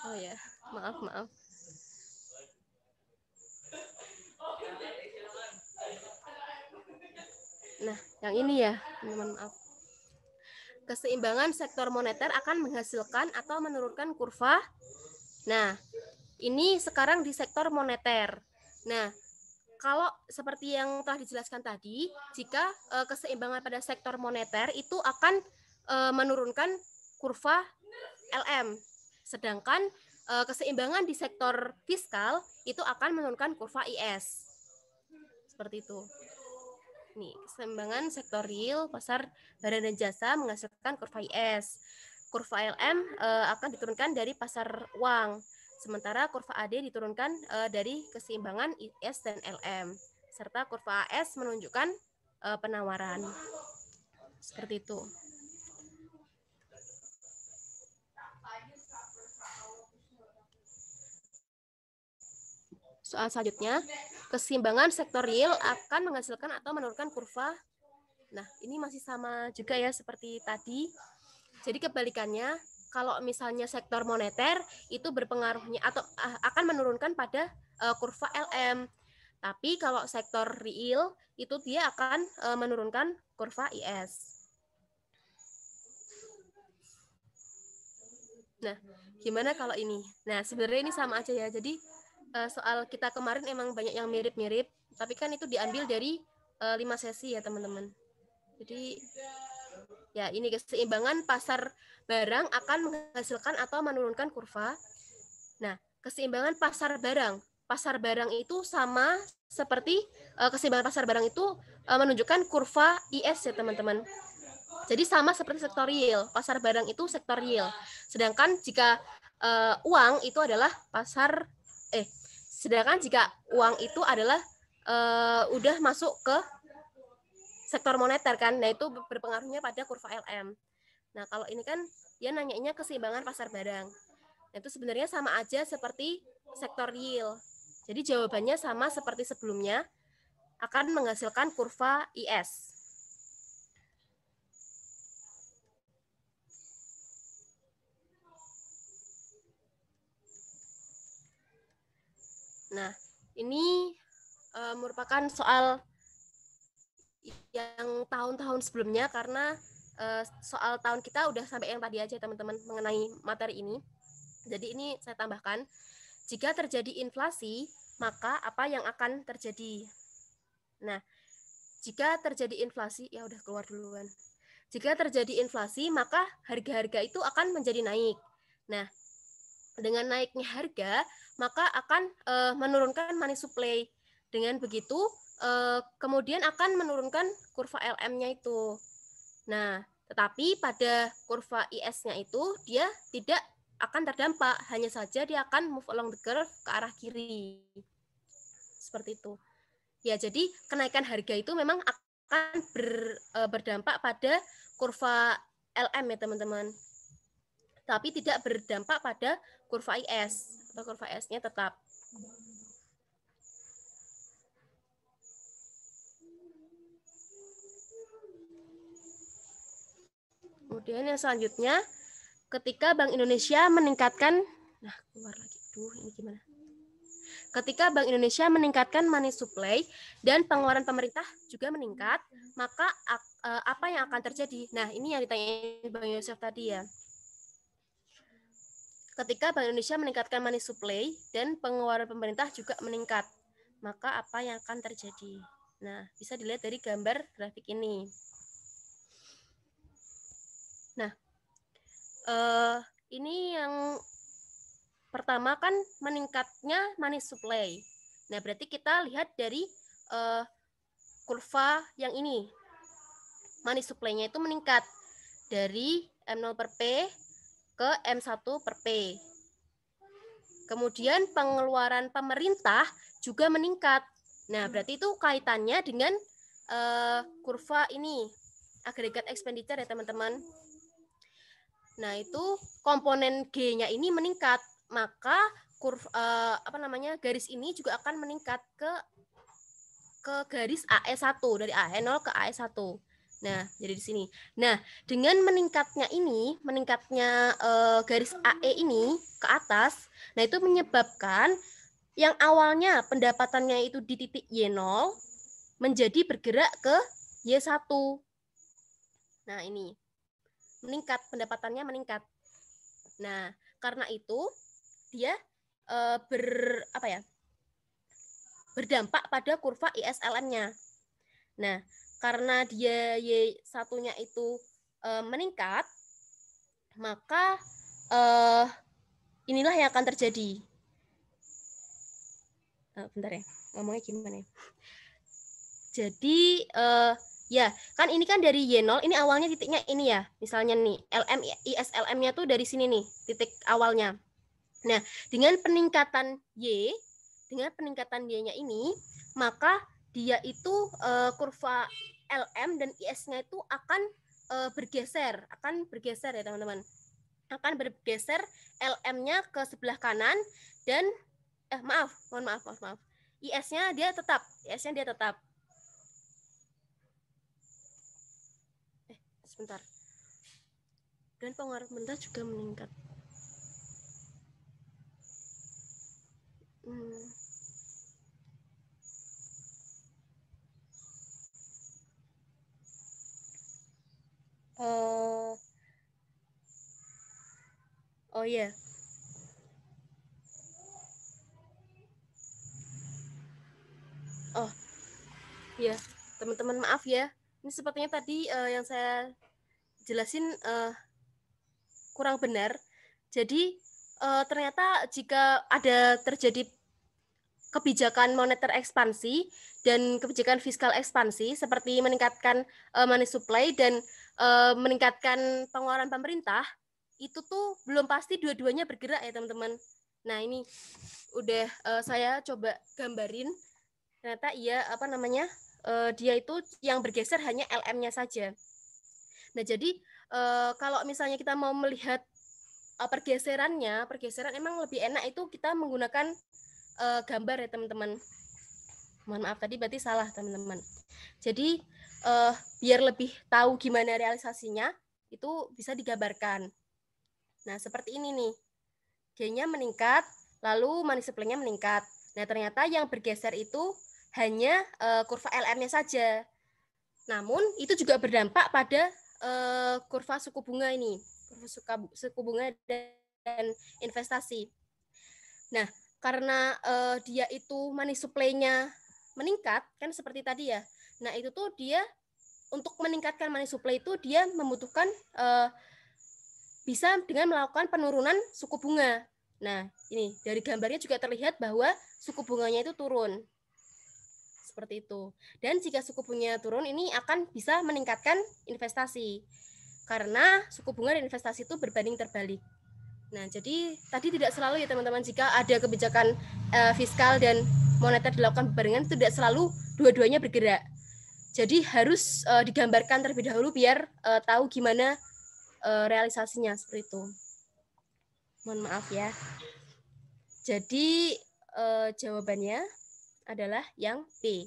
Oh ya, maaf maaf. Nah, yang ini ya, teman maaf. Keseimbangan sektor moneter akan menghasilkan atau menurunkan kurva. Nah, ini sekarang di sektor moneter. Nah, kalau seperti yang telah dijelaskan tadi, jika eh, keseimbangan pada sektor moneter itu akan eh, menurunkan kurva LM. Sedangkan eh, keseimbangan di sektor fiskal itu akan menurunkan kurva IS. Seperti itu. Nih, keseimbangan sektor real, pasar barang dan jasa menghasilkan kurva IS. Kurva LM eh, akan diturunkan dari pasar uang. Sementara kurva AD diturunkan eh, dari keseimbangan IS dan LM serta kurva AS menunjukkan penawaran. Seperti itu. Soal selanjutnya, kesimbangan sektor real akan menghasilkan atau menurunkan kurva. Nah, ini masih sama juga ya seperti tadi. Jadi kebalikannya, kalau misalnya sektor moneter itu berpengaruhnya atau ah, akan menurunkan pada eh, kurva LM. Tapi kalau sektor real itu dia akan eh, menurunkan kurva IS. Nah, gimana kalau ini? Nah, sebenarnya ini sama aja ya. Jadi uh, soal kita kemarin emang banyak yang mirip-mirip, tapi kan itu diambil dari uh, lima sesi ya teman-teman. Jadi ya ini keseimbangan pasar barang akan menghasilkan atau menurunkan kurva. Nah, keseimbangan pasar barang. Pasar barang itu sama seperti uh, keseimbangan pasar barang itu uh, menunjukkan kurva IS ya teman-teman. Jadi sama seperti sektor real, pasar barang itu sektor real. Sedangkan jika uh, uang itu adalah pasar eh Sedangkan jika uang itu adalah uh, udah masuk ke sektor moneter kan, nah itu berpengaruhnya pada kurva LM. Nah kalau ini kan dia nanyanya keseimbangan pasar barang. Nah itu sebenarnya sama aja seperti sektor yield. Jadi jawabannya sama seperti sebelumnya akan menghasilkan kurva IS. Nah, ini uh, merupakan soal yang tahun-tahun sebelumnya karena uh, soal tahun kita udah sampai yang tadi aja teman-teman mengenai materi ini. Jadi ini saya tambahkan, jika terjadi inflasi, maka apa yang akan terjadi? Nah, jika terjadi inflasi, ya udah keluar duluan. Jika terjadi inflasi, maka harga-harga itu akan menjadi naik. Nah, dengan naiknya harga maka akan uh, menurunkan money supply dengan begitu uh, kemudian akan menurunkan kurva LM-nya itu nah tetapi pada kurva IS-nya itu dia tidak akan terdampak hanya saja dia akan move along the curve ke arah kiri seperti itu ya jadi kenaikan harga itu memang akan ber, uh, berdampak pada kurva LM ya teman-teman tapi tidak berdampak pada kurva IS atau kurva S-nya tetap. Kemudian yang selanjutnya, ketika Bank Indonesia meningkatkan, nah keluar lagi, tuh ini gimana? Ketika Bank Indonesia meningkatkan money supply dan pengeluaran pemerintah juga meningkat, maka eh, apa yang akan terjadi? Nah ini yang ditanyain Bang Yosef tadi ya. Ketika Bank Indonesia meningkatkan money supply dan pengeluaran pemerintah juga meningkat, maka apa yang akan terjadi? Nah, bisa dilihat dari gambar grafik ini. Nah, eh, ini yang pertama kan meningkatnya money supply. Nah, berarti kita lihat dari eh, kurva yang ini. Money supply-nya itu meningkat dari M0 per P ke M1 per P. Kemudian pengeluaran pemerintah juga meningkat. Nah, hmm. berarti itu kaitannya dengan uh, kurva ini, agregat expenditure ya teman-teman. Nah, itu komponen G-nya ini meningkat, maka kurva uh, eh, apa namanya? garis ini juga akan meningkat ke ke garis AE1 dari AE0 ke AE1. Nah, jadi di sini. Nah, dengan meningkatnya ini, meningkatnya uh, garis AE ini ke atas, nah itu menyebabkan yang awalnya pendapatannya itu di titik Y0 menjadi bergerak ke Y1. Nah, ini. Meningkat pendapatannya meningkat. Nah, karena itu dia uh, ber apa ya? berdampak pada kurva ISLM-nya. Nah, karena dia Y satunya itu e, meningkat, maka e, inilah yang akan terjadi. E, bentar ya, ngomongnya gimana ya? Jadi e, ya kan ini kan dari Y0, ini awalnya titiknya ini ya, misalnya nih LM ISLM-nya tuh dari sini nih, titik awalnya. Nah, dengan peningkatan Y, dengan peningkatan Y-nya ini, maka dia itu uh, kurva LM dan IS-nya itu akan uh, bergeser, akan bergeser ya teman-teman. Akan bergeser LM-nya ke sebelah kanan dan eh maaf, mohon maaf, maaf, maaf. IS-nya dia tetap, IS-nya dia tetap. Eh, sebentar. Dan pengaruh mentah juga meningkat. Hmm. uh, oh ya yeah. oh ya yeah. teman-teman maaf ya ini sepertinya tadi uh, yang saya jelasin uh, kurang benar jadi uh, ternyata jika ada terjadi kebijakan moneter ekspansi dan kebijakan fiskal ekspansi seperti meningkatkan uh, money supply dan uh, meningkatkan pengeluaran pemerintah itu tuh belum pasti dua-duanya bergerak ya teman-teman. Nah ini udah uh, saya coba gambarin ternyata iya apa namanya uh, dia itu yang bergeser hanya LM-nya saja. Nah jadi uh, kalau misalnya kita mau melihat uh, pergeserannya, pergeseran emang lebih enak itu kita menggunakan uh, gambar ya teman-teman. Mohon maaf tadi berarti salah teman-teman. Jadi uh, biar lebih tahu gimana realisasinya itu bisa digambarkan. Nah, seperti ini nih. G-nya meningkat, lalu money supply-nya meningkat. Nah, ternyata yang bergeser itu hanya uh, kurva lm nya saja. Namun, itu juga berdampak pada uh, kurva suku bunga ini, kurva suku bunga dan investasi. Nah, karena uh, dia itu money supply-nya meningkat, kan seperti tadi ya, Nah, itu tuh dia untuk meningkatkan money supply itu dia membutuhkan uh, bisa dengan melakukan penurunan suku bunga. Nah, ini dari gambarnya juga terlihat bahwa suku bunganya itu turun. Seperti itu. Dan jika suku bunganya turun ini akan bisa meningkatkan investasi. Karena suku bunga dan investasi itu berbanding terbalik. Nah, jadi tadi tidak selalu ya teman-teman jika ada kebijakan uh, fiskal dan moneter dilakukan berbarengan tidak selalu dua-duanya bergerak jadi harus uh, digambarkan terlebih dahulu biar uh, tahu gimana uh, realisasinya seperti itu. Mohon maaf ya. Jadi uh, jawabannya adalah yang B.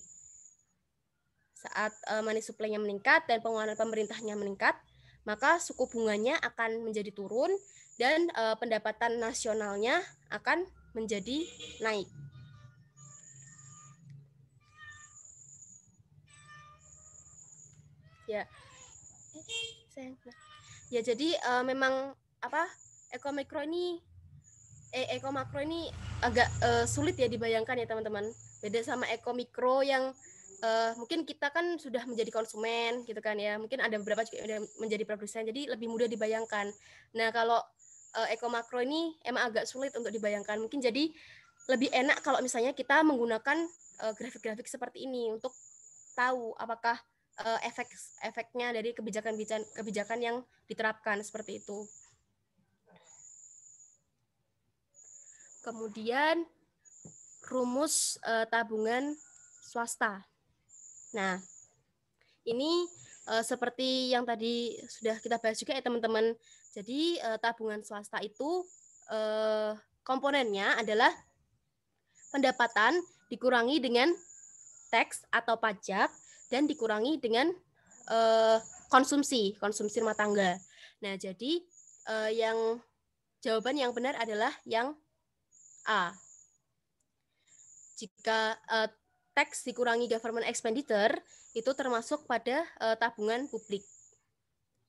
Saat uh, money supply-nya meningkat dan pengeluaran pemerintahnya meningkat, maka suku bunganya akan menjadi turun dan uh, pendapatan nasionalnya akan menjadi naik. ya ya jadi uh, memang apa eko mikro ini eh, eko makro ini agak uh, sulit ya dibayangkan ya teman-teman beda sama eko mikro yang uh, mungkin kita kan sudah menjadi konsumen gitu kan ya mungkin ada beberapa juga yang menjadi produsen jadi lebih mudah dibayangkan nah kalau uh, eko makro ini emang agak sulit untuk dibayangkan mungkin jadi lebih enak kalau misalnya kita menggunakan grafik-grafik uh, grafik -grafik seperti ini untuk tahu apakah uh, efek efeknya dari kebijakan kebijakan yang diterapkan seperti itu. Kemudian rumus uh, tabungan swasta. Nah, ini uh, seperti yang tadi sudah kita bahas juga ya teman-teman. Jadi uh, tabungan swasta itu uh, komponennya adalah pendapatan dikurangi dengan teks atau pajak dan dikurangi dengan uh, konsumsi konsumsi rumah tangga. Nah jadi uh, yang jawaban yang benar adalah yang A. Jika uh, eh, tax dikurangi government expenditure itu termasuk pada uh, tabungan publik.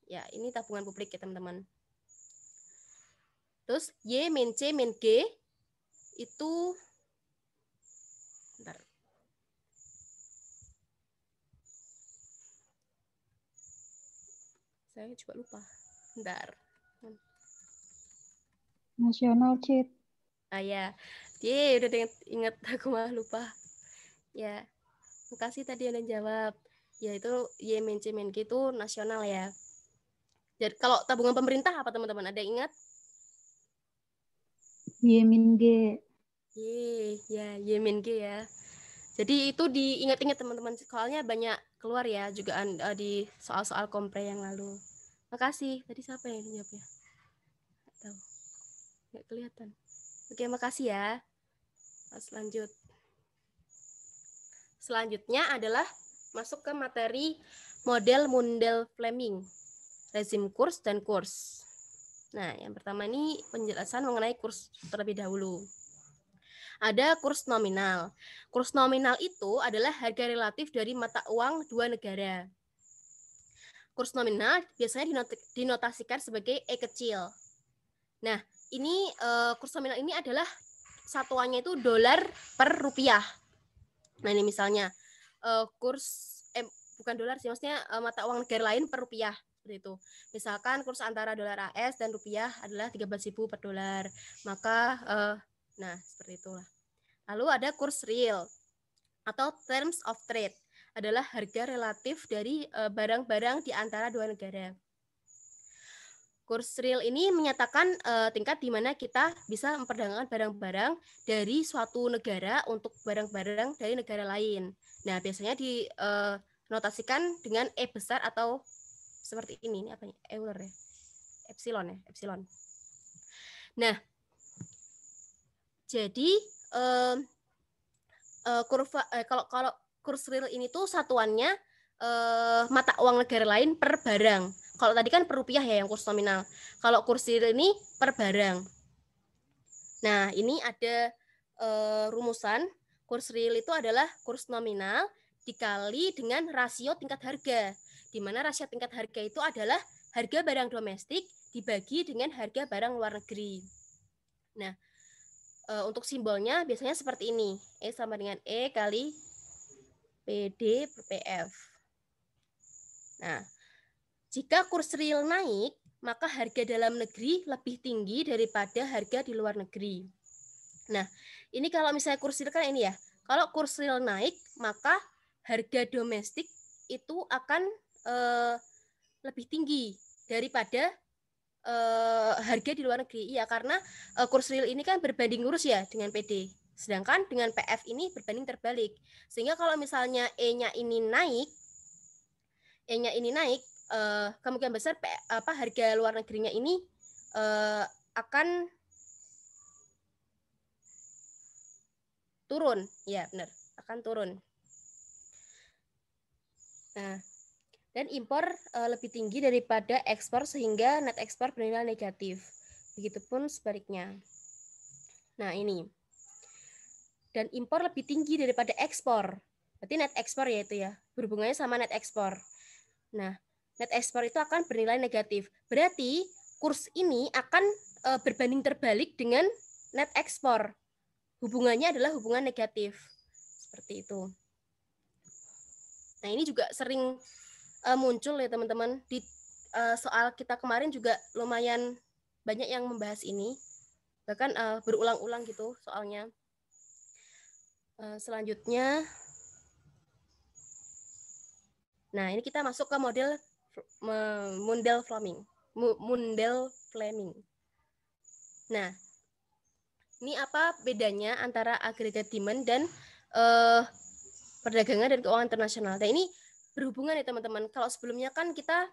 Ya, ini tabungan publik ya, teman-teman. Terus Y min C min G itu saya juga lupa bentar nasional cheat ah ya ye udah inget inget aku malah lupa ya makasih tadi ada jawab ya itu YMNC Menki itu nasional ya jadi kalau tabungan pemerintah apa teman-teman ada yang ingat YMNG Ye, ya YMNG ya jadi itu diingat-ingat teman-teman soalnya banyak keluar ya juga uh, eh, di soal-soal kompre yang lalu. Makasih. Tadi siapa yang jawab ya? Nggak tahu. Nggak kelihatan. Oke, makasih ya. Mas lanjut. Selanjutnya adalah masuk ke materi model Mundel Fleming, rezim kurs dan kurs. Nah, yang pertama ini penjelasan mengenai kurs terlebih dahulu. Ada kurs nominal. Kurs nominal itu adalah harga relatif dari mata uang dua negara. Kurs nominal biasanya dinotasikan sebagai E kecil. Nah, ini uh, kurs nominal ini adalah satuannya itu dolar per rupiah. Nah, ini misalnya uh, kurs eh, bukan dolar sih, maksudnya uh, mata uang negara lain per rupiah seperti itu. Misalkan kurs antara dolar AS dan rupiah adalah 13.000 per dolar, maka uh, nah seperti itulah. Lalu ada kurs real atau terms of trade adalah harga relatif dari eh, barang-barang di antara dua negara. Kurs real ini menyatakan uh, tingkat di mana kita bisa memperdagangkan barang-barang dari suatu negara untuk barang-barang dari negara lain. Nah, biasanya dinotasikan eh, uh, dengan E besar atau seperti ini. Ini apa ya? Euler ya? Epsilon ya? Epsilon. Nah, jadi uh, uh, kurva eh, kalau kalau kurs real ini tuh satuannya uh, mata uang negara lain per barang. Kalau tadi kan per rupiah ya yang kurs nominal. Kalau kurs real ini per barang. Nah, ini ada uh, rumusan kurs real itu adalah kurs nominal dikali dengan rasio tingkat harga. Di mana rasio tingkat harga itu adalah harga barang domestik dibagi dengan harga barang luar negeri. Nah, e, untuk simbolnya biasanya seperti ini. E sama dengan E kali PD per PF. Nah, jika kurs real naik, maka harga dalam negeri lebih tinggi daripada harga di luar negeri. Nah, ini kalau misalnya kurs real kan ini ya. Kalau kurs real naik, maka harga domestik itu akan e, lebih tinggi daripada uh, harga di luar negeri. ya karena uh, kurs real ini kan berbanding lurus ya dengan PD. Sedangkan dengan PF ini berbanding terbalik. Sehingga kalau misalnya E-nya ini naik, E-nya ini naik, uh, kemungkinan besar P, apa harga luar negerinya ini uh, akan turun. Ya, benar, akan turun. Nah, dan impor uh, lebih tinggi daripada ekspor sehingga net ekspor bernilai negatif. Begitupun sebaliknya. Nah, ini. Dan impor lebih tinggi daripada ekspor. Berarti net ekspor ya itu ya. Berhubungannya sama net ekspor. Nah, net ekspor itu akan bernilai negatif. Berarti kurs ini akan uh, berbanding terbalik dengan net ekspor. Hubungannya adalah hubungan negatif. Seperti itu. Nah, ini juga sering uh, muncul ya teman-teman di uh, soal kita kemarin juga lumayan banyak yang membahas ini bahkan uh, berulang-ulang gitu soalnya uh, selanjutnya nah ini kita masuk ke model model mundel model mundel flaming nah ini apa bedanya antara agregat demand dan uh, perdagangan dan keuangan internasional nah ini berhubungan ya teman-teman. Kalau sebelumnya kan kita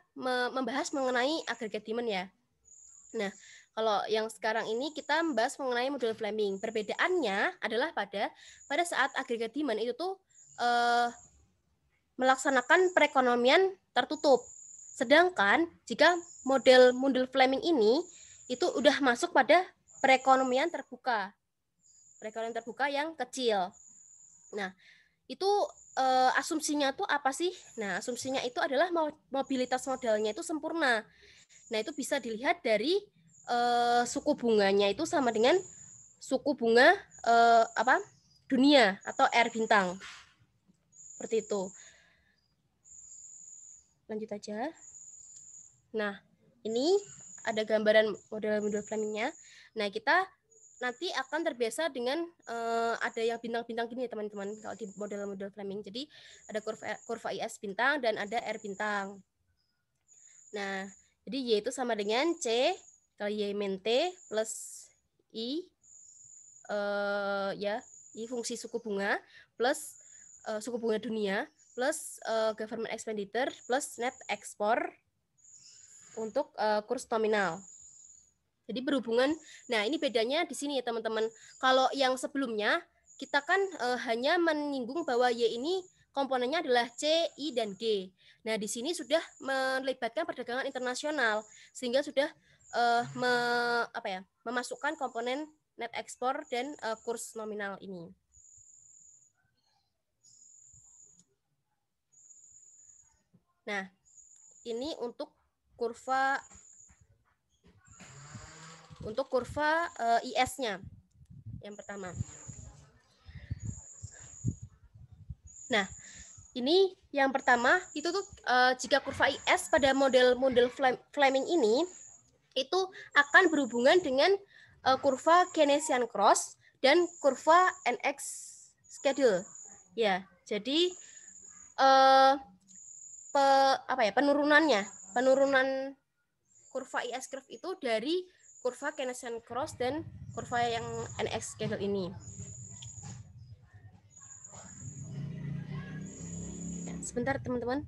membahas mengenai agregat demand ya. Nah, kalau yang sekarang ini kita membahas mengenai model Fleming. Perbedaannya adalah pada pada saat agregat demand itu tuh eh, melaksanakan perekonomian tertutup. Sedangkan jika model model Fleming ini itu udah masuk pada perekonomian terbuka. Perekonomian terbuka yang kecil. Nah, itu uh, asumsinya tuh apa sih? Nah, asumsinya itu adalah mobilitas modalnya itu sempurna. Nah, itu bisa dilihat dari uh, suku bunganya itu sama dengan suku bunga uh, apa? dunia atau R bintang. Seperti itu. Lanjut aja. Nah, ini ada gambaran model-model Fleming-nya. Nah, kita nanti akan terbiasa dengan uh, ada yang bintang-bintang gini teman-teman kalau di model-model Fleming. Jadi ada kurva kurva IS bintang dan ada R bintang. Nah, jadi Y itu sama dengan C kali Y min T plus I uh, ya, I fungsi suku bunga plus uh, suku bunga dunia plus uh, government expenditure plus net export untuk uh, kurs nominal. Jadi berhubungan. Nah, ini bedanya di sini ya teman-teman. Kalau yang sebelumnya kita kan e, hanya menyinggung bahwa Y ini komponennya adalah C, I dan G. Nah, di sini sudah melibatkan perdagangan internasional sehingga sudah e, me, apa ya? memasukkan komponen net ekspor dan e, kurs nominal ini. Nah, ini untuk kurva untuk kurva uh, eh, IS-nya. Yang pertama. Nah, ini yang pertama itu tuh uh, jika kurva IS pada model-model Fleming ini itu akan berhubungan dengan uh, kurva Keynesian cross dan kurva NX schedule. Ya, jadi uh, pe, apa ya penurunannya, penurunan kurva IS curve itu dari kurva Keynesian cross dan kurva yang NX candle ini. Sebentar teman-teman.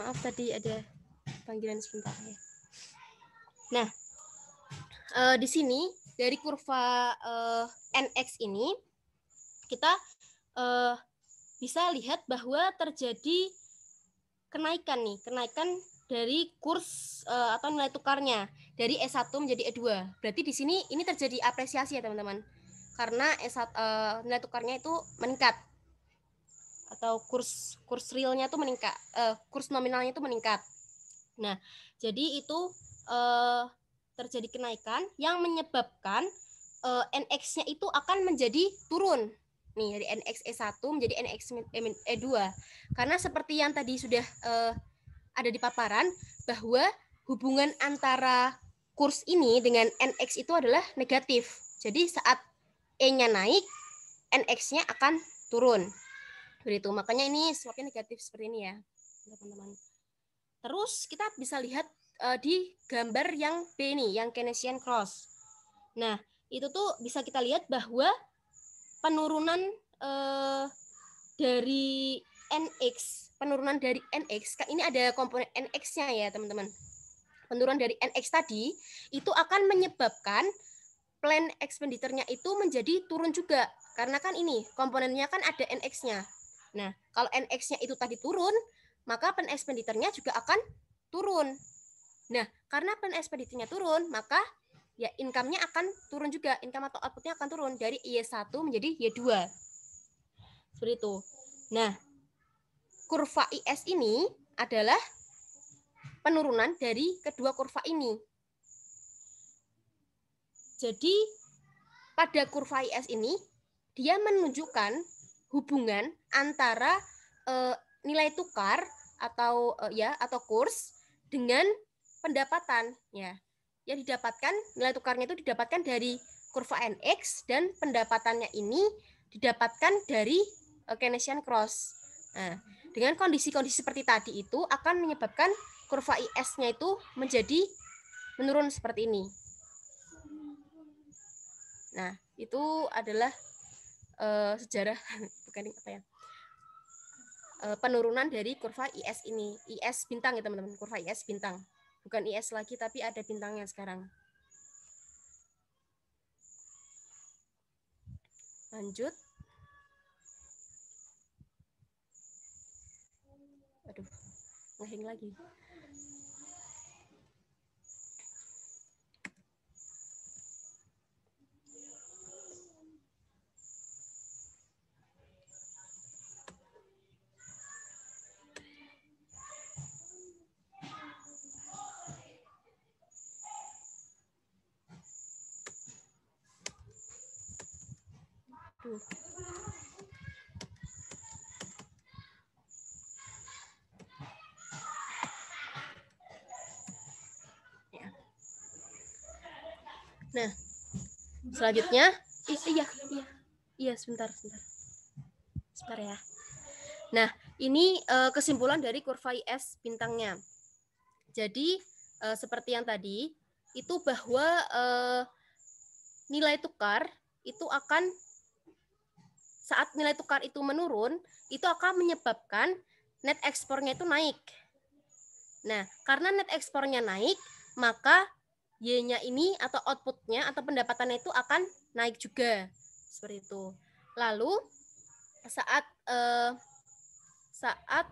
maaf tadi ada panggilan sebentar ya. Nah, uh, di sini dari kurva uh, eh, nx ini kita uh, bisa lihat bahwa terjadi kenaikan nih, kenaikan dari kurs uh, atau nilai tukarnya dari e S1 menjadi E2. Berarti di sini ini terjadi apresiasi ya, teman-teman. Karena e S1 uh, nilai tukarnya itu meningkat atau kurs kurs realnya tuh meningkat uh, kurs nominalnya itu meningkat nah jadi itu uh, terjadi kenaikan yang menyebabkan uh, eh, NX-nya itu akan menjadi turun nih dari NX E 1 menjadi NX E 2 karena seperti yang tadi sudah uh, ada di paparan bahwa hubungan antara kurs ini dengan NX itu adalah negatif. Jadi saat E-nya naik, NX-nya akan turun. Seperti itu. Makanya ini swabnya negatif seperti ini ya, teman-teman. Terus kita bisa lihat uh, di gambar yang B ini, yang Keynesian cross. Nah, itu tuh bisa kita lihat bahwa penurunan uh, dari NX, penurunan dari NX, ini ada komponen NX-nya ya, teman-teman. Penurunan dari NX tadi itu akan menyebabkan plan expenditure-nya itu menjadi turun juga karena kan ini komponennya kan ada NX-nya. Nah, kalau NX-nya itu tadi turun, maka pen expenditure-nya juga akan turun. Nah, karena pen expenditure-nya turun, maka ya income-nya akan turun juga, income atau output-nya akan turun dari Y1 menjadi Y2. Seperti itu. Nah, kurva IS ini adalah penurunan dari kedua kurva ini. Jadi, pada kurva IS ini, dia menunjukkan hubungan antara uh, nilai tukar atau uh, ya atau kurs dengan pendapatan ya. yang didapatkan nilai tukarnya itu didapatkan dari kurva NX dan pendapatannya ini didapatkan dari uh, Keynesian cross. Nah, dengan kondisi-kondisi seperti tadi itu akan menyebabkan kurva IS-nya itu menjadi menurun seperti ini. Nah, itu adalah uh, sejarah bukan apa ya eh, penurunan dari kurva IS ini IS bintang ya teman-teman kurva IS bintang bukan IS lagi tapi ada bintangnya sekarang lanjut aduh ngehing lagi Ya. nah selanjutnya I iya iya iya sebentar sebentar sebentar ya nah ini uh, kesimpulan dari kurva IS bintangnya jadi uh, seperti yang tadi itu bahwa uh, nilai tukar itu akan saat nilai tukar itu menurun, itu akan menyebabkan net ekspornya itu naik. Nah, karena net ekspornya naik, maka Y-nya ini atau outputnya atau pendapatannya itu akan naik juga. Seperti itu. Lalu saat eh, saat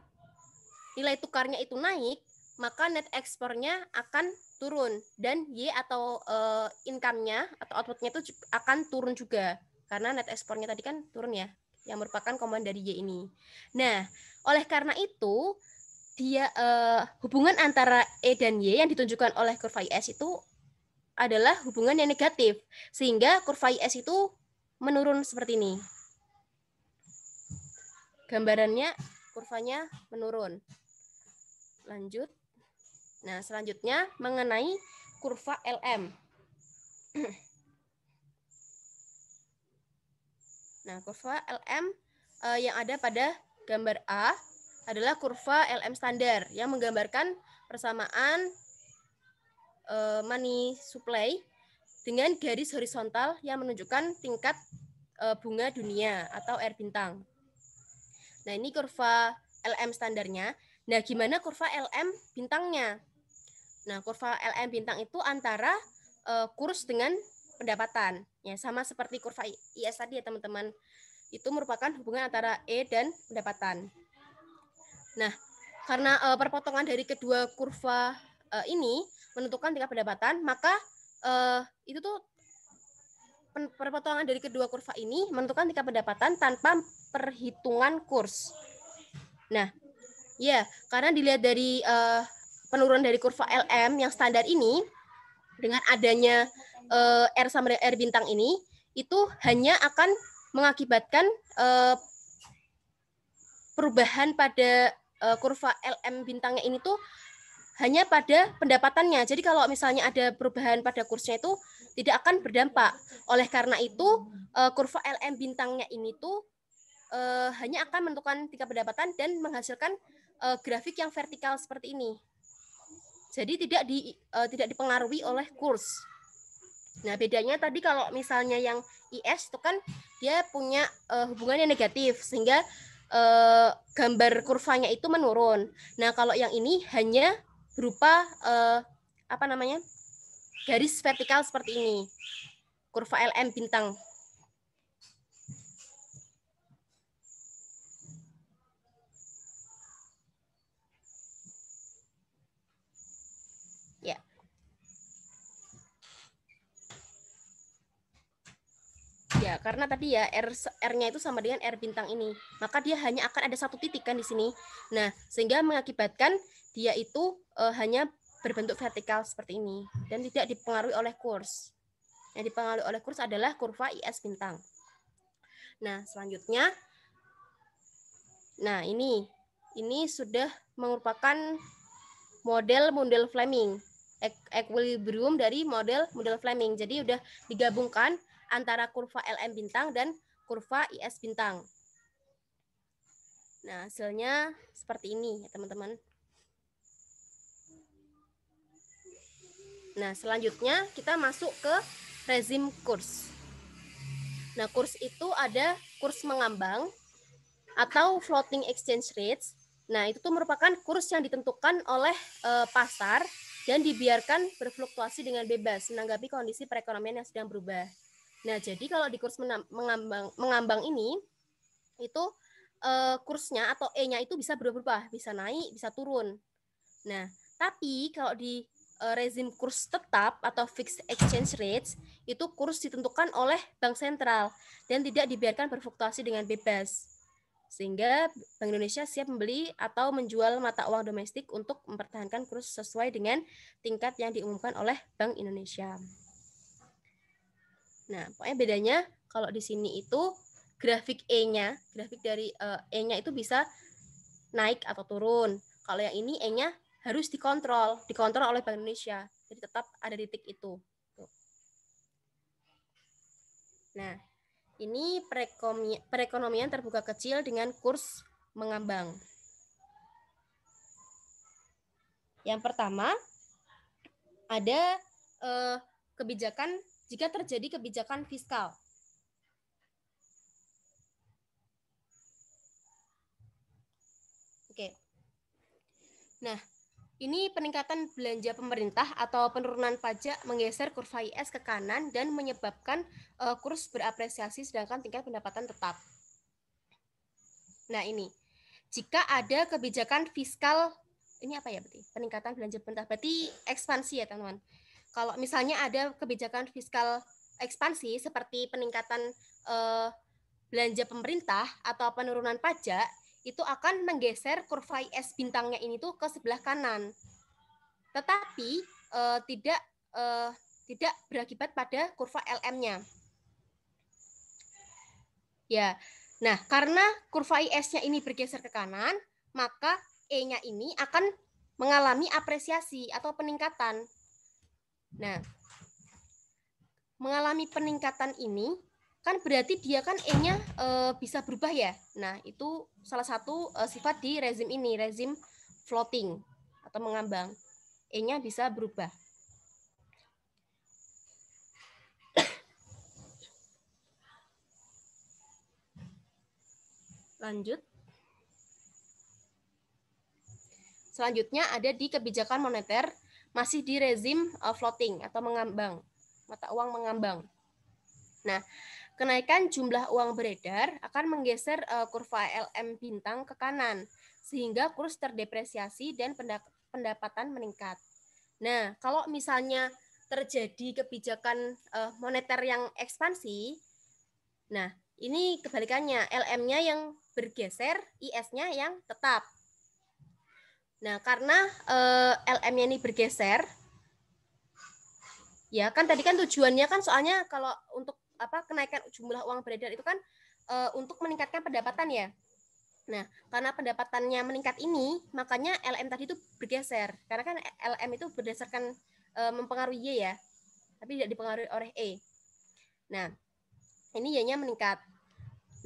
nilai tukarnya itu naik, maka net ekspornya akan turun dan Y atau eh, income-nya atau outputnya itu akan turun juga karena net ekspornya tadi kan turun ya yang merupakan komponen dari Y ini. Nah, oleh karena itu dia eh, hubungan antara E dan Y yang ditunjukkan oleh kurva IS itu adalah hubungan yang negatif sehingga kurva IS itu menurun seperti ini. Gambarannya kurvanya menurun. Lanjut. Nah, selanjutnya mengenai kurva LM. Nah, kurva LM uh, eh, yang ada pada gambar A adalah kurva LM standar yang menggambarkan persamaan uh, money supply dengan garis horizontal yang menunjukkan tingkat uh, bunga dunia atau R bintang. Nah, ini kurva LM standarnya. Nah, gimana kurva LM bintangnya? Nah, kurva LM bintang itu antara uh, kurs dengan pendapatan. Ya, sama seperti kurva IS tadi ya, teman-teman. Itu merupakan hubungan antara E dan pendapatan. Nah, karena uh, perpotongan dari kedua kurva uh, ini menentukan tingkat pendapatan, maka uh, itu tuh perpotongan dari kedua kurva ini menentukan tingkat pendapatan tanpa perhitungan kurs. Nah, ya, karena dilihat dari uh, penurunan dari kurva LM yang standar ini dengan adanya uh, eh, R sama R bintang ini itu hanya akan mengakibatkan uh, perubahan pada uh, kurva LM bintangnya ini tuh hanya pada pendapatannya. Jadi kalau misalnya ada perubahan pada kursnya itu tidak akan berdampak. Oleh karena itu, kurva LM bintangnya ini tuh hanya akan menentukan tingkat pendapatan dan menghasilkan grafik yang vertikal seperti ini. Jadi tidak di tidak dipengaruhi oleh kurs. Nah, bedanya tadi kalau misalnya yang IS itu kan dia punya uh, hubungannya negatif sehingga uh, gambar kurvanya itu menurun. Nah, kalau yang ini hanya berupa uh, apa namanya? garis vertikal seperti ini. Kurva LM bintang Ya, karena tadi ya R R-nya itu sama dengan R bintang ini. Maka dia hanya akan ada satu titik kan di sini. Nah, sehingga mengakibatkan dia itu uh, hanya berbentuk vertikal seperti ini dan tidak dipengaruhi oleh kurs. Yang dipengaruhi oleh kurs adalah kurva IS bintang. Nah, selanjutnya Nah, ini ini sudah merupakan model model Fleming equilibrium dari model model Fleming. Jadi udah digabungkan antara kurva LM bintang dan kurva IS bintang. Nah, hasilnya seperti ini ya teman-teman. Nah, selanjutnya kita masuk ke rezim kurs. Nah, kurs itu ada kurs mengambang atau floating exchange rates. Nah, itu tuh merupakan kurs yang ditentukan oleh e, pasar dan dibiarkan berfluktuasi dengan bebas menanggapi kondisi perekonomian yang sedang berubah. Nah, jadi kalau di kurs mengambang mengambang ini itu uh, kursnya atau E-nya itu bisa berubah, ubah bisa naik, bisa turun. Nah, tapi kalau di uh, rezim kurs tetap atau fixed exchange rates itu kurs ditentukan oleh bank sentral dan tidak dibiarkan berfluktuasi dengan bebas. Sehingga Bank Indonesia siap membeli atau menjual mata uang domestik untuk mempertahankan kurs sesuai dengan tingkat yang diumumkan oleh Bank Indonesia. Nah, pokoknya bedanya kalau di sini itu grafik E-nya, grafik dari uh, E-nya itu bisa naik atau turun. Kalau yang ini E-nya harus dikontrol, dikontrol oleh Bank Indonesia. Jadi tetap ada titik itu. Nah, ini perekonomian terbuka kecil dengan kurs mengambang. Yang pertama, ada eh, kebijakan jika terjadi kebijakan fiskal. Oke. Nah, ini peningkatan belanja pemerintah atau penurunan pajak menggeser kurva IS ke kanan dan menyebabkan uh, kurs berapresiasi sedangkan tingkat pendapatan tetap. Nah, ini. Jika ada kebijakan fiskal ini apa ya berarti? Peningkatan belanja pemerintah berarti ekspansi ya, teman-teman kalau misalnya ada kebijakan fiskal ekspansi seperti peningkatan eh, belanja pemerintah atau penurunan pajak itu akan menggeser kurva IS bintangnya ini tuh ke sebelah kanan. Tetapi eh, tidak eh, tidak berakibat pada kurva LM-nya. Ya. Nah, karena kurva IS-nya ini bergeser ke kanan, maka E-nya ini akan mengalami apresiasi atau peningkatan Nah, mengalami peningkatan ini kan berarti dia kan E-nya e, bisa berubah ya. Nah, itu salah satu e, sifat di rezim ini, rezim floating atau mengambang. E-nya bisa berubah. Lanjut. Selanjutnya ada di kebijakan moneter masih di rezim uh, floating atau mengambang, mata uang mengambang. Nah, kenaikan jumlah uang beredar akan menggeser uh, kurva LM bintang ke kanan sehingga kurs terdepresiasi dan pendapatan meningkat. Nah, kalau misalnya terjadi kebijakan uh, moneter yang ekspansi, nah ini kebalikannya, LM-nya yang bergeser, IS-nya yang tetap. Nah, karena eh, LM-nya ini bergeser, ya kan tadi kan tujuannya kan soalnya kalau untuk apa kenaikan jumlah uang beredar itu kan eh, untuk meningkatkan pendapatan ya. Nah, karena pendapatannya meningkat ini, makanya LM tadi itu bergeser. Karena kan LM itu berdasarkan eh, mempengaruhi Y ya, tapi tidak dipengaruhi oleh E. Nah, ini Y-nya meningkat.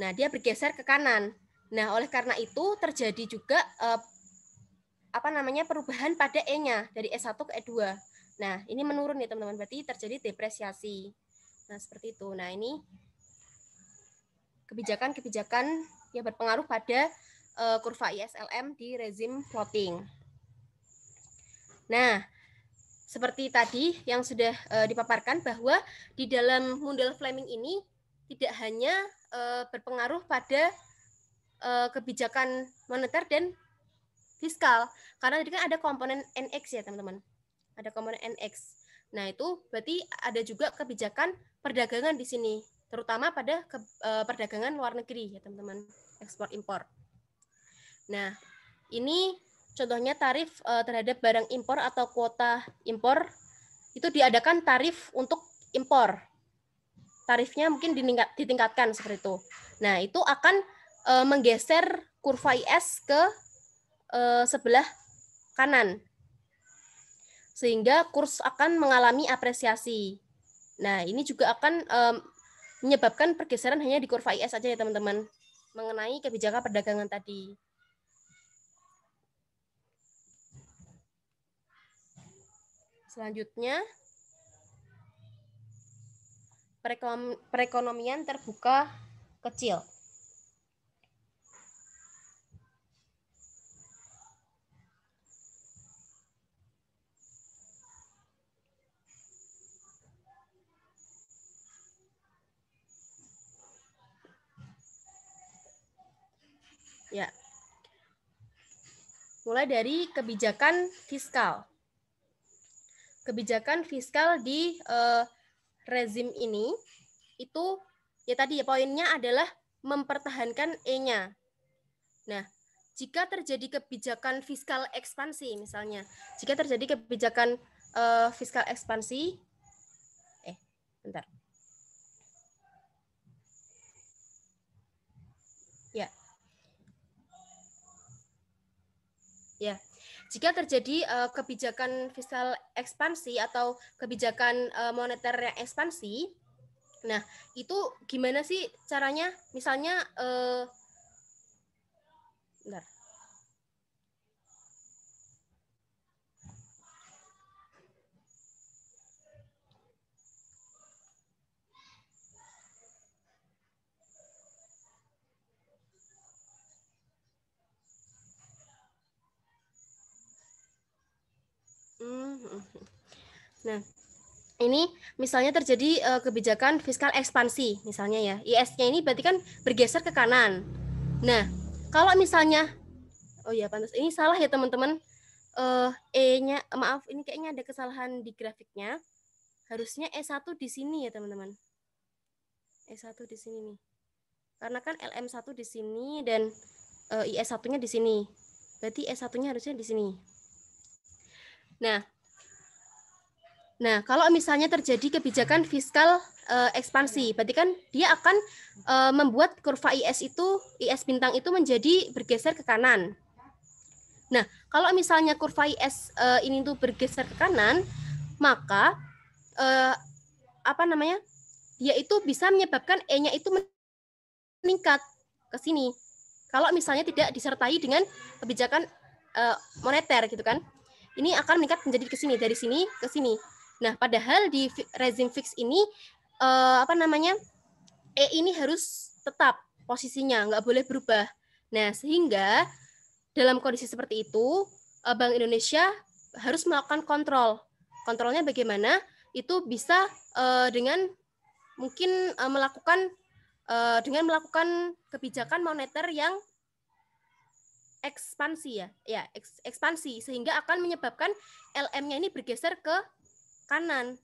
Nah, dia bergeser ke kanan. Nah, oleh karena itu terjadi juga eh, apa namanya perubahan pada E-nya dari e S1 ke E2. Nah, ini menurun ya teman-teman, berarti terjadi depresiasi. Nah, seperti itu. Nah, ini kebijakan-kebijakan yang berpengaruh pada uh, kurva ISLM di rezim floating. Nah, seperti tadi yang sudah uh, dipaparkan bahwa di dalam model Fleming ini tidak hanya uh, berpengaruh pada uh, kebijakan moneter dan fiskal. Karena tadi kan ada komponen NX ya, teman-teman. Ada komponen NX. Nah, itu berarti ada juga kebijakan perdagangan di sini, terutama pada ke, e, perdagangan luar negeri ya, teman-teman, ekspor impor. Nah, ini contohnya tarif e, terhadap barang impor atau kuota impor itu diadakan tarif untuk impor. Tarifnya mungkin ditingkat, ditingkatkan seperti itu. Nah, itu akan e, menggeser kurva IS ke Eh, sebelah kanan. Sehingga kurs akan mengalami apresiasi. Nah, ini juga akan menyebabkan pergeseran hanya di kurva IS saja ya, teman-teman, mengenai kebijakan perdagangan tadi. Selanjutnya, perekonomian terbuka kecil. Ya. Mulai dari kebijakan fiskal. Kebijakan fiskal di eh, rezim ini itu ya tadi ya poinnya adalah mempertahankan E-nya. Nah, jika terjadi kebijakan fiskal ekspansi misalnya, jika terjadi kebijakan eh, fiskal ekspansi Ya. Jika terjadi uh, kebijakan fiskal ekspansi atau kebijakan uh, moneter yang ekspansi, nah itu gimana sih caranya? Misalnya, uh, bentar, Mm-hmm. Nah, ini misalnya terjadi uh, kebijakan fiskal ekspansi misalnya ya. IS-nya ini berarti kan bergeser ke kanan. Nah, kalau misalnya oh ya pantas ini salah ya teman-teman. Uh, E-nya maaf ini kayaknya ada kesalahan di grafiknya. Harusnya E1 di sini ya teman-teman. E1 di sini nih. Karena kan LM1 di sini dan uh, eh, IS1-nya di sini. Berarti e S1-nya harusnya di sini. Nah, nah kalau misalnya terjadi kebijakan fiskal uh, ekspansi, berarti kan dia akan uh, membuat kurva IS itu IS bintang itu menjadi bergeser ke kanan. Nah, kalau misalnya kurva IS uh, eh, ini tuh bergeser ke kanan, maka uh, apa namanya? Dia itu bisa menyebabkan E-nya itu meningkat ke sini. Kalau misalnya tidak disertai dengan kebijakan uh, moneter gitu kan ini akan meningkat menjadi ke sini dari sini ke sini. Nah, padahal di rezim fix ini eh, apa namanya? E ini harus tetap posisinya, nggak boleh berubah. Nah, sehingga dalam kondisi seperti itu eh, Bank Indonesia harus melakukan kontrol. Kontrolnya bagaimana? Itu bisa eh, dengan mungkin eh, melakukan dengan melakukan kebijakan moneter yang ekspansi ya, ya eks, ekspansi sehingga akan menyebabkan LM-nya ini bergeser ke kanan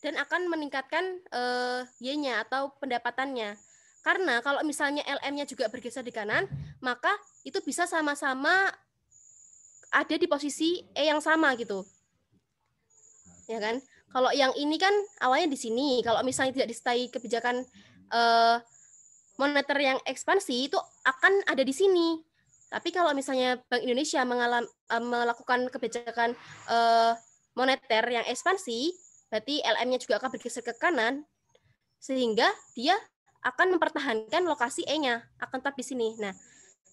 dan akan meningkatkan uh, Y-nya atau pendapatannya. Karena kalau misalnya LM-nya juga bergeser di kanan, maka itu bisa sama-sama ada di posisi E yang sama gitu. Ya kan? Kalau yang ini kan awalnya di sini. Kalau misalnya tidak disertai kebijakan uh, moneter yang ekspansi itu akan ada di sini. Tapi kalau misalnya Bank Indonesia mengalam, eh, melakukan kebijakan uh, moneter yang ekspansi, berarti LM-nya juga akan bergeser ke kanan, sehingga dia akan mempertahankan lokasi E-nya, akan tetap di sini. Nah,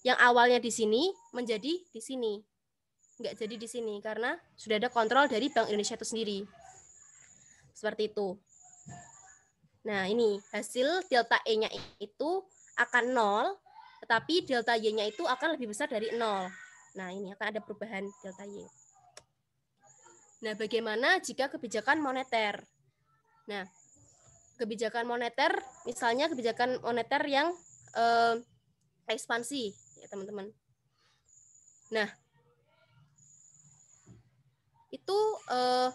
yang awalnya di sini menjadi di sini. Nggak jadi di sini, karena sudah ada kontrol dari Bank Indonesia itu sendiri. Seperti itu. Nah, ini hasil delta E-nya itu akan nol tetapi delta Y-nya itu akan lebih besar dari nol. Nah, ini akan ada perubahan delta Y. Nah, bagaimana jika kebijakan moneter? Nah, kebijakan moneter, misalnya kebijakan moneter yang eh, ekspansi, ya teman-teman. Nah, itu eh,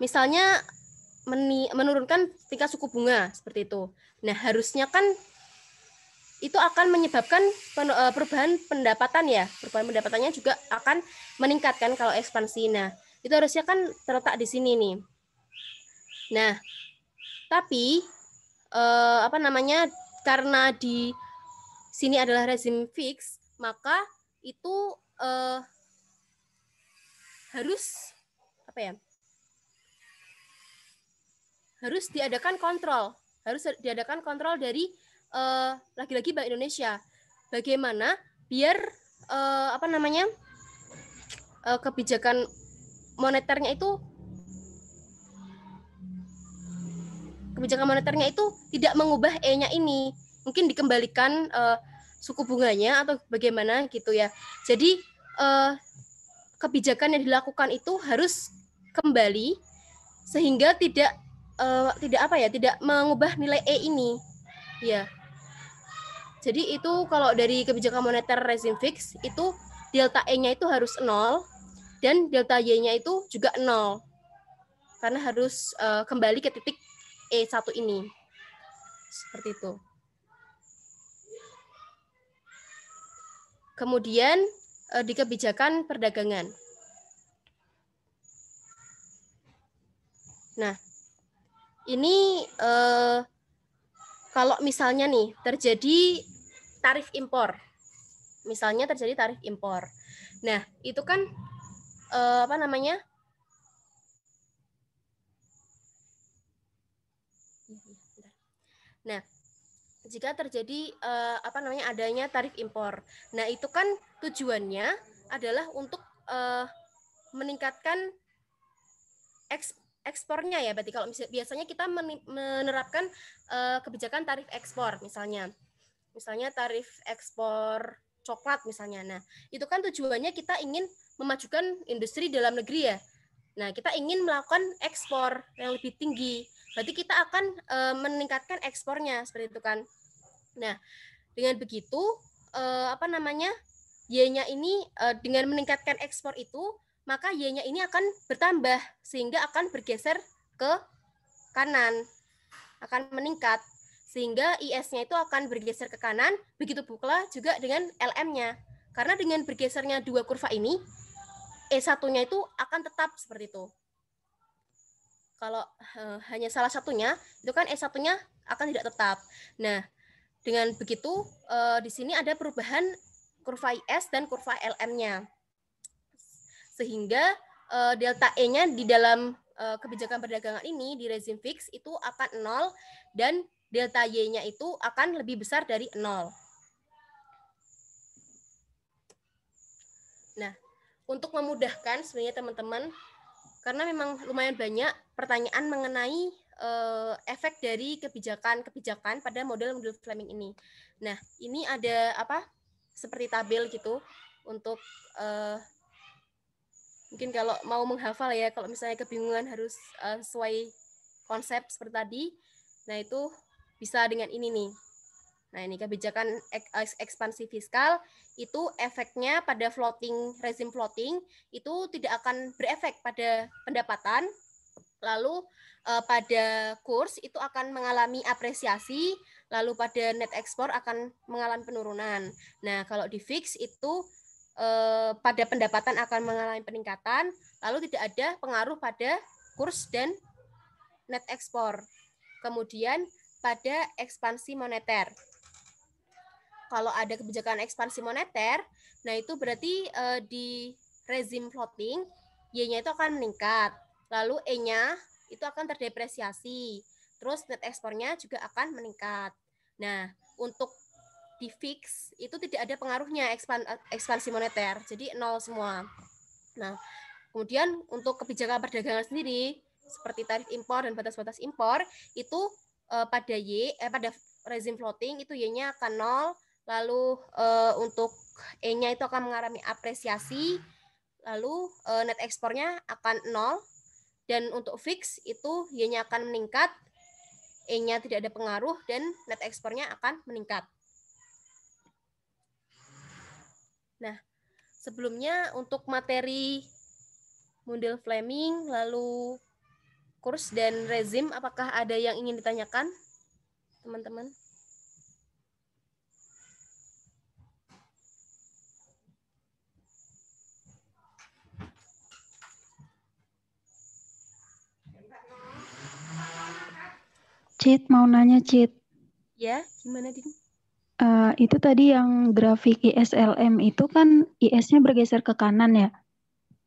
misalnya menurunkan tingkat suku bunga seperti itu. Nah, harusnya kan itu akan menyebabkan eh, perubahan pendapatan ya perubahan pendapatannya juga akan meningkatkan kalau ekspansi nah itu harusnya kan terletak di sini nih nah tapi eh, apa namanya karena di sini adalah rezim fix maka itu eh, harus apa ya harus diadakan kontrol harus diadakan kontrol dari lagi eh, lagi-lagi Bank Indonesia. Bagaimana biar uh, apa namanya uh, kebijakan moneternya itu kebijakan moneternya itu tidak mengubah e-nya ini mungkin dikembalikan uh, suku bunganya atau bagaimana gitu ya jadi uh, kebijakan yang dilakukan itu harus kembali sehingga tidak uh, tidak apa ya tidak mengubah nilai e ini ya jadi itu kalau dari kebijakan moneter rezim fix itu delta E-nya itu harus nol dan delta Y-nya itu juga nol Karena harus uh, kembali ke titik E1 ini. Seperti itu. Kemudian uh, di kebijakan perdagangan. Nah, ini uh, kalau misalnya nih terjadi tarif impor. Misalnya terjadi tarif impor. Nah, itu kan eh, apa namanya? Nah, jika terjadi eh, apa namanya adanya tarif impor. Nah, itu kan tujuannya adalah untuk eh, meningkatkan ekspornya ya berarti kalau misalnya, biasanya kita menerapkan uh, kebijakan tarif ekspor misalnya misalnya tarif ekspor coklat misalnya. Nah, itu kan tujuannya kita ingin memajukan industri dalam negeri ya. Nah, kita ingin melakukan ekspor yang lebih tinggi. Berarti kita akan e, meningkatkan ekspornya seperti itu kan. Nah, dengan begitu e, apa namanya? Y-nya ini e, dengan meningkatkan ekspor itu, maka Y-nya ini akan bertambah sehingga akan bergeser ke kanan. Akan meningkat sehingga IS-nya itu akan bergeser ke kanan, begitu pula juga dengan LM-nya. Karena dengan bergesernya dua kurva ini, E1-nya itu akan tetap seperti itu. Kalau eh, hanya salah satunya, itu kan E1-nya akan tidak tetap. Nah, dengan begitu eh, di sini ada perubahan kurva IS dan kurva LM-nya. Sehingga eh, delta E-nya di dalam kebijakan perdagangan ini di rezim fix itu akan nol dan delta Y-nya itu akan lebih besar dari 0. Nah, untuk memudahkan sebenarnya teman-teman, karena memang lumayan banyak pertanyaan mengenai eh, efek dari kebijakan-kebijakan pada model-model Fleming ini. Nah, ini ada apa? Seperti tabel gitu untuk uh, mungkin kalau mau menghafal ya kalau misalnya kebingungan harus uh, sesuai konsep seperti tadi nah itu bisa dengan ini nih. Nah, ini kebijakan ekspansi fiskal itu efeknya pada floating rezim floating itu tidak akan berefek pada pendapatan. Lalu eh, pada kurs itu akan mengalami apresiasi, lalu pada net ekspor akan mengalami penurunan. Nah, kalau di fix itu eh, pada pendapatan akan mengalami peningkatan, lalu tidak ada pengaruh pada kurs dan net ekspor. Kemudian pada ekspansi moneter. Kalau ada kebijakan ekspansi moneter, nah itu berarti uh, di rezim floating Y-nya itu akan meningkat. Lalu E-nya itu akan terdepresiasi. Terus net ekspornya juga akan meningkat. Nah, untuk di fix itu tidak ada pengaruhnya ekspan, ekspansi moneter. Jadi nol semua. Nah, kemudian untuk kebijakan perdagangan sendiri seperti tarif impor dan batas-batas impor itu uh, pada y eh, pada rezim floating itu y-nya akan nol lalu uh, untuk e-nya itu akan mengalami apresiasi lalu uh, net ekspornya akan nol dan untuk fix itu y-nya akan meningkat e-nya tidak ada pengaruh dan net ekspornya akan meningkat nah sebelumnya untuk materi model Fleming lalu kurs dan rezim, apakah ada yang ingin ditanyakan, teman-teman? Cit, mau nanya Cit. Ya, gimana Din? Uh, itu tadi yang grafik ISLM itu kan IS-nya bergeser ke kanan ya?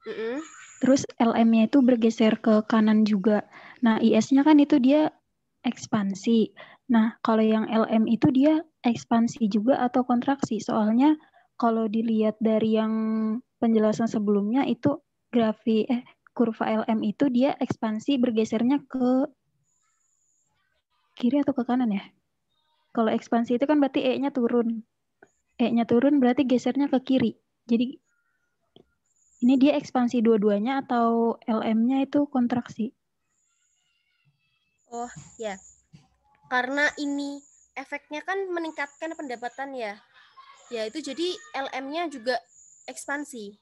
Mm -hmm. Terus LM-nya itu bergeser ke kanan juga. Nah, IS-nya kan itu dia ekspansi. Nah, kalau yang LM itu dia ekspansi juga atau kontraksi. Soalnya kalau dilihat dari yang penjelasan sebelumnya itu grafik eh kurva LM itu dia ekspansi bergesernya ke kiri atau ke kanan ya? Kalau ekspansi itu kan berarti E-nya turun. E-nya turun berarti gesernya ke kiri. Jadi ini dia ekspansi dua-duanya atau LM-nya itu kontraksi? Oh, ya. Karena ini efeknya kan meningkatkan pendapatan ya. Ya, itu jadi LM-nya juga ekspansi.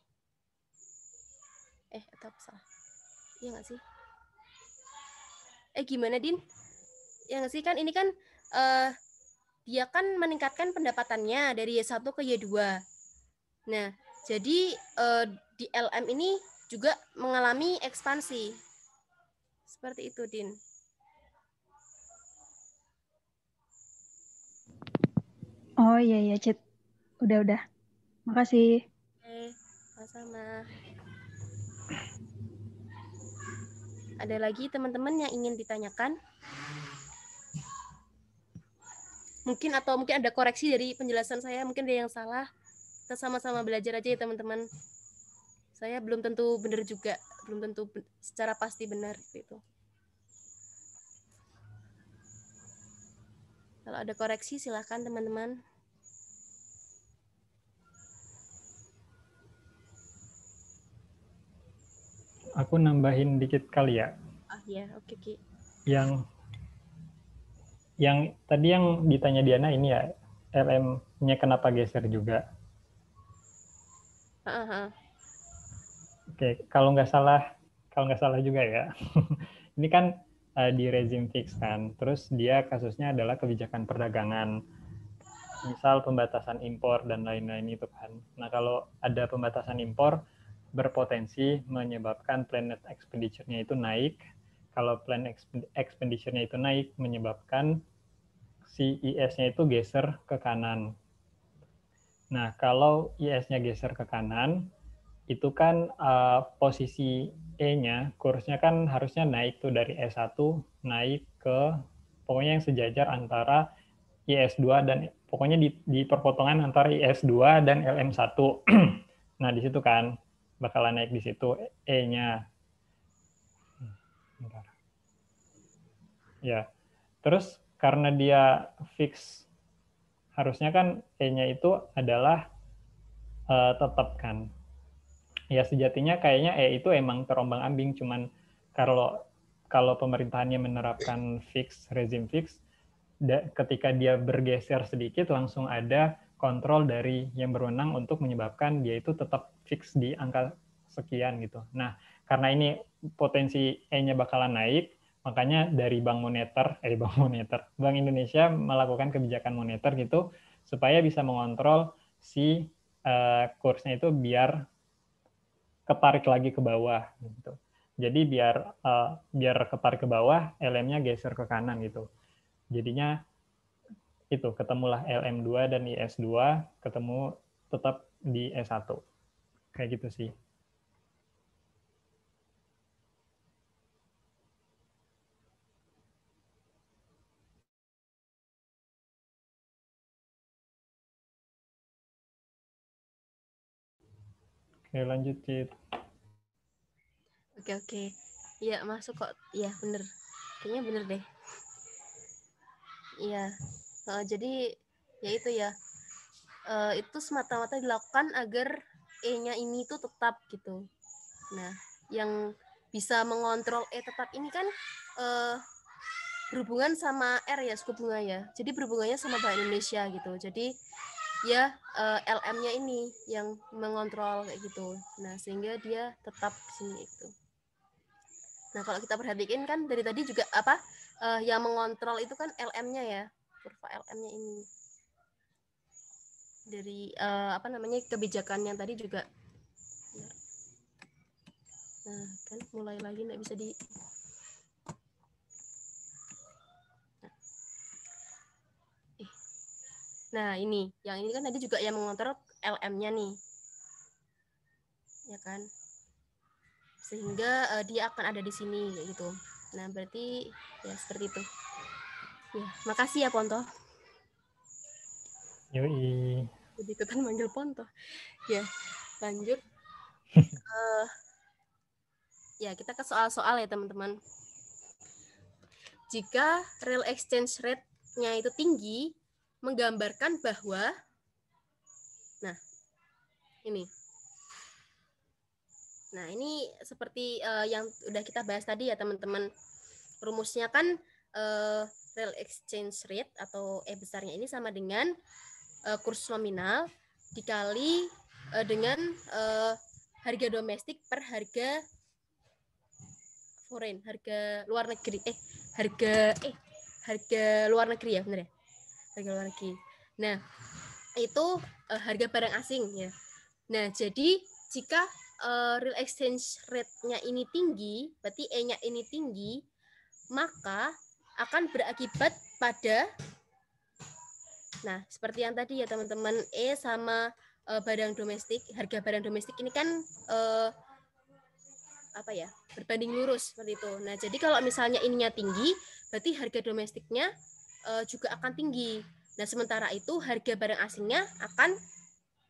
Eh, atau salah. Iya nggak sih? Eh, gimana, Din? Ya nggak sih? Kan ini kan uh, dia kan meningkatkan pendapatannya dari Y1 ke Y2. Nah, jadi uh, di LM ini juga mengalami ekspansi. Seperti itu, Din. Oh iya iya, Chat. Udah udah. Makasih. Oke, sama-sama. Ada lagi teman-teman yang ingin ditanyakan? Mungkin atau mungkin ada koreksi dari penjelasan saya, mungkin ada yang salah. Kita sama-sama belajar aja ya, teman-teman saya belum tentu benar juga belum tentu secara pasti benar itu. kalau ada koreksi silahkan teman-teman aku nambahin dikit kali ya oh iya oke okay, oke yang yang tadi yang ditanya Diana ini ya LM-nya kenapa geser juga? Uh -huh. Oke, kalau nggak salah, kalau nggak salah juga ya. ini kan uh, di rezim fix kan, terus dia kasusnya adalah kebijakan perdagangan, misal pembatasan impor dan lain-lain itu kan. Nah kalau ada pembatasan impor, berpotensi menyebabkan planet expenditure-nya itu naik. Kalau plan expenditure-nya itu naik, menyebabkan si IS-nya itu geser ke kanan. Nah, kalau IS-nya geser ke kanan, itu kan uh, posisi E-nya, kursnya kan harusnya naik tuh dari S1 naik ke pokoknya yang sejajar antara IS2 dan pokoknya di, di perpotongan antara IS2 dan LM1. nah, di situ kan bakalan naik di situ E-nya. Ya. Terus karena dia fix harusnya kan E-nya itu adalah uh, tetap kan ya sejatinya kayaknya eh itu emang terombang ambing cuman kalau kalau pemerintahannya menerapkan fix rezim fix da, ketika dia bergeser sedikit langsung ada kontrol dari yang berwenang untuk menyebabkan dia itu tetap fix di angka sekian gitu. Nah, karena ini potensi E-nya bakalan naik, makanya dari Bank Moneter, eh Bank Moneter, Bank Indonesia melakukan kebijakan moneter gitu supaya bisa mengontrol si uh, kursnya itu biar ketarik lagi ke bawah gitu. Jadi biar uh, biar ketarik ke bawah, LM-nya geser ke kanan gitu. Jadinya itu ketemulah LM2 dan IS2 ketemu tetap di S1. Kayak gitu sih. ya lanjutin oke oke ya masuk kok ya bener kayaknya bener deh iya uh, jadi ya itu ya uh, itu semata-mata dilakukan agar e-nya ini tuh tetap gitu nah yang bisa mengontrol e tetap ini kan uh, berhubungan sama R ya suku bunga ya. Jadi berhubungannya sama bank Indonesia gitu. Jadi Ya uh, eh, LM-nya ini yang mengontrol kayak gitu. Nah, sehingga dia tetap di sini itu. Nah, kalau kita perhatikan kan dari tadi juga apa uh, yang mengontrol itu kan LM-nya ya, kurva LM-nya ini. Dari uh, apa namanya kebijakan yang tadi juga. Nah, kan mulai lagi nggak bisa di Nah, ini. Yang ini kan tadi juga yang mengontrol LM-nya nih. Ya kan? Sehingga uh, dia akan ada di sini gitu. Nah, berarti ya seperti itu. Ya, makasih ya Ponto. Yoi. Jadi ikutan manggil Ponto. Ya, lanjut. uh, ya, kita ke soal-soal ya, teman-teman. Jika real exchange rate-nya itu tinggi, menggambarkan bahwa nah ini nah ini seperti uh, yang udah kita bahas tadi ya teman-teman rumusnya kan uh, real exchange rate atau e besarnya ini sama dengan uh, kurs nominal dikali uh, dengan uh, harga domestik per harga foreign harga luar negeri eh harga eh harga luar negeri ya bener ya lagi-lagi. Nah, itu uh, harga barang asing ya. Nah, jadi jika uh, real exchange rate-nya ini tinggi, berarti E-nya ini tinggi, maka akan berakibat pada Nah, seperti yang tadi ya teman-teman, E sama uh, barang domestik, harga barang domestik ini kan uh, apa ya? berbanding lurus seperti itu. Nah, jadi kalau misalnya ininya tinggi, berarti harga domestiknya uh, juga akan tinggi. Nah, sementara itu harga barang asingnya akan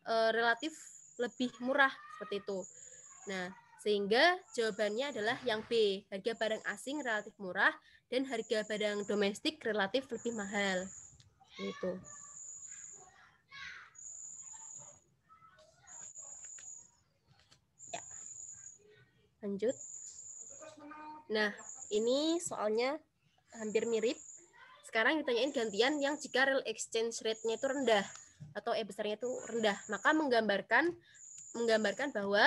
uh, relatif lebih murah seperti itu. Nah, sehingga jawabannya adalah yang B, harga barang asing relatif murah dan harga barang domestik relatif lebih mahal. Itu. Ya. Lanjut. Nah, ini soalnya hampir mirip sekarang ditanyain gantian yang jika real exchange rate-nya itu rendah atau E besarnya itu rendah, maka menggambarkan menggambarkan bahwa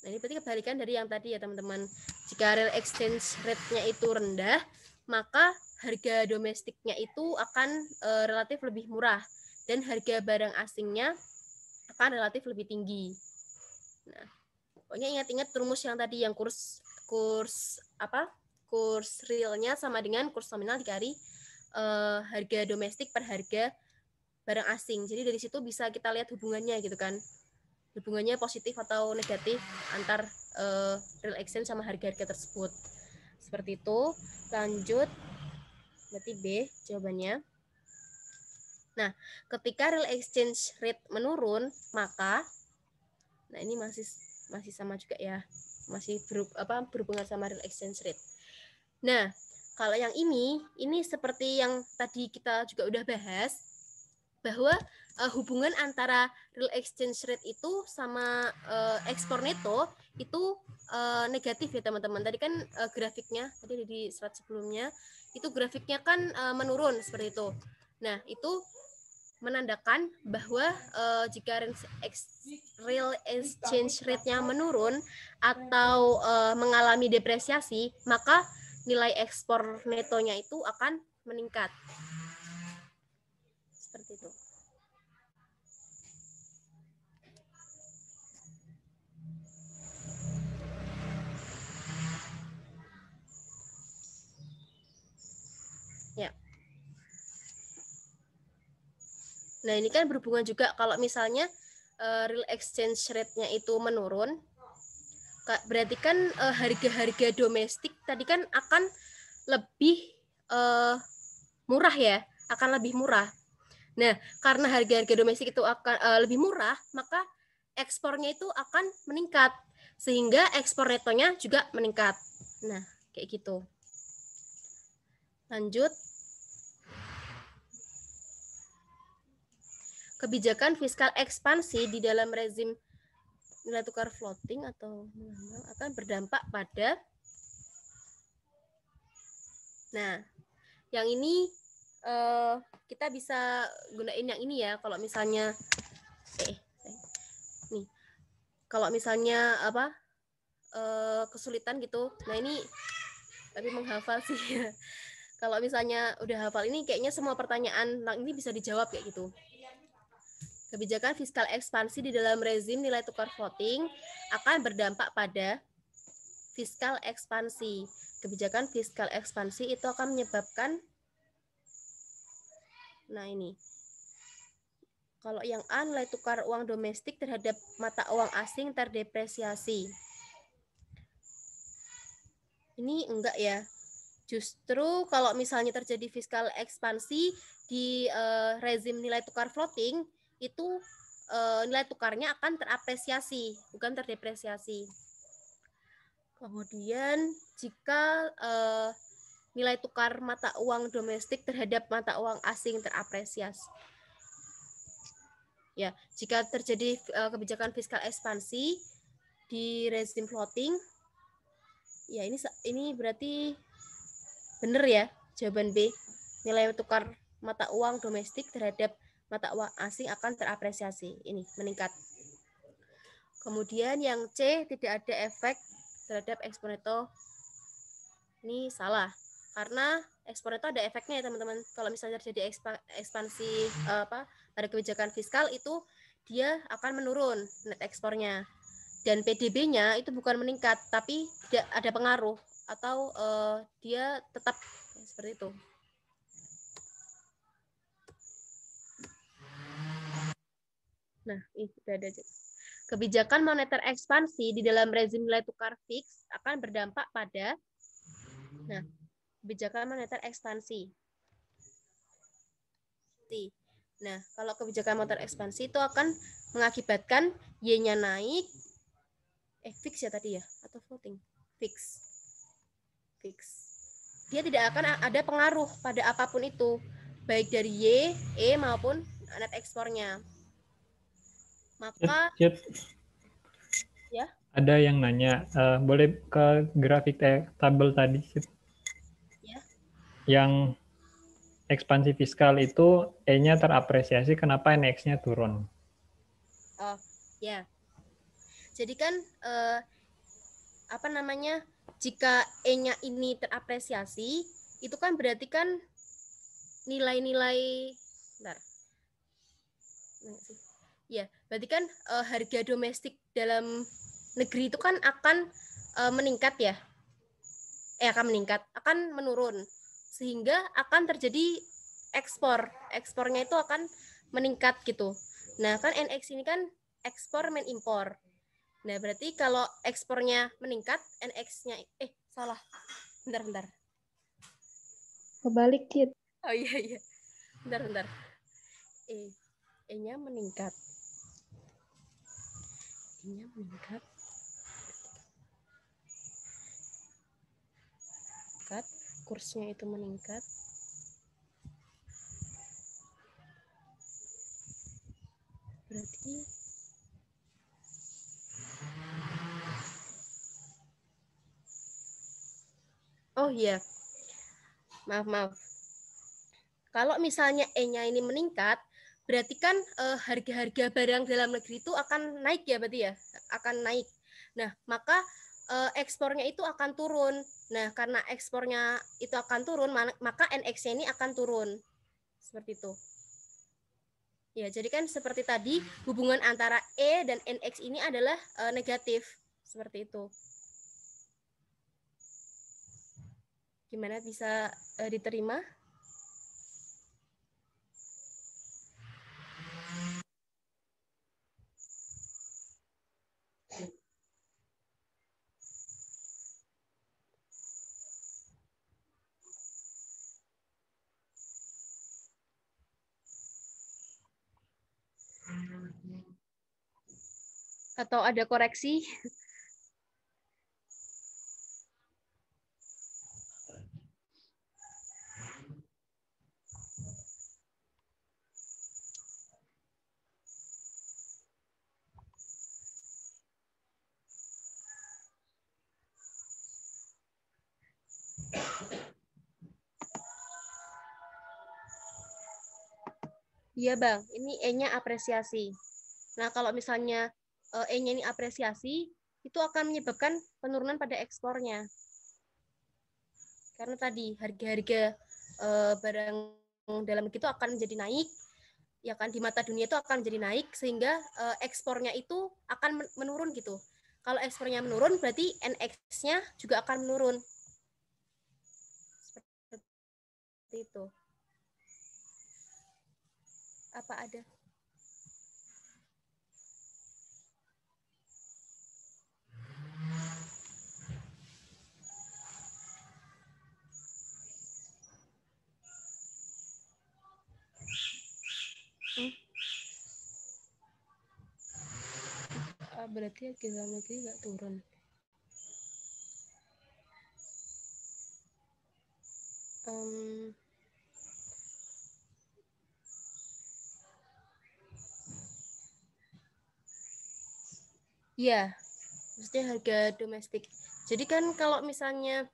nah ini berarti kebalikan dari yang tadi ya teman-teman. Jika real exchange rate-nya itu rendah, maka harga domestiknya itu akan e, relatif lebih murah dan harga barang asingnya akan relatif lebih tinggi. Nah, pokoknya ingat-ingat rumus yang tadi yang kurs kurs apa? kurs realnya sama dengan kurs nominal dikali uh, harga domestik per harga barang asing. Jadi dari situ bisa kita lihat hubungannya gitu kan. Hubungannya positif atau negatif antar uh, real exchange sama harga-harga tersebut. Seperti itu. Lanjut berarti B jawabannya. Nah, ketika real exchange rate menurun, maka nah ini masih masih sama juga ya. Masih berup, apa berhubungan sama real exchange rate. Nah, kalau yang ini, ini seperti yang tadi kita juga udah bahas bahwa uh, hubungan antara real exchange rate itu sama uh, ekspor neto itu uh, negatif ya teman-teman. Tadi kan uh, grafiknya tadi di slide sebelumnya itu grafiknya kan uh, menurun seperti itu. Nah, itu menandakan bahwa uh, jika real exchange rate-nya menurun atau uh, mengalami depresiasi, maka nilai ekspor netonya itu akan meningkat. Seperti itu. Ya. Nah, ini kan berhubungan juga kalau misalnya eh, real exchange rate-nya itu menurun, berarti kan eh, harga-harga domestik tadi kan akan lebih uh, murah ya, akan lebih murah. Nah, karena harga-harga domestik itu akan uh, lebih murah, maka ekspornya itu akan meningkat sehingga ekspor netonya juga meningkat. Nah, kayak gitu. Lanjut. Kebijakan fiskal ekspansi di dalam rezim nilai tukar floating atau mengambang akan berdampak pada Nah, yang ini uh, kita bisa gunain yang ini ya kalau misalnya eh, eh nih. Kalau misalnya apa? uh, kesulitan gitu. Nah, ini tapi menghafal sih ya. kalau misalnya udah hafal ini kayaknya semua pertanyaan nah ini bisa dijawab kayak gitu kebijakan fiskal ekspansi di dalam rezim nilai tukar floating akan berdampak pada fiskal ekspansi. Kebijakan fiskal ekspansi itu akan menyebabkan Nah, ini. Kalau yang A nilai tukar uang domestik terhadap mata uang asing terdepresiasi. Ini enggak ya? Justru kalau misalnya terjadi fiskal ekspansi di uh, rezim nilai tukar floating, itu e, nilai tukarnya akan terapresiasi, bukan terdepresiasi. Kemudian jika e, nilai tukar mata uang domestik terhadap mata uang asing terapresiasi. Ya, jika terjadi e, kebijakan fiskal ekspansi di rezim floating, ya ini ini berarti benar ya jawaban B nilai tukar mata uang domestik terhadap mata uang asing akan terapresiasi. Ini meningkat. Kemudian yang C tidak ada efek terhadap ekspor itu, Ini salah. Karena ekspor itu ada efeknya ya teman-teman. Kalau misalnya terjadi ekspansi eh, apa pada kebijakan fiskal itu dia akan menurun net ekspornya. Dan PDB-nya itu bukan meningkat, tapi tidak ada pengaruh atau uh, dia tetap seperti itu. Nah, sudah ada aja. Kebijakan moneter ekspansi di dalam rezim nilai tukar fix akan berdampak pada nah, kebijakan moneter ekspansi. Nah, kalau kebijakan moneter ekspansi itu akan mengakibatkan Y-nya naik eh fix ya tadi ya atau floating? Fix. Fix. Dia tidak akan ada pengaruh pada apapun itu, baik dari Y, E maupun net ekspornya. Maka yep, eh, yep. ya. Ada yang nanya, uh, boleh ke grafik tabel tadi? Ya. Yang ekspansi fiskal itu E-nya terapresiasi, kenapa NX-nya turun? Oh, ya. Jadi kan uh, apa namanya? Jika E-nya ini terapresiasi, itu kan berarti kan nilai-nilai bentar. Sih. Ya, berarti kan uh, harga domestik dalam negeri itu kan akan uh, meningkat ya. Eh akan meningkat, akan menurun. Sehingga akan terjadi ekspor. Ekspornya itu akan meningkat gitu. Nah, kan NX ini kan ekspor men impor. Nah, berarti kalau ekspornya meningkat, NX-nya eh salah. Bentar, bentar. Kebalik, Kit. Oh iya iya. Bentar, bentar. Eh, E-nya meningkat. Iya, kakinya meningkat meningkat kursnya itu meningkat berarti Oh iya, maaf maaf. Kalau misalnya E-nya ini meningkat, berarti kan eh, harga-harga uh, barang dalam negeri itu akan naik ya berarti ya akan naik nah maka uh, ekspornya itu akan turun nah karena ekspornya itu akan turun maka NX ini akan turun seperti itu ya jadi kan seperti tadi hubungan antara E dan NX ini adalah uh, negatif seperti itu gimana bisa diterima atau ada koreksi? Iya bang, ini E-nya apresiasi. Nah kalau misalnya E-nya eh, ini apresiasi, itu akan menyebabkan penurunan pada ekspornya. Karena tadi harga-harga eh, barang dalam itu akan menjadi naik, ya kan di mata dunia itu akan menjadi naik sehingga eh, ekspornya itu akan menurun gitu. Kalau ekspornya menurun berarti NX-nya juga akan menurun. Seperti itu. Apa ada? Hmm. Ah, berarti ya kilometri nggak turun um, ya maksudnya harga domestik. Jadi kan kalau misalnya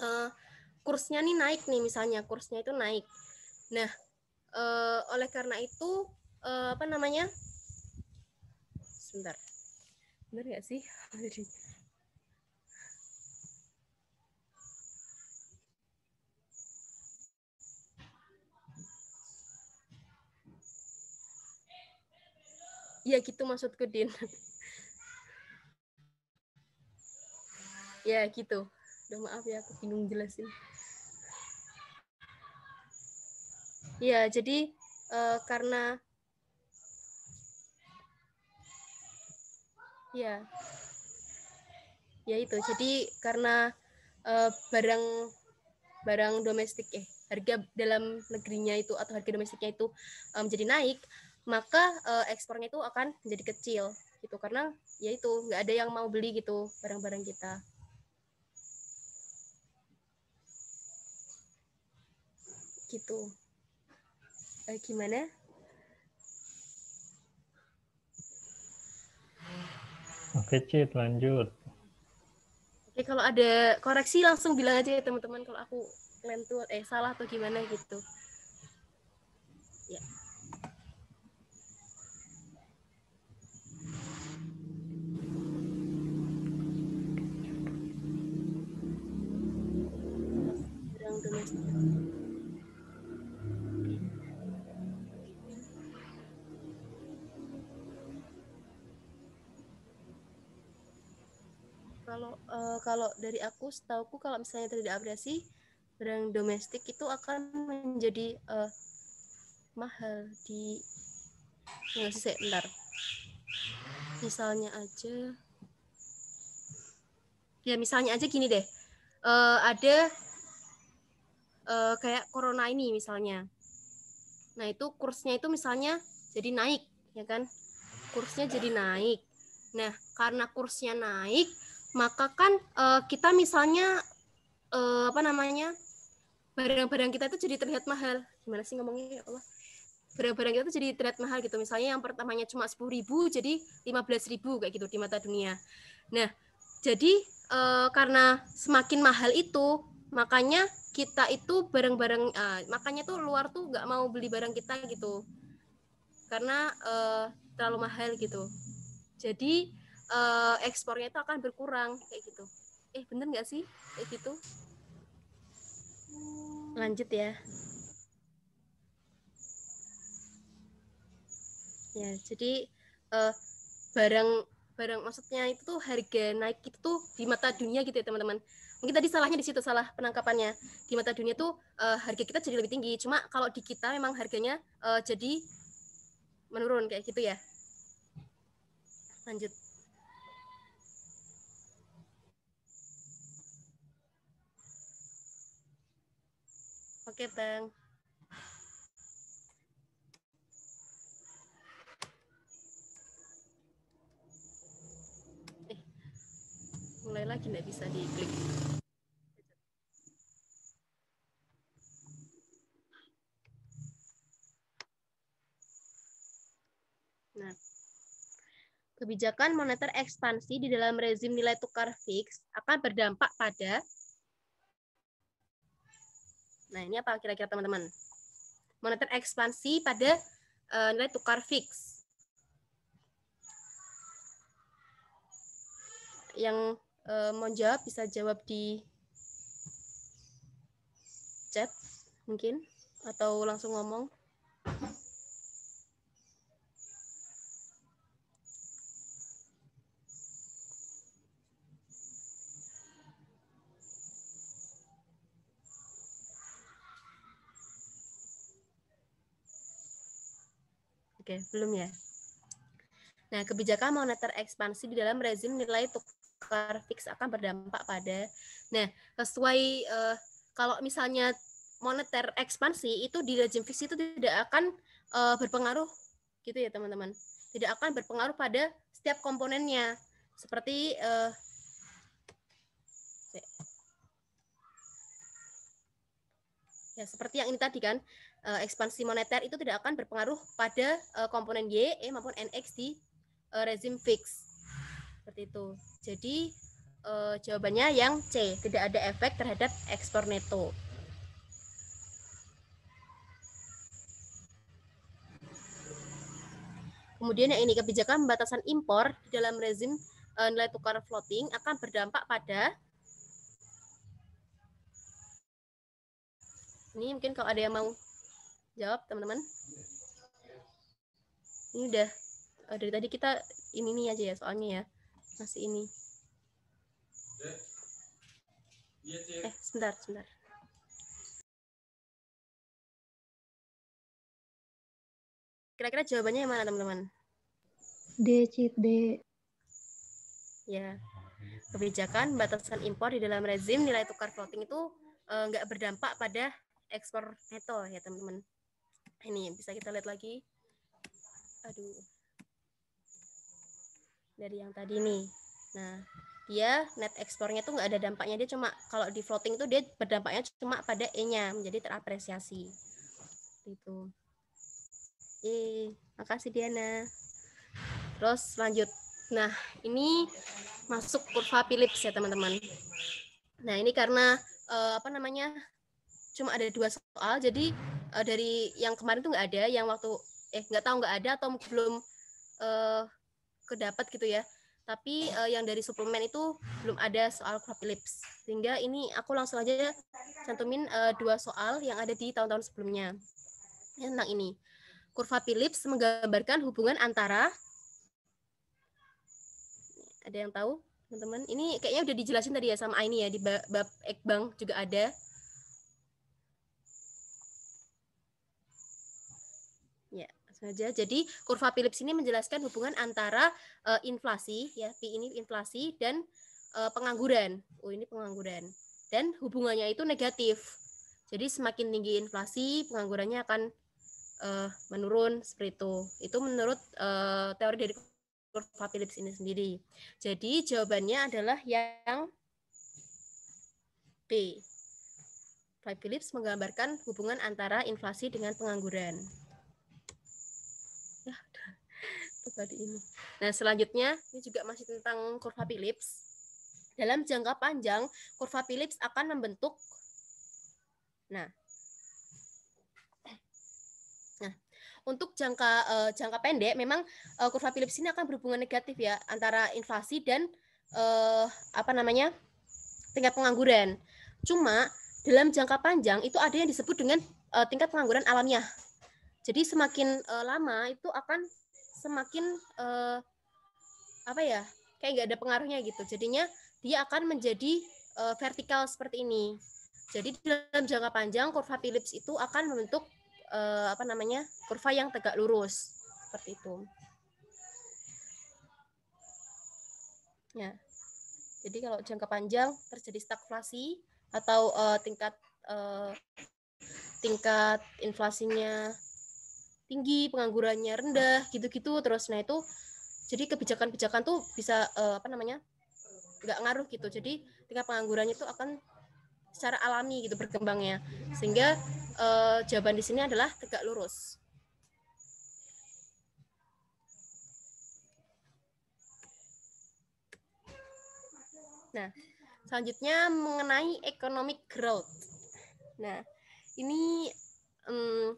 uh, kursnya nih naik nih misalnya kursnya itu naik. Nah, uh, oleh karena itu uh, apa namanya? Sebentar. Benar nggak sih? ya gitu maksudku Din ya gitu udah maaf ya aku bingung jelasin ya jadi uh, karena ya ya itu jadi karena uh, barang barang domestik eh harga dalam negerinya itu atau harga domestiknya itu eh, menjadi um, naik maka uh, ekspornya itu akan menjadi kecil gitu karena ya itu nggak ada yang mau beli gitu barang-barang kita gitu e, gimana Oke, Cit, lanjut. Oke, kalau ada koreksi langsung bilang aja ya teman-teman kalau aku lentur eh salah atau gimana gitu. Ya. Thank you. kalau uh, kalau dari aku setauku kalau misalnya terjadi abrasi barang domestik itu akan menjadi uh, mahal di ya nggak misalnya aja ya misalnya aja gini deh uh, ada uh, kayak corona ini misalnya nah itu kursnya itu misalnya jadi naik ya kan kursnya jadi naik nah karena kursnya naik maka kan uh, kita misalnya uh, apa namanya barang-barang kita itu jadi terlihat mahal gimana sih ngomongnya ya Allah barang-barang kita itu jadi terlihat mahal gitu misalnya yang pertamanya cuma sepuluh ribu jadi lima belas ribu kayak gitu di mata dunia nah jadi uh, karena semakin mahal itu makanya kita itu barang-barang uh, makanya tuh luar tuh nggak mau beli barang kita gitu karena uh, terlalu mahal gitu jadi uh, ekspornya itu akan berkurang kayak gitu eh bener nggak sih kayak gitu lanjut ya ya jadi uh, barang barang maksudnya itu tuh harga naik itu tuh di mata dunia gitu ya teman-teman mungkin tadi salahnya di situ salah penangkapannya di mata dunia tuh uh, harga kita jadi lebih tinggi cuma kalau di kita memang harganya uh, jadi menurun kayak gitu ya lanjut Oke, Bang. Eh, mulai lagi nggak bisa diklik. Nah, kebijakan moneter ekspansi di dalam rezim nilai tukar fix akan berdampak pada Nah, ini apa kira-kira teman-teman? Moneter ekspansi pada uh, nilai tukar fix. Yang uh, mau jawab bisa jawab di chat mungkin atau langsung ngomong. Oke, belum ya. Nah, kebijakan moneter ekspansi di dalam rezim nilai tukar fix akan berdampak pada nah, sesuai uh, kalau misalnya moneter ekspansi itu di rezim fix itu tidak akan uh, berpengaruh gitu ya, teman-teman. Tidak akan berpengaruh pada setiap komponennya. Seperti uh, ya seperti yang ini tadi kan Eh, ekspansi moneter itu tidak akan berpengaruh pada eh, komponen Y, E maupun NX di eh, rezim fix. Seperti itu. Jadi jawabannya yang C, tidak ada efek terhadap ekspor neto. Kemudian yang ini kebijakan pembatasan impor di dalam rezim nilai tukar floating akan berdampak pada ini mungkin kalau ada yang mau jawab teman-teman ini udah oh, dari tadi kita ini nih aja ya soalnya ya masih ini eh sebentar sebentar kira-kira jawabannya yang mana teman-teman D C D ya kebijakan batasan impor di dalam rezim nilai tukar floating itu eh, nggak e, berdampak pada ekspor neto ya teman-teman ini bisa kita lihat lagi aduh dari yang tadi nih nah dia net ekspornya tuh nggak ada dampaknya dia cuma kalau di floating tuh dia berdampaknya cuma pada e-nya menjadi terapresiasi itu eh makasih Diana terus lanjut nah ini masuk kurva Philips ya teman-teman nah ini karena uh, apa namanya cuma ada dua soal jadi uh, dari yang kemarin tuh nggak ada yang waktu eh nggak tahu nggak ada atau belum uh, kedapat gitu ya tapi uh, yang dari suplemen itu belum ada soal crop lips sehingga ini aku langsung aja cantumin uh, dua soal yang ada di tahun-tahun sebelumnya Yang tentang ini kurva Phillips menggambarkan hubungan antara ada yang tahu teman-teman ini kayaknya udah dijelasin tadi ya sama Aini ya di bab Ekbang juga ada saja. Jadi kurva Phillips ini menjelaskan hubungan antara uh, inflasi ya P ini inflasi dan uh, pengangguran. Oh ini pengangguran dan hubungannya itu negatif. Jadi semakin tinggi inflasi penganggurannya akan uh, menurun seperti itu. Itu menurut uh, teori dari kurva Phillips ini sendiri. Jadi jawabannya adalah yang B. Phillips menggambarkan hubungan antara inflasi dengan pengangguran. tadi ini. Nah, selanjutnya ini juga masih tentang kurva Phillips. Dalam jangka panjang, kurva Phillips akan membentuk Nah, Nah, untuk jangka uh, jangka pendek memang uh, kurva Phillips ini akan berhubungan negatif ya antara inflasi dan uh, apa namanya? tingkat pengangguran. Cuma dalam jangka panjang itu ada yang disebut dengan uh, tingkat pengangguran alamiah. Jadi semakin uh, lama itu akan semakin uh, apa ya kayak nggak ada pengaruhnya gitu jadinya dia akan menjadi uh, vertikal seperti ini jadi dalam jangka panjang kurva Phillips itu akan membentuk uh, apa namanya kurva yang tegak lurus seperti itu ya jadi kalau jangka panjang terjadi stagflasi atau uh, tingkat uh, tingkat inflasinya tinggi, penganggurannya rendah, gitu-gitu terus. Nah itu jadi kebijakan-kebijakan tuh bisa uh, apa namanya nggak ngaruh gitu. Jadi tingkat penganggurannya itu akan secara alami gitu berkembangnya. Sehingga uh, jawaban di sini adalah tegak lurus. Nah, selanjutnya mengenai economic growth. Nah, ini um,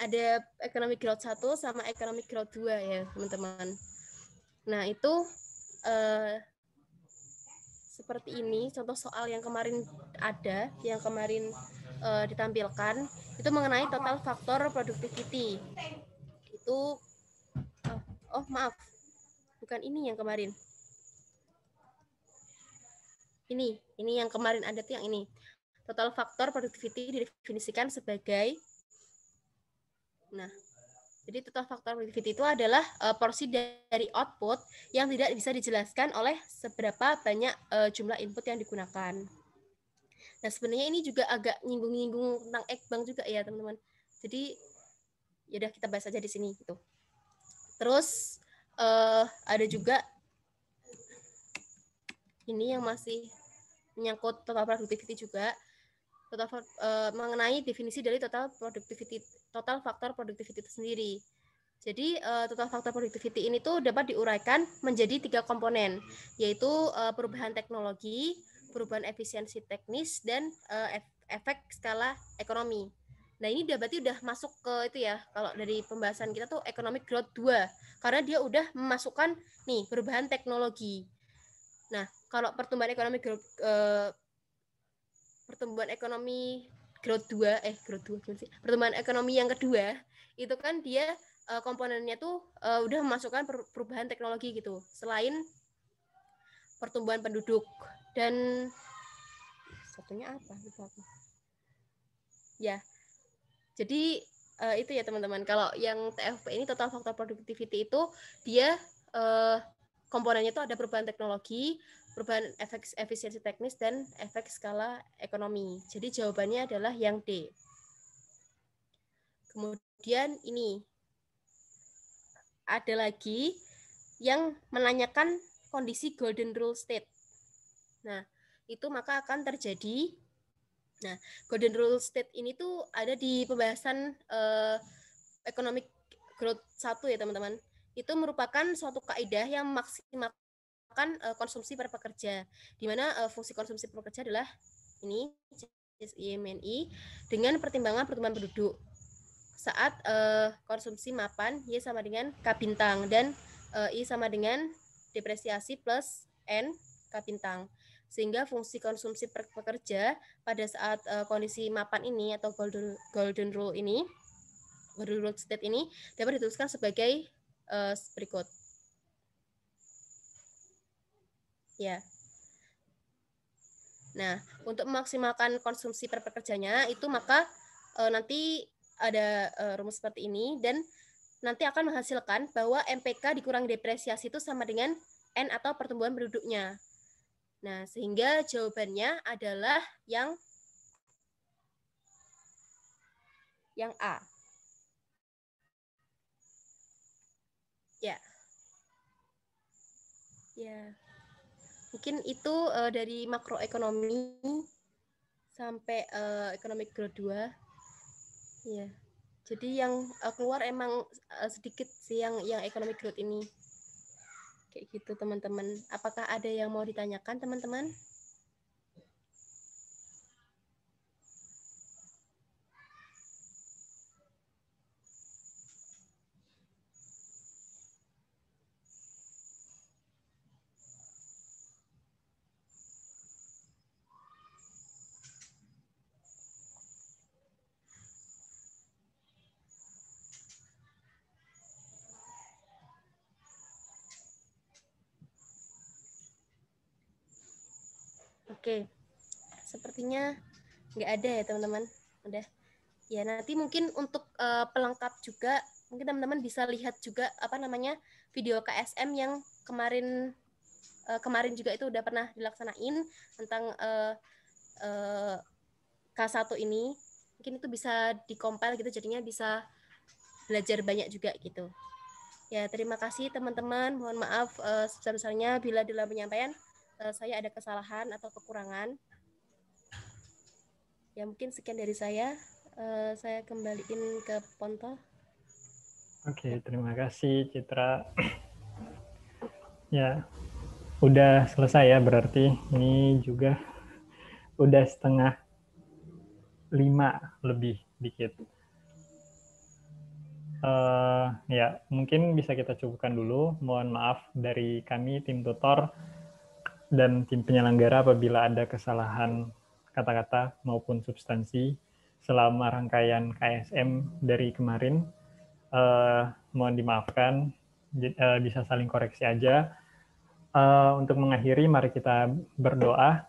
ada economic growth 1 sama economic growth 2 ya teman-teman. Nah itu eh, seperti ini contoh soal yang kemarin ada, yang kemarin eh, ditampilkan itu mengenai total faktor productivity. Itu oh, oh maaf bukan ini yang kemarin. Ini ini yang kemarin ada tuh yang ini. Total faktor productivity didefinisikan sebagai Nah, jadi total faktor productivity itu adalah uh, porsi dari output yang tidak bisa dijelaskan oleh seberapa banyak uh, jumlah input yang digunakan. Nah, sebenarnya ini juga agak nyinggung-nyinggung tentang ekbang juga ya, teman-teman. Jadi ya udah kita bahas aja di sini gitu. Terus uh, ada juga ini yang masih menyangkut total productivity juga total uh, mengenai definisi dari total productivity total faktor produktivitas itu sendiri. Jadi uh, total faktor produktivitas ini tuh dapat diuraikan menjadi tiga komponen, yaitu uh, perubahan teknologi, perubahan efisiensi teknis, dan uh, efek skala ekonomi. Nah ini udah berarti udah masuk ke itu ya, kalau dari pembahasan kita tuh economic growth 2, karena dia udah memasukkan nih perubahan teknologi. Nah kalau pertumbuhan ekonomi uh, pertumbuhan ekonomi growth 2 eh growth 2 gimana sih? Pertumbuhan ekonomi yang kedua itu kan dia uh, komponennya tuh uh, udah memasukkan per perubahan teknologi gitu. Selain pertumbuhan penduduk dan satunya apa? Lupa aku. Ya. Jadi uh, itu ya teman-teman. Kalau yang TFP ini total faktor productivity itu dia uh, komponennya itu ada perubahan teknologi, perubahan efek efisiensi teknis dan efek skala ekonomi. Jadi jawabannya adalah yang D. Kemudian ini ada lagi yang menanyakan kondisi golden rule state. Nah, itu maka akan terjadi Nah, golden rule state ini tuh ada di pembahasan eh, economic growth satu ya, teman-teman. Itu merupakan suatu kaidah yang maksimal merupakan uh, konsumsi per pekerja, di mana uh, fungsi konsumsi per pekerja adalah ini CSIMNI dengan pertimbangan pertumbuhan penduduk saat uh, konsumsi mapan Y sama dengan K bintang dan uh, I sama dengan depresiasi plus N K bintang sehingga fungsi konsumsi per pekerja pada saat uh, kondisi mapan ini atau golden golden rule ini golden rule state ini dapat dituliskan sebagai uh, berikut ya. Nah, untuk memaksimalkan konsumsi per pekerjanya itu maka e, nanti ada e, rumus seperti ini dan nanti akan menghasilkan bahwa MPK dikurang depresiasi itu sama dengan N atau pertumbuhan penduduknya. Nah, sehingga jawabannya adalah yang yang A. Ya. Ya. Mungkin itu uh, dari makroekonomi sampai uh, ekonomi growth 2. ya Yeah. Jadi yang uh, keluar emang uh, sedikit sih yang yang ekonomi growth ini. Kayak gitu teman-teman. Apakah ada yang mau ditanyakan teman-teman? Oke. Sepertinya nggak ada ya teman-teman. Udah. Ya nanti mungkin untuk uh, pelengkap juga mungkin teman-teman bisa lihat juga apa namanya video KSM yang kemarin uh, kemarin juga itu udah pernah dilaksanain tentang uh, uh, K1 ini. Mungkin itu bisa dikompil gitu jadinya bisa belajar banyak juga gitu. Ya, terima kasih teman-teman. Mohon maaf uh, sebesar-besarnya bila dalam penyampaian uh, saya ada kesalahan atau kekurangan. Ya mungkin sekian dari saya. Uh, saya kembaliin ke Ponto. Oke, okay, terima kasih Citra. ya, udah selesai ya berarti. Ini juga udah setengah lima lebih dikit. Uh, ya, mungkin bisa kita cukupkan dulu. Mohon maaf dari kami tim tutor dan tim penyelenggara apabila ada kesalahan kata-kata maupun substansi selama rangkaian KSM dari kemarin. Uh, mohon dimaafkan, uh, bisa saling koreksi aja. Uh, untuk mengakhiri, mari kita berdoa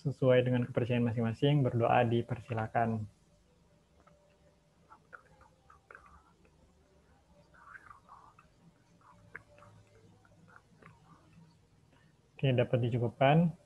sesuai dengan kepercayaan masing-masing. Berdoa dipersilakan. Oke, dapat dicukupkan.